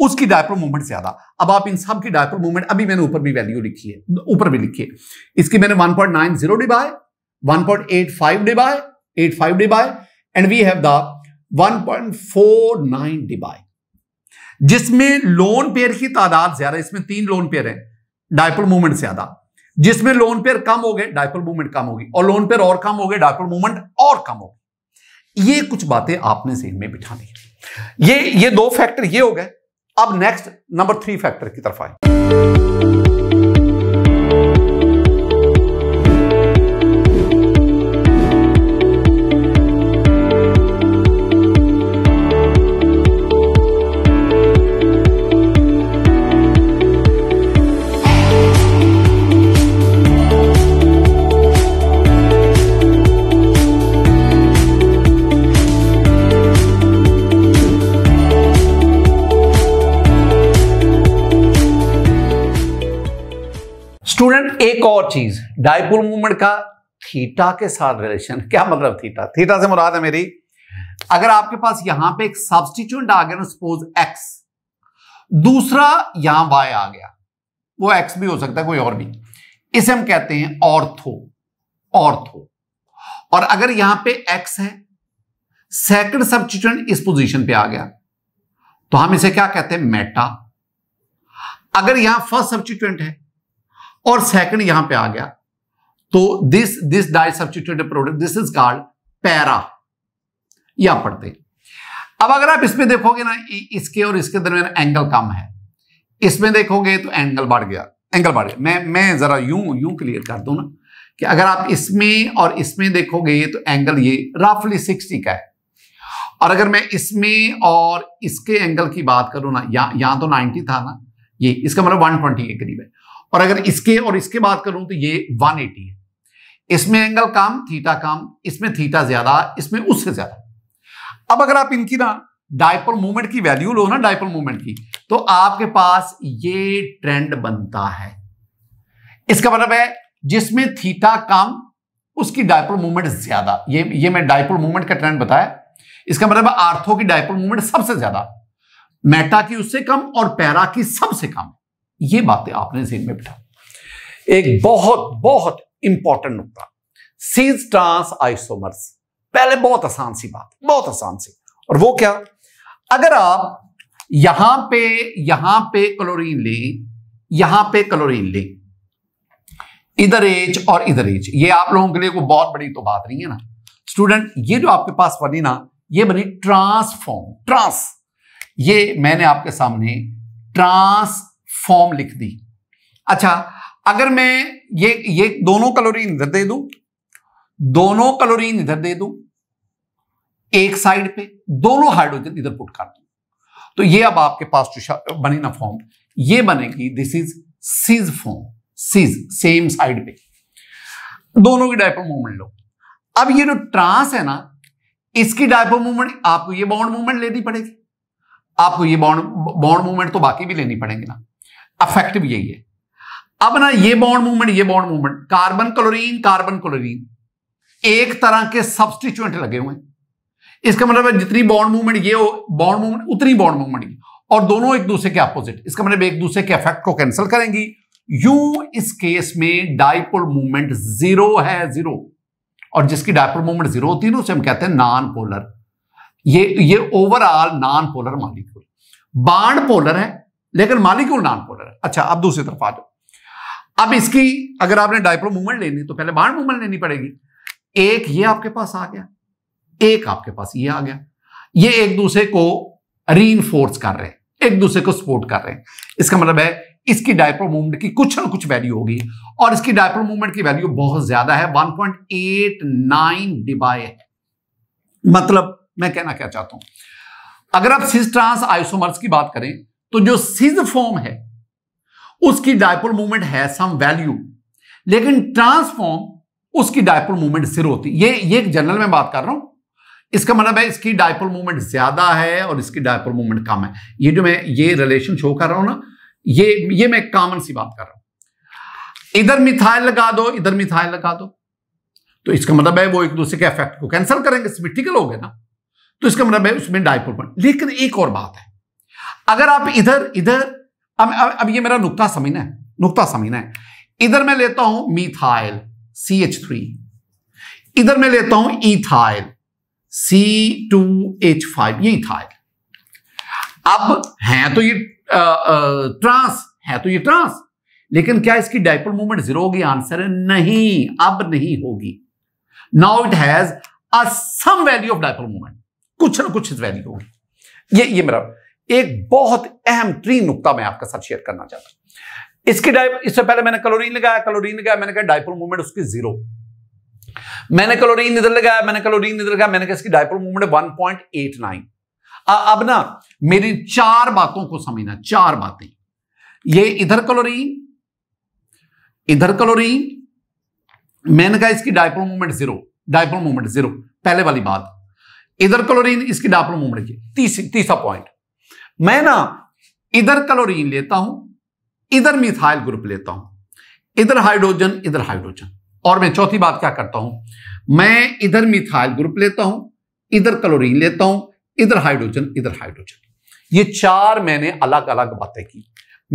उसकी डायपर मूवमेंट ज्यादा अब आप इन सब की डायपर मूवमेंट अभी मैंने ऊपर भी वैल्यू लिखी है ऊपर भी लिखी है इसकी मैंने 1.90 point nine zero debye one point eight five debye eight five debye and we have then the 1.49 point debye जिसमें लोन पेयर की तादाद ज्यादा इसमें तीन लोन पेयर है डायपर मूवमेंट ज्यादा जिसमें लोन पेयर कम हो गए डायपर मूवमेंट कम होगी और लोन पेयर और कम हो गए डायपर मूवमेंट और कम होगी ये कुछ बातें आपने जेन में बिठानी ये ये दो फैक्टर ये हो गए अब नेक्स्ट नंबर थ्री फैक्टर की तरफ आए एक और चीज डायपोल मूवमेंट का थीटा के साथ रिलेशन क्या मतलब थीटा थीटा से मुराद है मेरी अगर आपके पास यहां पे एक सब्सटीट्यूंट आ गया ना सपोज एक्स दूसरा यहां वाई आ गया वो एक्स भी हो सकता है कोई और भी इसे हम कहते हैं ऑर्थो ऑर्थो और अगर यहां पे एक्स है सेकंड सब्सटीट्यूंट इस पोजीशन पे आ गया तो हम इसे क्या कहते हैं मेटा अगर यहां फर्स्ट सब्सटीट्यूंट है और सेकंड यहां पे आ गया तो this this di substituted product this is called para या पढ़ते अब अगर आप इसमें देखोगे ना इसके और इसके दरमियान एंगल कम है इसमें देखोगे तो एंगल बढ़ गया एंगल बढ़ गया मैं मैं जरा यूं यूं क्लियर कर दू ना कि अगर आप इसमें और इसमें देखोगे तो एंगल ये रफली सिक्सटी का है और अगर मैं इसमें और इसके एंगल की बात करूं ना यहां तो नाइनटी था ना ये इसका मतलब वन ट्वेंटी के करीब है और अगर इसके और इसके बात करूं तो ये 180 है इसमें एंगल काम थीटा काम इसमें थीटा ज्यादा इसमें उससे ज्यादा अब अगर आप इनकी ना डायपोल मूवमेंट की वैल्यू लो ना डायपोल मूवमेंट की तो आपके पास ये ट्रेंड बनता है इसका मतलब है जिसमें थीटा काम उसकी डायपोल मूवमेंट ज्यादा ये ये मैं डायपोल मूवमेंट का ट्रेंड बताया इसका मतलब आर्थो की डायपोल मूवमेंट सबसे ज्यादा मेटा की उससे कम और पैरा की सबसे कम ये बातें आपने जेन में बिठा एक बहुत बहुत इंपॉर्टेंट नुकता सीज ट्रांस आइसोमर्स पहले बहुत आसान सी बात बहुत आसान सी और वो क्या अगर आप यहां पे यहां पे क्लोरीन लें यहां पे क्लोरीन लें इधर एज और इधर एज ये आप लोगों के लिए कोई बहुत बड़ी तो बात नहीं है ना स्टूडेंट ये जो आपके पास बनी ना ये बनी ट्रांसफॉर्म ट्रांस ये मैंने आपके सामने ट्रांस फॉर्म लिख दी अच्छा अगर मैं ये ये दोनों कलोरीन इधर दे दूं दोनों कलोरीन इधर दे दूं एक साइड पे दोनों हाइड्रोजन इधर पुट कर दूं तो ये अब आपके पास जो बने ना फॉर्म ये बनेगी this is cis form cis same side पे दोनों की डायपर मूवमेंट लो अब ये जो ट्रांस है ना इसकी डायपर मूवमेंट आपको ये बॉन्ड मूवमेंट लेनी पड़ेगी आपको ये बॉन्ड बॉन्ड मूवमेंट तो बाकी भी लेनी पड़ेगी ना अफेक्टिव यही है अब ना ये बॉन्ड मूवमेंट ये bond movement carbon chlorine carbon chlorine एक तरह के सब्सटीच्यूएंट लगे हुए हैं इसका मतलब है जितनी बॉन्ड मूवमेंट ये बॉन्ड मूवमेंट उतनी बॉन्ड मूवमेंट और दोनों एक दूसरे के अपोजिट इसका मतलब एक दूसरे के इफेक्ट को कैंसिल करेंगी यू इस केस में डायपोल मूवमेंट जीरो है जीरो और जिसकी डायपोल मूवमेंट जीरो होती है ना उसे हम कहते हैं नॉन पोलर ये ये overall non polar molecule bond polar है लेकिन मालिक्यूल नॉन पोलर है अच्छा अब दूसरी तरफ आ जाओ अब इसकी अगर आपने डायप्रो मूवमेंट लेनी तो पहले बाण मूवमेंट लेनी पड़ेगी एक ये आपके पास आ गया एक आपके पास ये आ गया ये एक दूसरे को री कर रहे हैं एक दूसरे को सपोर्ट कर रहे हैं इसका मतलब है इसकी डायप्रो मूवमेंट की कुछ ना कुछ वैल्यू होगी और इसकी डायप्रो मूवमेंट की वैल्यू बहुत ज्यादा है 1.89 डिबाय है मतलब मैं कहना क्या चाहता हूं अगर आप सिस ट्रांस आइसोमर्स की बात करें तो जो सीज फॉर्म है उसकी डायपोल मूवमेंट है सम वैल्यू लेकिन ट्रांसफॉर्म उसकी डायपोल मूवमेंट सिर होती ये ये एक जनरल में बात कर रहा हूं इसका मतलब है इसकी डायपोल मूवमेंट ज्यादा है और इसकी डायपोल मूवमेंट कम है ये जो मैं ये रिलेशन शो कर रहा हूं ना ये ये मैं कॉमन सी बात कर रहा हूं इधर मिथाइल लगा दो इधर मिथाइल लगा दो तो इसका मतलब है वो एक दूसरे के इफेक्ट को कैंसिल करेंगे हो गए ना तो इसका मतलब है उसमें डायपोल लेकिन एक और बात है अगर आप इधर इधर अब अब, अब ये मेरा नुकता समझना है नुकता समझना है इधर मैं लेता हूं मिथाइल सी एच थ्री इधर मैं लेता हूं ethyl C two H five ये इथाइल अब है तो ये आ, आ, ट्रांस है तो ये ट्रांस लेकिन क्या इसकी डाइपोल मूवमेंट जीरो होगी आंसर है नहीं अब नहीं होगी now it has some value of dipole movement कुछ ना कुछ वैल्यू होगी ये ये मेरा एक बहुत अहम ट्री नुकता मैं आपके साथ शेयर करना चाहता हूं इसके इससे पहले मैंने कलोरीन लगाया कलोरीन लगाया मैंने कहा डायपोल मूवमेंट उसकी जीरो मैंने कलोरीन इधर लगाया मैंने कलोरीन इधर लगाया मैंने कहा इसकी dipole movement one point eight nine अब ना मेरी चार बातों को समझना चार बातें ये इधर कलोरीन इधर कलोरीन मैंने कहा इसकी dipole movement zero dipole movement zero पहले वाली बात इधर कलोरीन इसकी डायपोल मूवमेंट तीसरा पॉइंट मैं ना इधर क्लोरीन लेता हूं इधर मिथाइल ग्रुप लेता हूं इधर हाइड्रोजन इधर हाइड्रोजन और मैं चौथी बात क्या करता हूं मैं इधर मिथाइल ग्रुप लेता हूं इधर क्लोरीन लेता हूं इधर हाइड्रोजन इधर हाइड्रोजन ये चार मैंने अलग अलग बातें की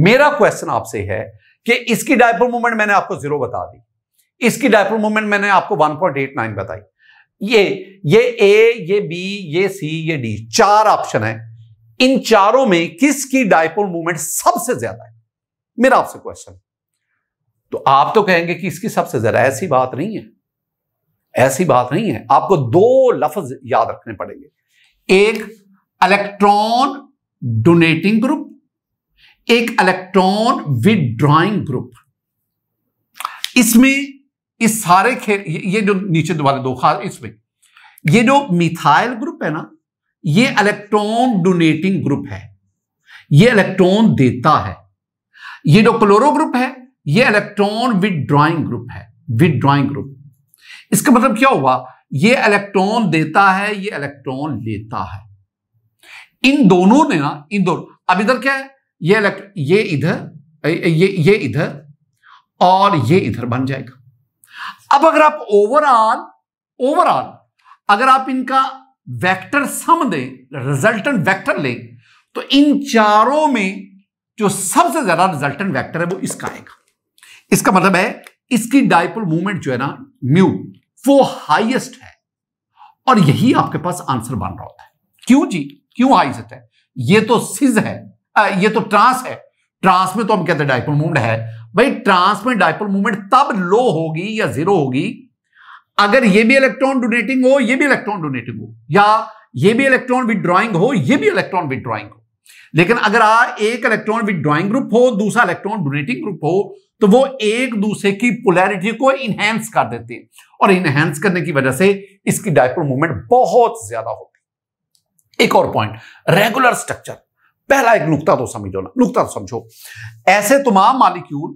मेरा क्वेश्चन आपसे है कि इसकी डायपोल मूवमेंट मैंने आपको जीरो बता दी इसकी डायपोल मूवमेंट मैंने आपको 1.89 बताई ये ये ए ये बी ये सी ये डी चार ऑप्शन है इन चारों में किसकी डायपोल मूवमेंट सबसे ज्यादा है मेरा आपसे क्वेश्चन तो आप तो कहेंगे कि इसकी सबसे ज्यादा ऐसी बात नहीं है ऐसी बात नहीं है आपको दो लफ्ज याद रखने पड़ेंगे एक इलेक्ट्रॉन डोनेटिंग ग्रुप एक इलेक्ट्रॉन विदड्रॉइंग ग्रुप इसमें इस सारे खेल ये जो नीचे दोबारा दो खास इसमें ये जो मिथाइल ग्रुप है ना ये इलेक्ट्रॉन डोनेटिंग ग्रुप है ये इलेक्ट्रॉन देता है ये जो क्लोरो ग्रुप है ये इलेक्ट्रॉन विदड्रॉइंग ग्रुप है विदड्रॉइंग ग्रुप इसका मतलब क्या हुआ ये इलेक्ट्रॉन देता है ये इलेक्ट्रॉन लेता है इन दोनों ने ना इन दोनों अब इधर क्या है ये ये इधर ये ये इधर और ये इधर बन जाएगा अब अगर आप ओवरऑल ओवरऑल अगर आप इनका वेक्टर सम दें रिजल्टेंट वेक्टर लें तो इन चारों में जो सबसे ज्यादा रिजल्टेंट वेक्टर है वो इसका आएगा इसका मतलब है इसकी डायपोल मूवमेंट जो है ना म्यू वो हाईएस्ट है और यही आपके पास आंसर बन रहा होता है क्यों जी क्यों हाईएस्ट है ये तो सिज है आ, ये तो ट्रांस है ट्रांस में तो हम कहते हैं डायपोल मूवमेंट है भाई ट्रांस में डायपोल मूवमेंट तब लो होगी या जीरो होगी अगर ये भी इलेक्ट्रॉन डोनेटिंग हो ये भी इलेक्ट्रॉन डोनेटिंग हो या ये भी इलेक्ट्रॉन विदड्रॉइंग हो ये भी इलेक्ट्रॉन विदड्रॉइंग हो लेकिन अगर आ एक इलेक्ट्रॉन विदड्रॉइंग ग्रुप हो दूसरा इलेक्ट्रॉन डोनेटिंग ग्रुप हो तो वो एक दूसरे की पोलैरिटी को इनहेंस कर देते हैं और इनहेंस करने की वजह से इसकी डायपोल मूवमेंट बहुत ज्यादा होती है एक और पॉइंट रेगुलर स्ट्रक्चर पहला एक नुकता तो समझो ना नुकता तो समझो ऐसे तमाम मालिक्यूल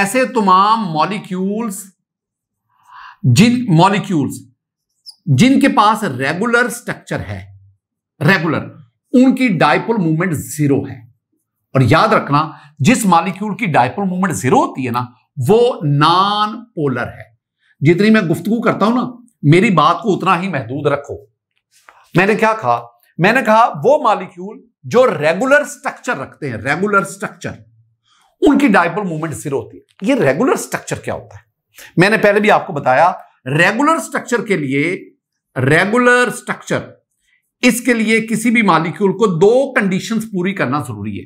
ऐसे तमाम मॉलिक्यूल्स जिन मॉलिक्यूल्स जिनके पास रेगुलर स्ट्रक्चर है रेगुलर उनकी डायपोल मूवमेंट जीरो है और याद रखना जिस मॉलिक्यूल की डायपोल मूवमेंट जीरो होती है ना वो नॉन पोलर है जितनी मैं गुफ्तगु करता हूं ना मेरी बात को उतना ही महदूद रखो मैंने क्या कहा मैंने कहा वो मॉलिक्यूल जो रेगुलर स्ट्रक्चर रखते हैं रेगुलर स्ट्रक्चर उनकी डायपोल मूवमेंट जीरो होती है ये रेगुलर स्ट्रक्चर क्या होता है मैंने पहले भी आपको बताया रेगुलर स्ट्रक्चर के लिए रेगुलर स्ट्रक्चर इसके लिए किसी भी मालिक्यूल को दो कंडीशन पूरी करना जरूरी है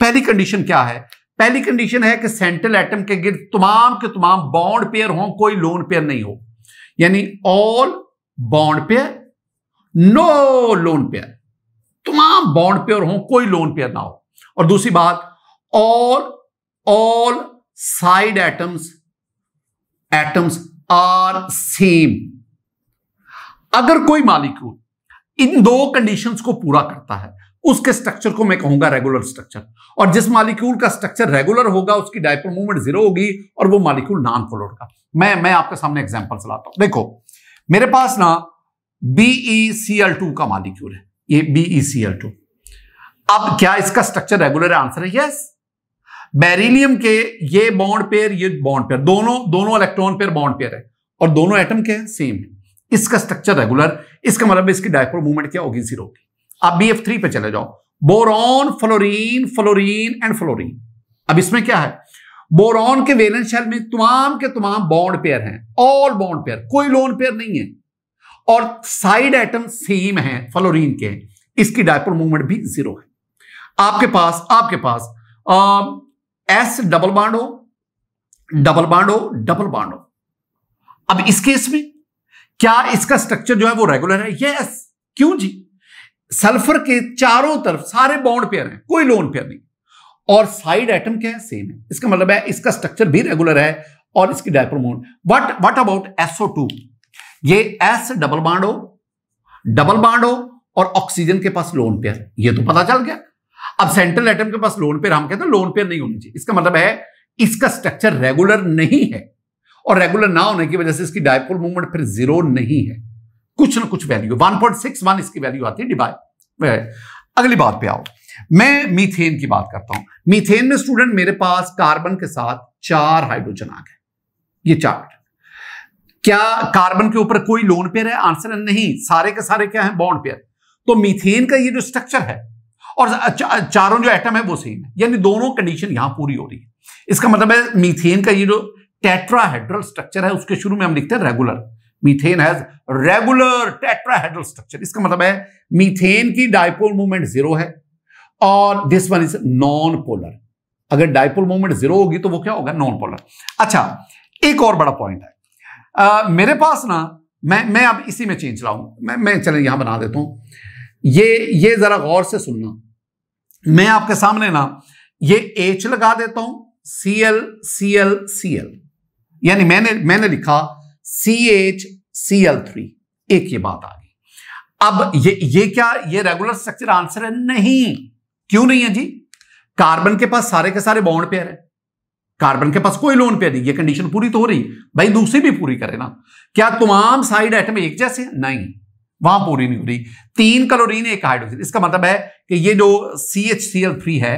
पहली कंडीशन क्या है पहली कंडीशन है कि सेंट्रल एटम के गिर तमाम के तमाम बॉन्ड पेयर हो कोई लोन पेयर नहीं हो यानी all bond pair no lone pair तमाम बॉन्ड पेयर हो कोई लोन पेयर ना हो और दूसरी बात all all side atoms atoms are same अगर कोई मालिक्यूल इन दो कंडीशंस को पूरा करता है उसके स्ट्रक्चर को मैं कहूंगा रेगुलर स्ट्रक्चर और जिस मालिक्यूल का स्ट्रक्चर रेगुलर होगा उसकी डायपर मूवमेंट जीरो होगी और वो मालिक्यूल नॉन कोलोड का मैं मैं आपके सामने एग्जाम्पल चलाता हूं देखो मेरे पास ना BeCl2 का मालिक्यूल है ये BeCl2 अब क्या इसका स्ट्रक्चर रेगुलर आंसर है यस बेरिलियम के ये बॉन्ड पेयर ये बॉन्ड पेयर दोनों दोनों इलेक्ट्रॉन पेयर बॉन्ड पेयर है और दोनों एटम के हैं सेम है इसका स्ट्रक्चर रेगुलर इसका मतलब इसकी डायपोल मूवमेंट क्या होगी जीरो की आप बी एफ थ्री पे चले जाओ boron fluorine fluorine and fluorine अब इसमें क्या है बोरॉन के वेलेंस शेल में तमाम के तमाम बॉन्ड पेयर हैं ऑल बॉन्ड पेयर कोई लोन पेयर नहीं है और साइड एटम सेम है फ्लोरीन के इसकी डायपोल मूवमेंट भी जीरो है आपके पास आपके पास एस डबल बांड हो डबल बांड हो डबल बांड हो अब इस केस में क्या इसका स्ट्रक्चर जो है वो रेगुलर है यस क्यों जी सल्फर के चारों तरफ सारे बॉन्ड पेयर हैं कोई लोन पेयर नहीं और साइड आइटम क्या है सेम है इसका मतलब है इसका स्ट्रक्चर भी रेगुलर है और इसकी dipole dipole moment what what about SO two ये एस डबल बांड हो डबल बांड हो और ऑक्सीजन के पास लोन पेयर ये तो पता चल गया अब सेंट्रल एटम के पास लोन पेयर हम कहते हैं लोन पेयर नहीं होनी चाहिए इसका मतलब है इसका स्ट्रक्चर रेगुलर नहीं है और रेगुलर ना होने की वजह से इसकी डायपोल मूवमेंट फिर जीरो नहीं है कुछ ना कुछ वैल्यू वन इसकी वैल्यू आती है डिवाइड अगली बात पे आओ मैं मीथेन की बात करता हूं मीथेन में स्टूडेंट मेरे पास कार्बन के साथ चार हाइड्रोजन आ गए ये चार क्या कार्बन के ऊपर कोई लोन पेयर है आंसर नहीं सारे के सारे क्या है बॉन्ड पेयर तो मीथेन का ये जो स्ट्रक्चर है और चारों जो एटम है वो सेम है यानी दोनों कंडीशन यहां पूरी हो रही है इसका मतलब है मीथेन का ये जो टेट्राहेड्रल स्ट्रक्चर है उसके शुरू में हम लिखते हैं regular methane has regular tetrahedral structure इसका मतलब है मीथेन की डायपोल मूवमेंट जीरो है और this one is non polar अगर डायपोल मूवमेंट जीरो होगी तो वो क्या होगा नॉन पोलर अच्छा एक और बड़ा पॉइंट है आ, मेरे पास ना मैं मैं अब इसी में चेंज लाऊं मैं मैं चले यहां बना देता हूं ये ये जरा गौर से सुनना मैं आपके सामने ना ये एच लगा देता हूं C L C L C L यानी मैंने मैंने लिखा C H C L three एक ये बात आ गई अब ये ये क्या ये रेगुलर स्ट्रक्चर आंसर है नहीं क्यों नहीं है जी कार्बन के पास सारे के सारे बॉन्ड पेयर है कार्बन के पास कोई लोन पेयर नहीं ये कंडीशन पूरी तो हो रही भाई दूसरी भी पूरी करे ना क्या तमाम साइड आइटम एक जैसे नहीं वहां पूरी नहीं हो रही तीन क्लोरीन एक हाइड्रोजन इसका मतलब है कि ये जो C H C L three है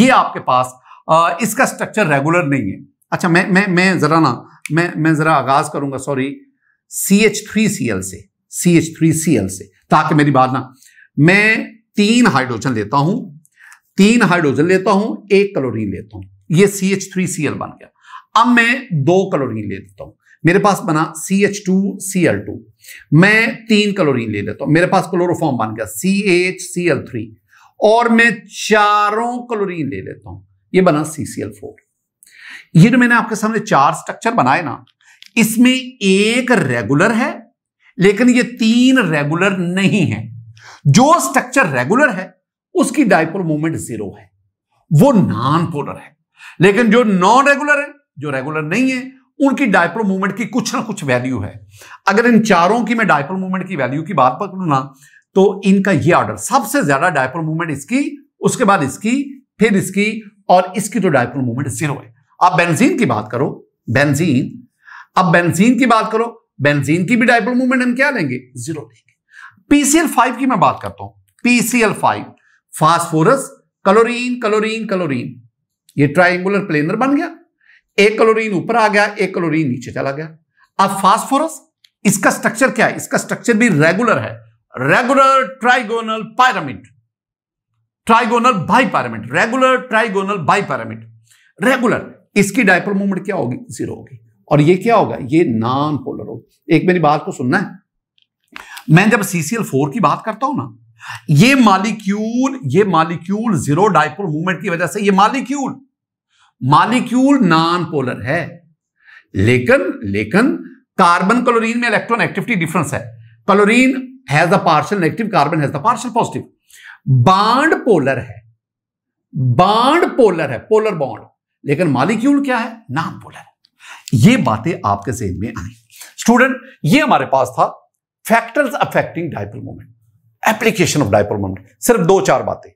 ये आपके पास आ, इसका स्ट्रक्चर रेगुलर नहीं है अच्छा मैं मैं मैं जरा ना मैं मैं जरा आगाज करूंगा sorry C H three C L से C H three C L से ताकि मेरी बात ना मैं तीन हाइड्रोजन लेता हूं तीन हाइड्रोजन लेता हूं एक क्लोरीन लेता हूं ये C H three C L बन गया अब मैं दो क्लोरीन ले लेता हूं मेरे पास बना C H two C L two मैं तीन क्लोरीन ले लेता हूं मेरे पास क्लोरोफॉर्म बन गया C H C L three और मैं चारों क्लोरीन ले लेता हूं ये बना सी सी एल फोर ये जो मैंने आपके सामने चार स्ट्रक्चर बनाए ना इसमें एक रेगुलर है लेकिन ये तीन रेगुलर नहीं है जो स्ट्रक्चर रेगुलर है उसकी डाइपोल मूवमेंट जीरो है वो नॉन पोलर है लेकिन जो नॉन रेगुलर है जो रेगुलर नहीं है उनकी डायपोल मूवमेंट की कुछ ना कुछ वैल्यू है अगर इन चारों की मैं डायपोल मूवमेंट की वैल्यू की बात पकड़ू ना तो इनका ये ऑर्डर सबसे ज्यादा डायपोल मूवमेंट इसकी उसके बाद इसकी फिर इसकी और इसकी तो डायपोल मूवमेंट जीरो है अब बेंजीन की बात करो बेंजीन अब बेंजीन की बात करो बेंजीन की भी डायपोल मूवमेंट हम क्या लेंगे जीरो लेंगे पीसीएल फाइव की मैं बात करता हूं P C L five phosphorus chlorine chlorine chlorine ये ट्राइंगुलर प्लेनर बन गया एक क्लोरीन ऊपर आ गया एक क्लोरीन नीचे चला गया अब फास्फोरस इसका स्ट्रक्चर क्या है इसका स्ट्रक्चर भी रेगुलर है regular trigonal pyramid trigonal bi pyramid regular trigonal bi pyramid regular इसकी डायपोल मूवमेंट क्या होगी जीरो होगी और ये क्या होगा ये नॉन पोलर होगा एक मेरी बात को सुनना है मैं जब सीसीएल फोर की बात करता हूं ना ये मालिक्यूल ये मालिक्यूल जीरो डायपोल मूवमेंट की वजह से ये मालिक्यूल मालिक्यूल नॉन पोलर है लेकिन लेकिन कार्बन क्लोरीन में इलेक्ट्रॉन एक्टिविटी डिफरेंस है chlorine has the partial negative carbon has the partial positive bond polar है बाड पोलर है पोलर बॉन्ड लेकिन मालिक्यूल क्या है नॉन पोलर ये बातें आपके जहन में आई स्टूडेंट ये हमारे पास था factors affecting dipole moment application of dipole moment सिर्फ दो चार बातें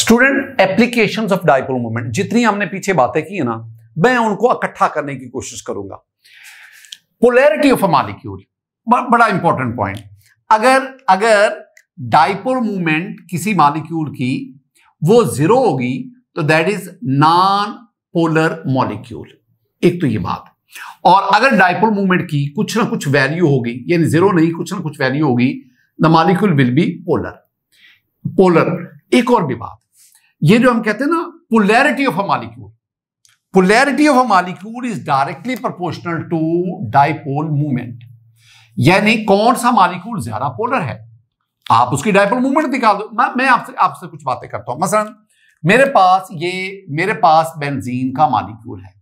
student applications of dipole moment जितनी हमने पीछे बातें की है ना मैं उनको इकट्ठा करने की कोशिश करूंगा पोलैरिटी ऑफ अ मालिक्यूल बड़ा इंपॉर्टेंट पॉइंट अगर अगर डायपोल मूवमेंट किसी मालिक्यूल की वो जीरो होगी तो that is non polar molecule एक तो ये बात और अगर डायपोल मूवमेंट की कुछ ना कुछ वैल्यू होगी यानी जीरो नहीं कुछ ना कुछ वैल्यू होगी the molecule will be polar polar एक और भी बात ये जो हम कहते हैं ना polarity of a molecule polarity of a molecule is directly proportional to dipole movement यानी कौन सा मालिक्यूल ज्यादा पोलर है आप उसकी डायपोल मूवमेंट निकाल दो मैं मैं आपसे आपसे कुछ बातें करता हूं मसलन मेरे पास ये मेरे पास बेंजीन का मालिक्यूल है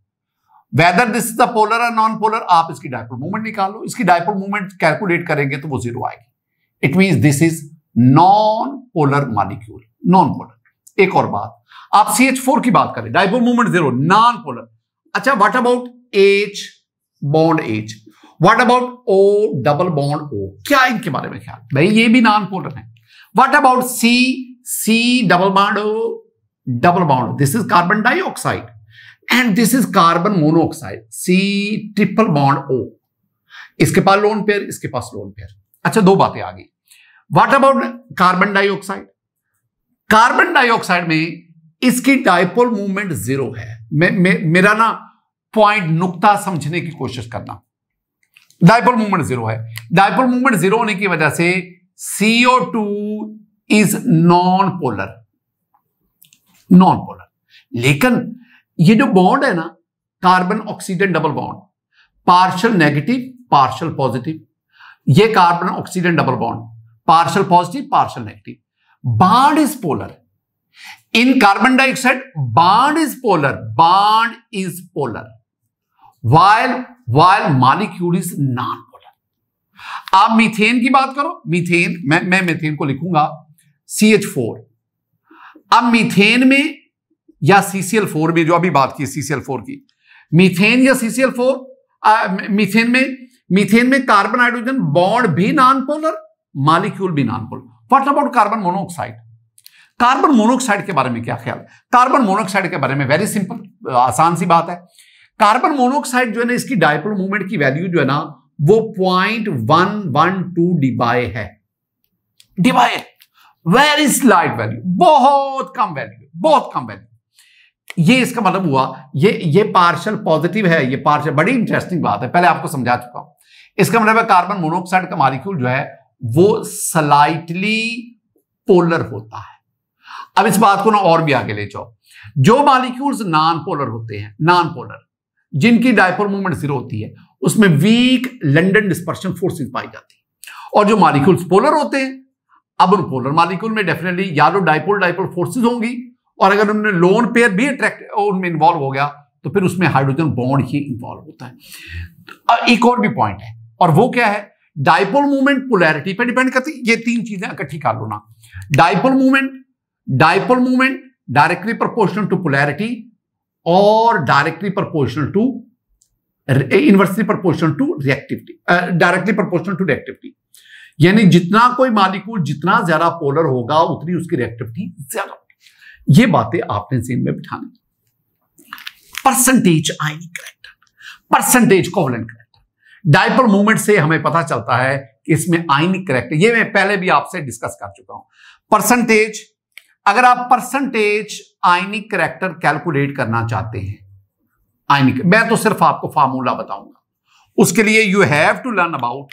whether this is the polar और नॉन पोलर आप इसकी डायपोल मूवमेंट निकालो इसकी डायपोल मूवमेंट कैलकुलेट करेंगे तो वो जीरो आएगी it mean this is non polar molecule non polar एक और बात आप सी एच फोर की बात करें dipole movement zero non polar अच्छा what about H bond H what about O double bond O क्या इनके बारे में ख्याल भाई ये भी नॉन पोलर है what about C C double bond O double bond this is carbon dioxide and this is carbon monoxide C triple bond O इसके पास लोन पेयर इसके पास लोन पेयर अच्छा दो बातें आ गई what about carbon dioxide carbon dioxide में इसकी डायपोल मूवमेंट जीरो है मे, मे, मेरा ना पॉइंट नुकता समझने की कोशिश करना डायपोल मूवमेंट जीरो है डायपोल मूवमेंट जीरो होने की वजह से CO two is non polar non polar लेकिन ये जो बॉन्ड है ना carbon oxygen double bond partial negative partial positive ये carbon oxygen double bond partial positive partial negative bond is polar in carbon dioxide bond is polar bond is polar while while molecule is non polar आप methane की बात करो methane मैं मैं methane को लिखूंगा C H four अब methane में या सीसीएल फोर में जो अभी बात की सीसीएल फोर की मीथेन या सीसीएल फोर मीथेन में मीथेन में कार्बन हाइड्रोजन बॉन्ड भी नॉन पोलर मालिक्यूल भी non polar what about carbon monoxide carbon monoxide के बारे में क्या ख्याल कार्बन मोनोऑक्साइड के बारे में वेरी सिंपल आसान सी बात है कार्बन मोनोऑक्साइड जो है ना इसकी डायपोल मूवमेंट की वैल्यू जो है ना वो point one one two debye है डिबाय वेरी स्लाइट वैल्यू बहुत कम वैल्यू बहुत कम वैल्यू ये इसका मतलब हुआ ये ये पार्शल पॉजिटिव है ये पार्शल बड़ी इंटरेस्टिंग बात है पहले आपको समझा चुका हूं इसका मतलब है कार्बन मोनोऑक्साइड का मालिक्यूल जो है वो स्लाइटली पोलर होता है अब इस बात को ना और भी आगे ले जाओ जो मालिक्यूल्स नॉन पोलर होते हैं नॉन पोलर जिनकी डायपोल मूवमेंट जीरो होती है उसमें वीक लंडन डिस्पर्शन फोर्सेस पाई जाती है और जो मालिक्यूल्स पोलर होते हैं अब उन पोलर मालिक्यूल में डेफिनेटली या तो डायपोल डायपोल फोर्सेस होंगी और अगर उनमें लोन पेयर भी अट्रैक्ट उनमें इन्वॉल्व हो गया तो फिर उसमें हाइड्रोजन बॉन्ड ही इन्वॉल्व होता है एक और भी पॉइंट है और वो क्या है डायपोल मूवमेंट पोलैरिटी पे डिपेंड करती ये तीन चीजें इकट्ठी कर लो ना dipole movement dipole movement directly proportional to polarity और directly proportional to inversely proportional to reactivity directly proportional to reactivity यानी जितना कोई मालिकूल जितना ज्यादा पोलर होगा उतनी उसकी रिएक्टिविटी ज्यादा ये बातें आपने सीन में बिठानी परसेंटेज आई नहीं correct percentage covalent correct dipole movement से हमें पता चलता है कि इसमें आइनिक करेक्टर ये मैं पहले भी आपसे डिस्कस कर चुका हूं परसेंटेज अगर आप परसेंटेज आइनिक करेक्टर कैलकुलेट करना चाहते हैं आइनिक मैं तो सिर्फ आपको फार्मूला बताऊंगा उसके लिए you have to learn about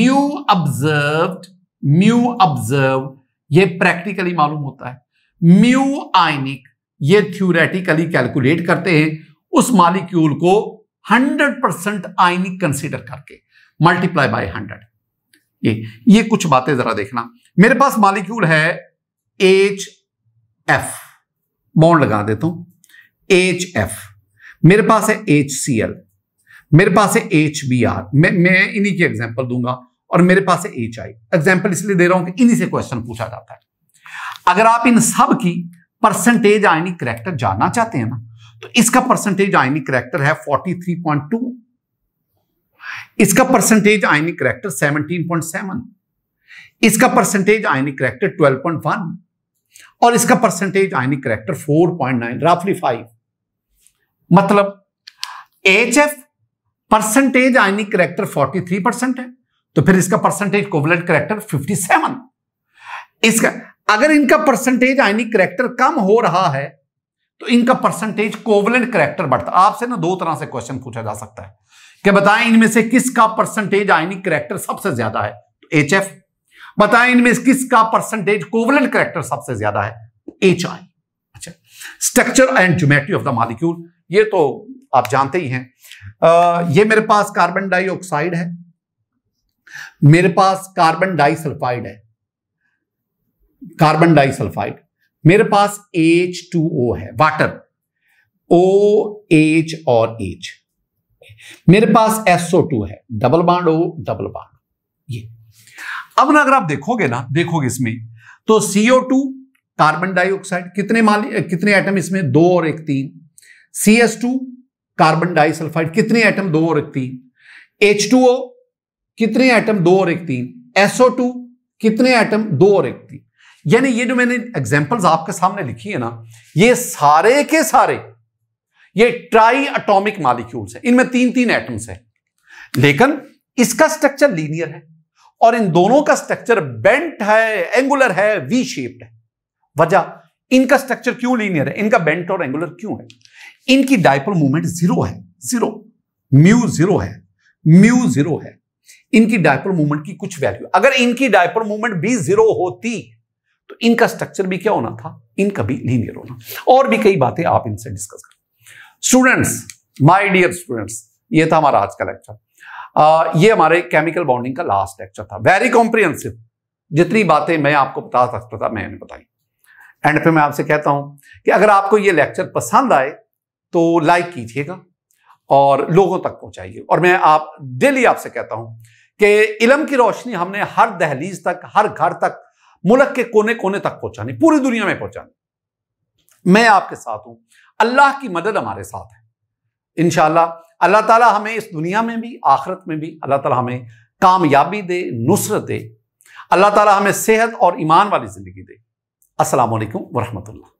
mu observe mu observe ये प्रैक्टिकली मालूम होता है म्यू आइनिक ये थ्योरेटिकली कैलकुलेट करते हैं उस मालिक्यूल को हंड्रेड परसेंट आयनिक कंसिडर करके मल्टीप्लाई बाय हंड्रेड ये ये कुछ बातें जरा देखना मेरे पास मालिक्यूल है एच एफ बॉन्ड लगा देता हूं एच एफ मेरे पास है एच सी एल मेरे पास है एच बी आर मैं मैं इन्हीं की एग्जाम्पल दूंगा और मेरे पास है एच आई एग्जाम्पल इसलिए दे रहा हूं कि इन्हीं से क्वेश्चन पूछा जाता है अगर आप इन सब की परसेंटेज आयनिक करेक्टर जानना चाहते हैं ना तो इसका परसेंटेज आयनिक करेक्टर है 43.2 इसका परसेंटेज आयनिक करेक्टर 17.7 इसका परसेंटेज आयनिक करेक्टर 12.1 और इसका परसेंटेज आयनिक करेक्टर 4.9 पॉइंट राफली फाइव मतलब H F percentage ionic character 43 percent है तो फिर इसका परसेंटेज कोवलेट करेक्टर 57 इसका अगर इनका परसेंटेज आयनिक करेक्टर कम हो रहा है तो इनका परसेंटेज कोवलेंट करेक्टर बढ़ता आपसे ना दो तरह से क्वेश्चन पूछा जा सकता है कि बताएं इनमें से किसका परसेंटेज आयनिक करेक्टर सबसे ज्यादा है एच एफ बताएं इनमें से किसका परसेंटेज कोवलेंट करेक्टर सबसे ज्यादा है एच आई अच्छा structure and geometry of the molecule ये तो आप जानते ही हैं आ, ये मेरे पास कार्बन डाइऑक्साइड है मेरे पास कार्बन डाइसल्फाइड है कार्बन डाइसल्फाइड मेरे पास एच टू ओ है वाटर ओ एच और एच मेरे पास एसओ टू है डबल बाड ओ डबल बाड ये अब ना अगर आप देखोगे ना देखोगे इसमें तो सीओ टू कार्बन डाइऑक्साइड कितने माल कितने एटम इसमें दो और एक तीन C S two carbon disulphide कितने एटम दो और एक तीन एच टू ओ कितने एटम दो और एक तीन एसओ टू कितने एटम दो और एक तीन यानी ये जो मैंने एग्जाम्पल्स आपके सामने लिखी है ना ये सारे के सारे ये ट्राई अटोमिक मालिक्यूल्स है इनमें तीन तीन एटम्स है लेकिन इसका स्ट्रक्चर लीनियर है और इन दोनों का स्ट्रक्चर बेंट है एंगुलर है वी शेप्ड है वजह इनका स्ट्रक्चर क्यों लीनियर है इनका बेंट और एंगुलर क्यों है इनकी डायपोल मूवमेंट जीरो है जीरो म्यू जीरो है म्यू जीरो है इनकी डायपोल मूवमेंट की कुछ वैल्यू अगर इनकी डायपोल मूवमेंट भी जीरो होती तो इनका स्ट्रक्चर भी क्या होना था इनका भी लीनियर होना और भी कई बातें आप इनसे डिस्कस कर स्टूडेंट्स माय डियर स्टूडेंट्स ये था हमारा आज का लेक्चर ये हमारे केमिकल बॉन्डिंग का लास्ट लेक्चर था वेरी कॉम्प्रिहेंसिव जितनी बातें मैं आपको बता सकता था मैंने बताई एंड पे मैं आपसे कहता हूं कि अगर आपको ये लेक्चर पसंद आए तो लाइक कीजिएगा और लोगों तक पहुंचाइए और मैं आप डेली आपसे कहता हूं कि इलम की रोशनी हमने हर दहलीज तक हर घर तक मुल्क के कोने कोने तक पहुंचानी पूरी दुनिया में पहुंचानी मैं आपके साथ हूं अल्लाह की मदद हमारे साथ है इनशाला अल्लाह ताला हमें इस दुनिया में भी आखिरत में भी अल्लाह ताला हमें कामयाबी दे नुसरत दे अल्लाह ताला हमें सेहत और ईमान वाली ज़िंदगी दे असलकम वरहमतुल्ला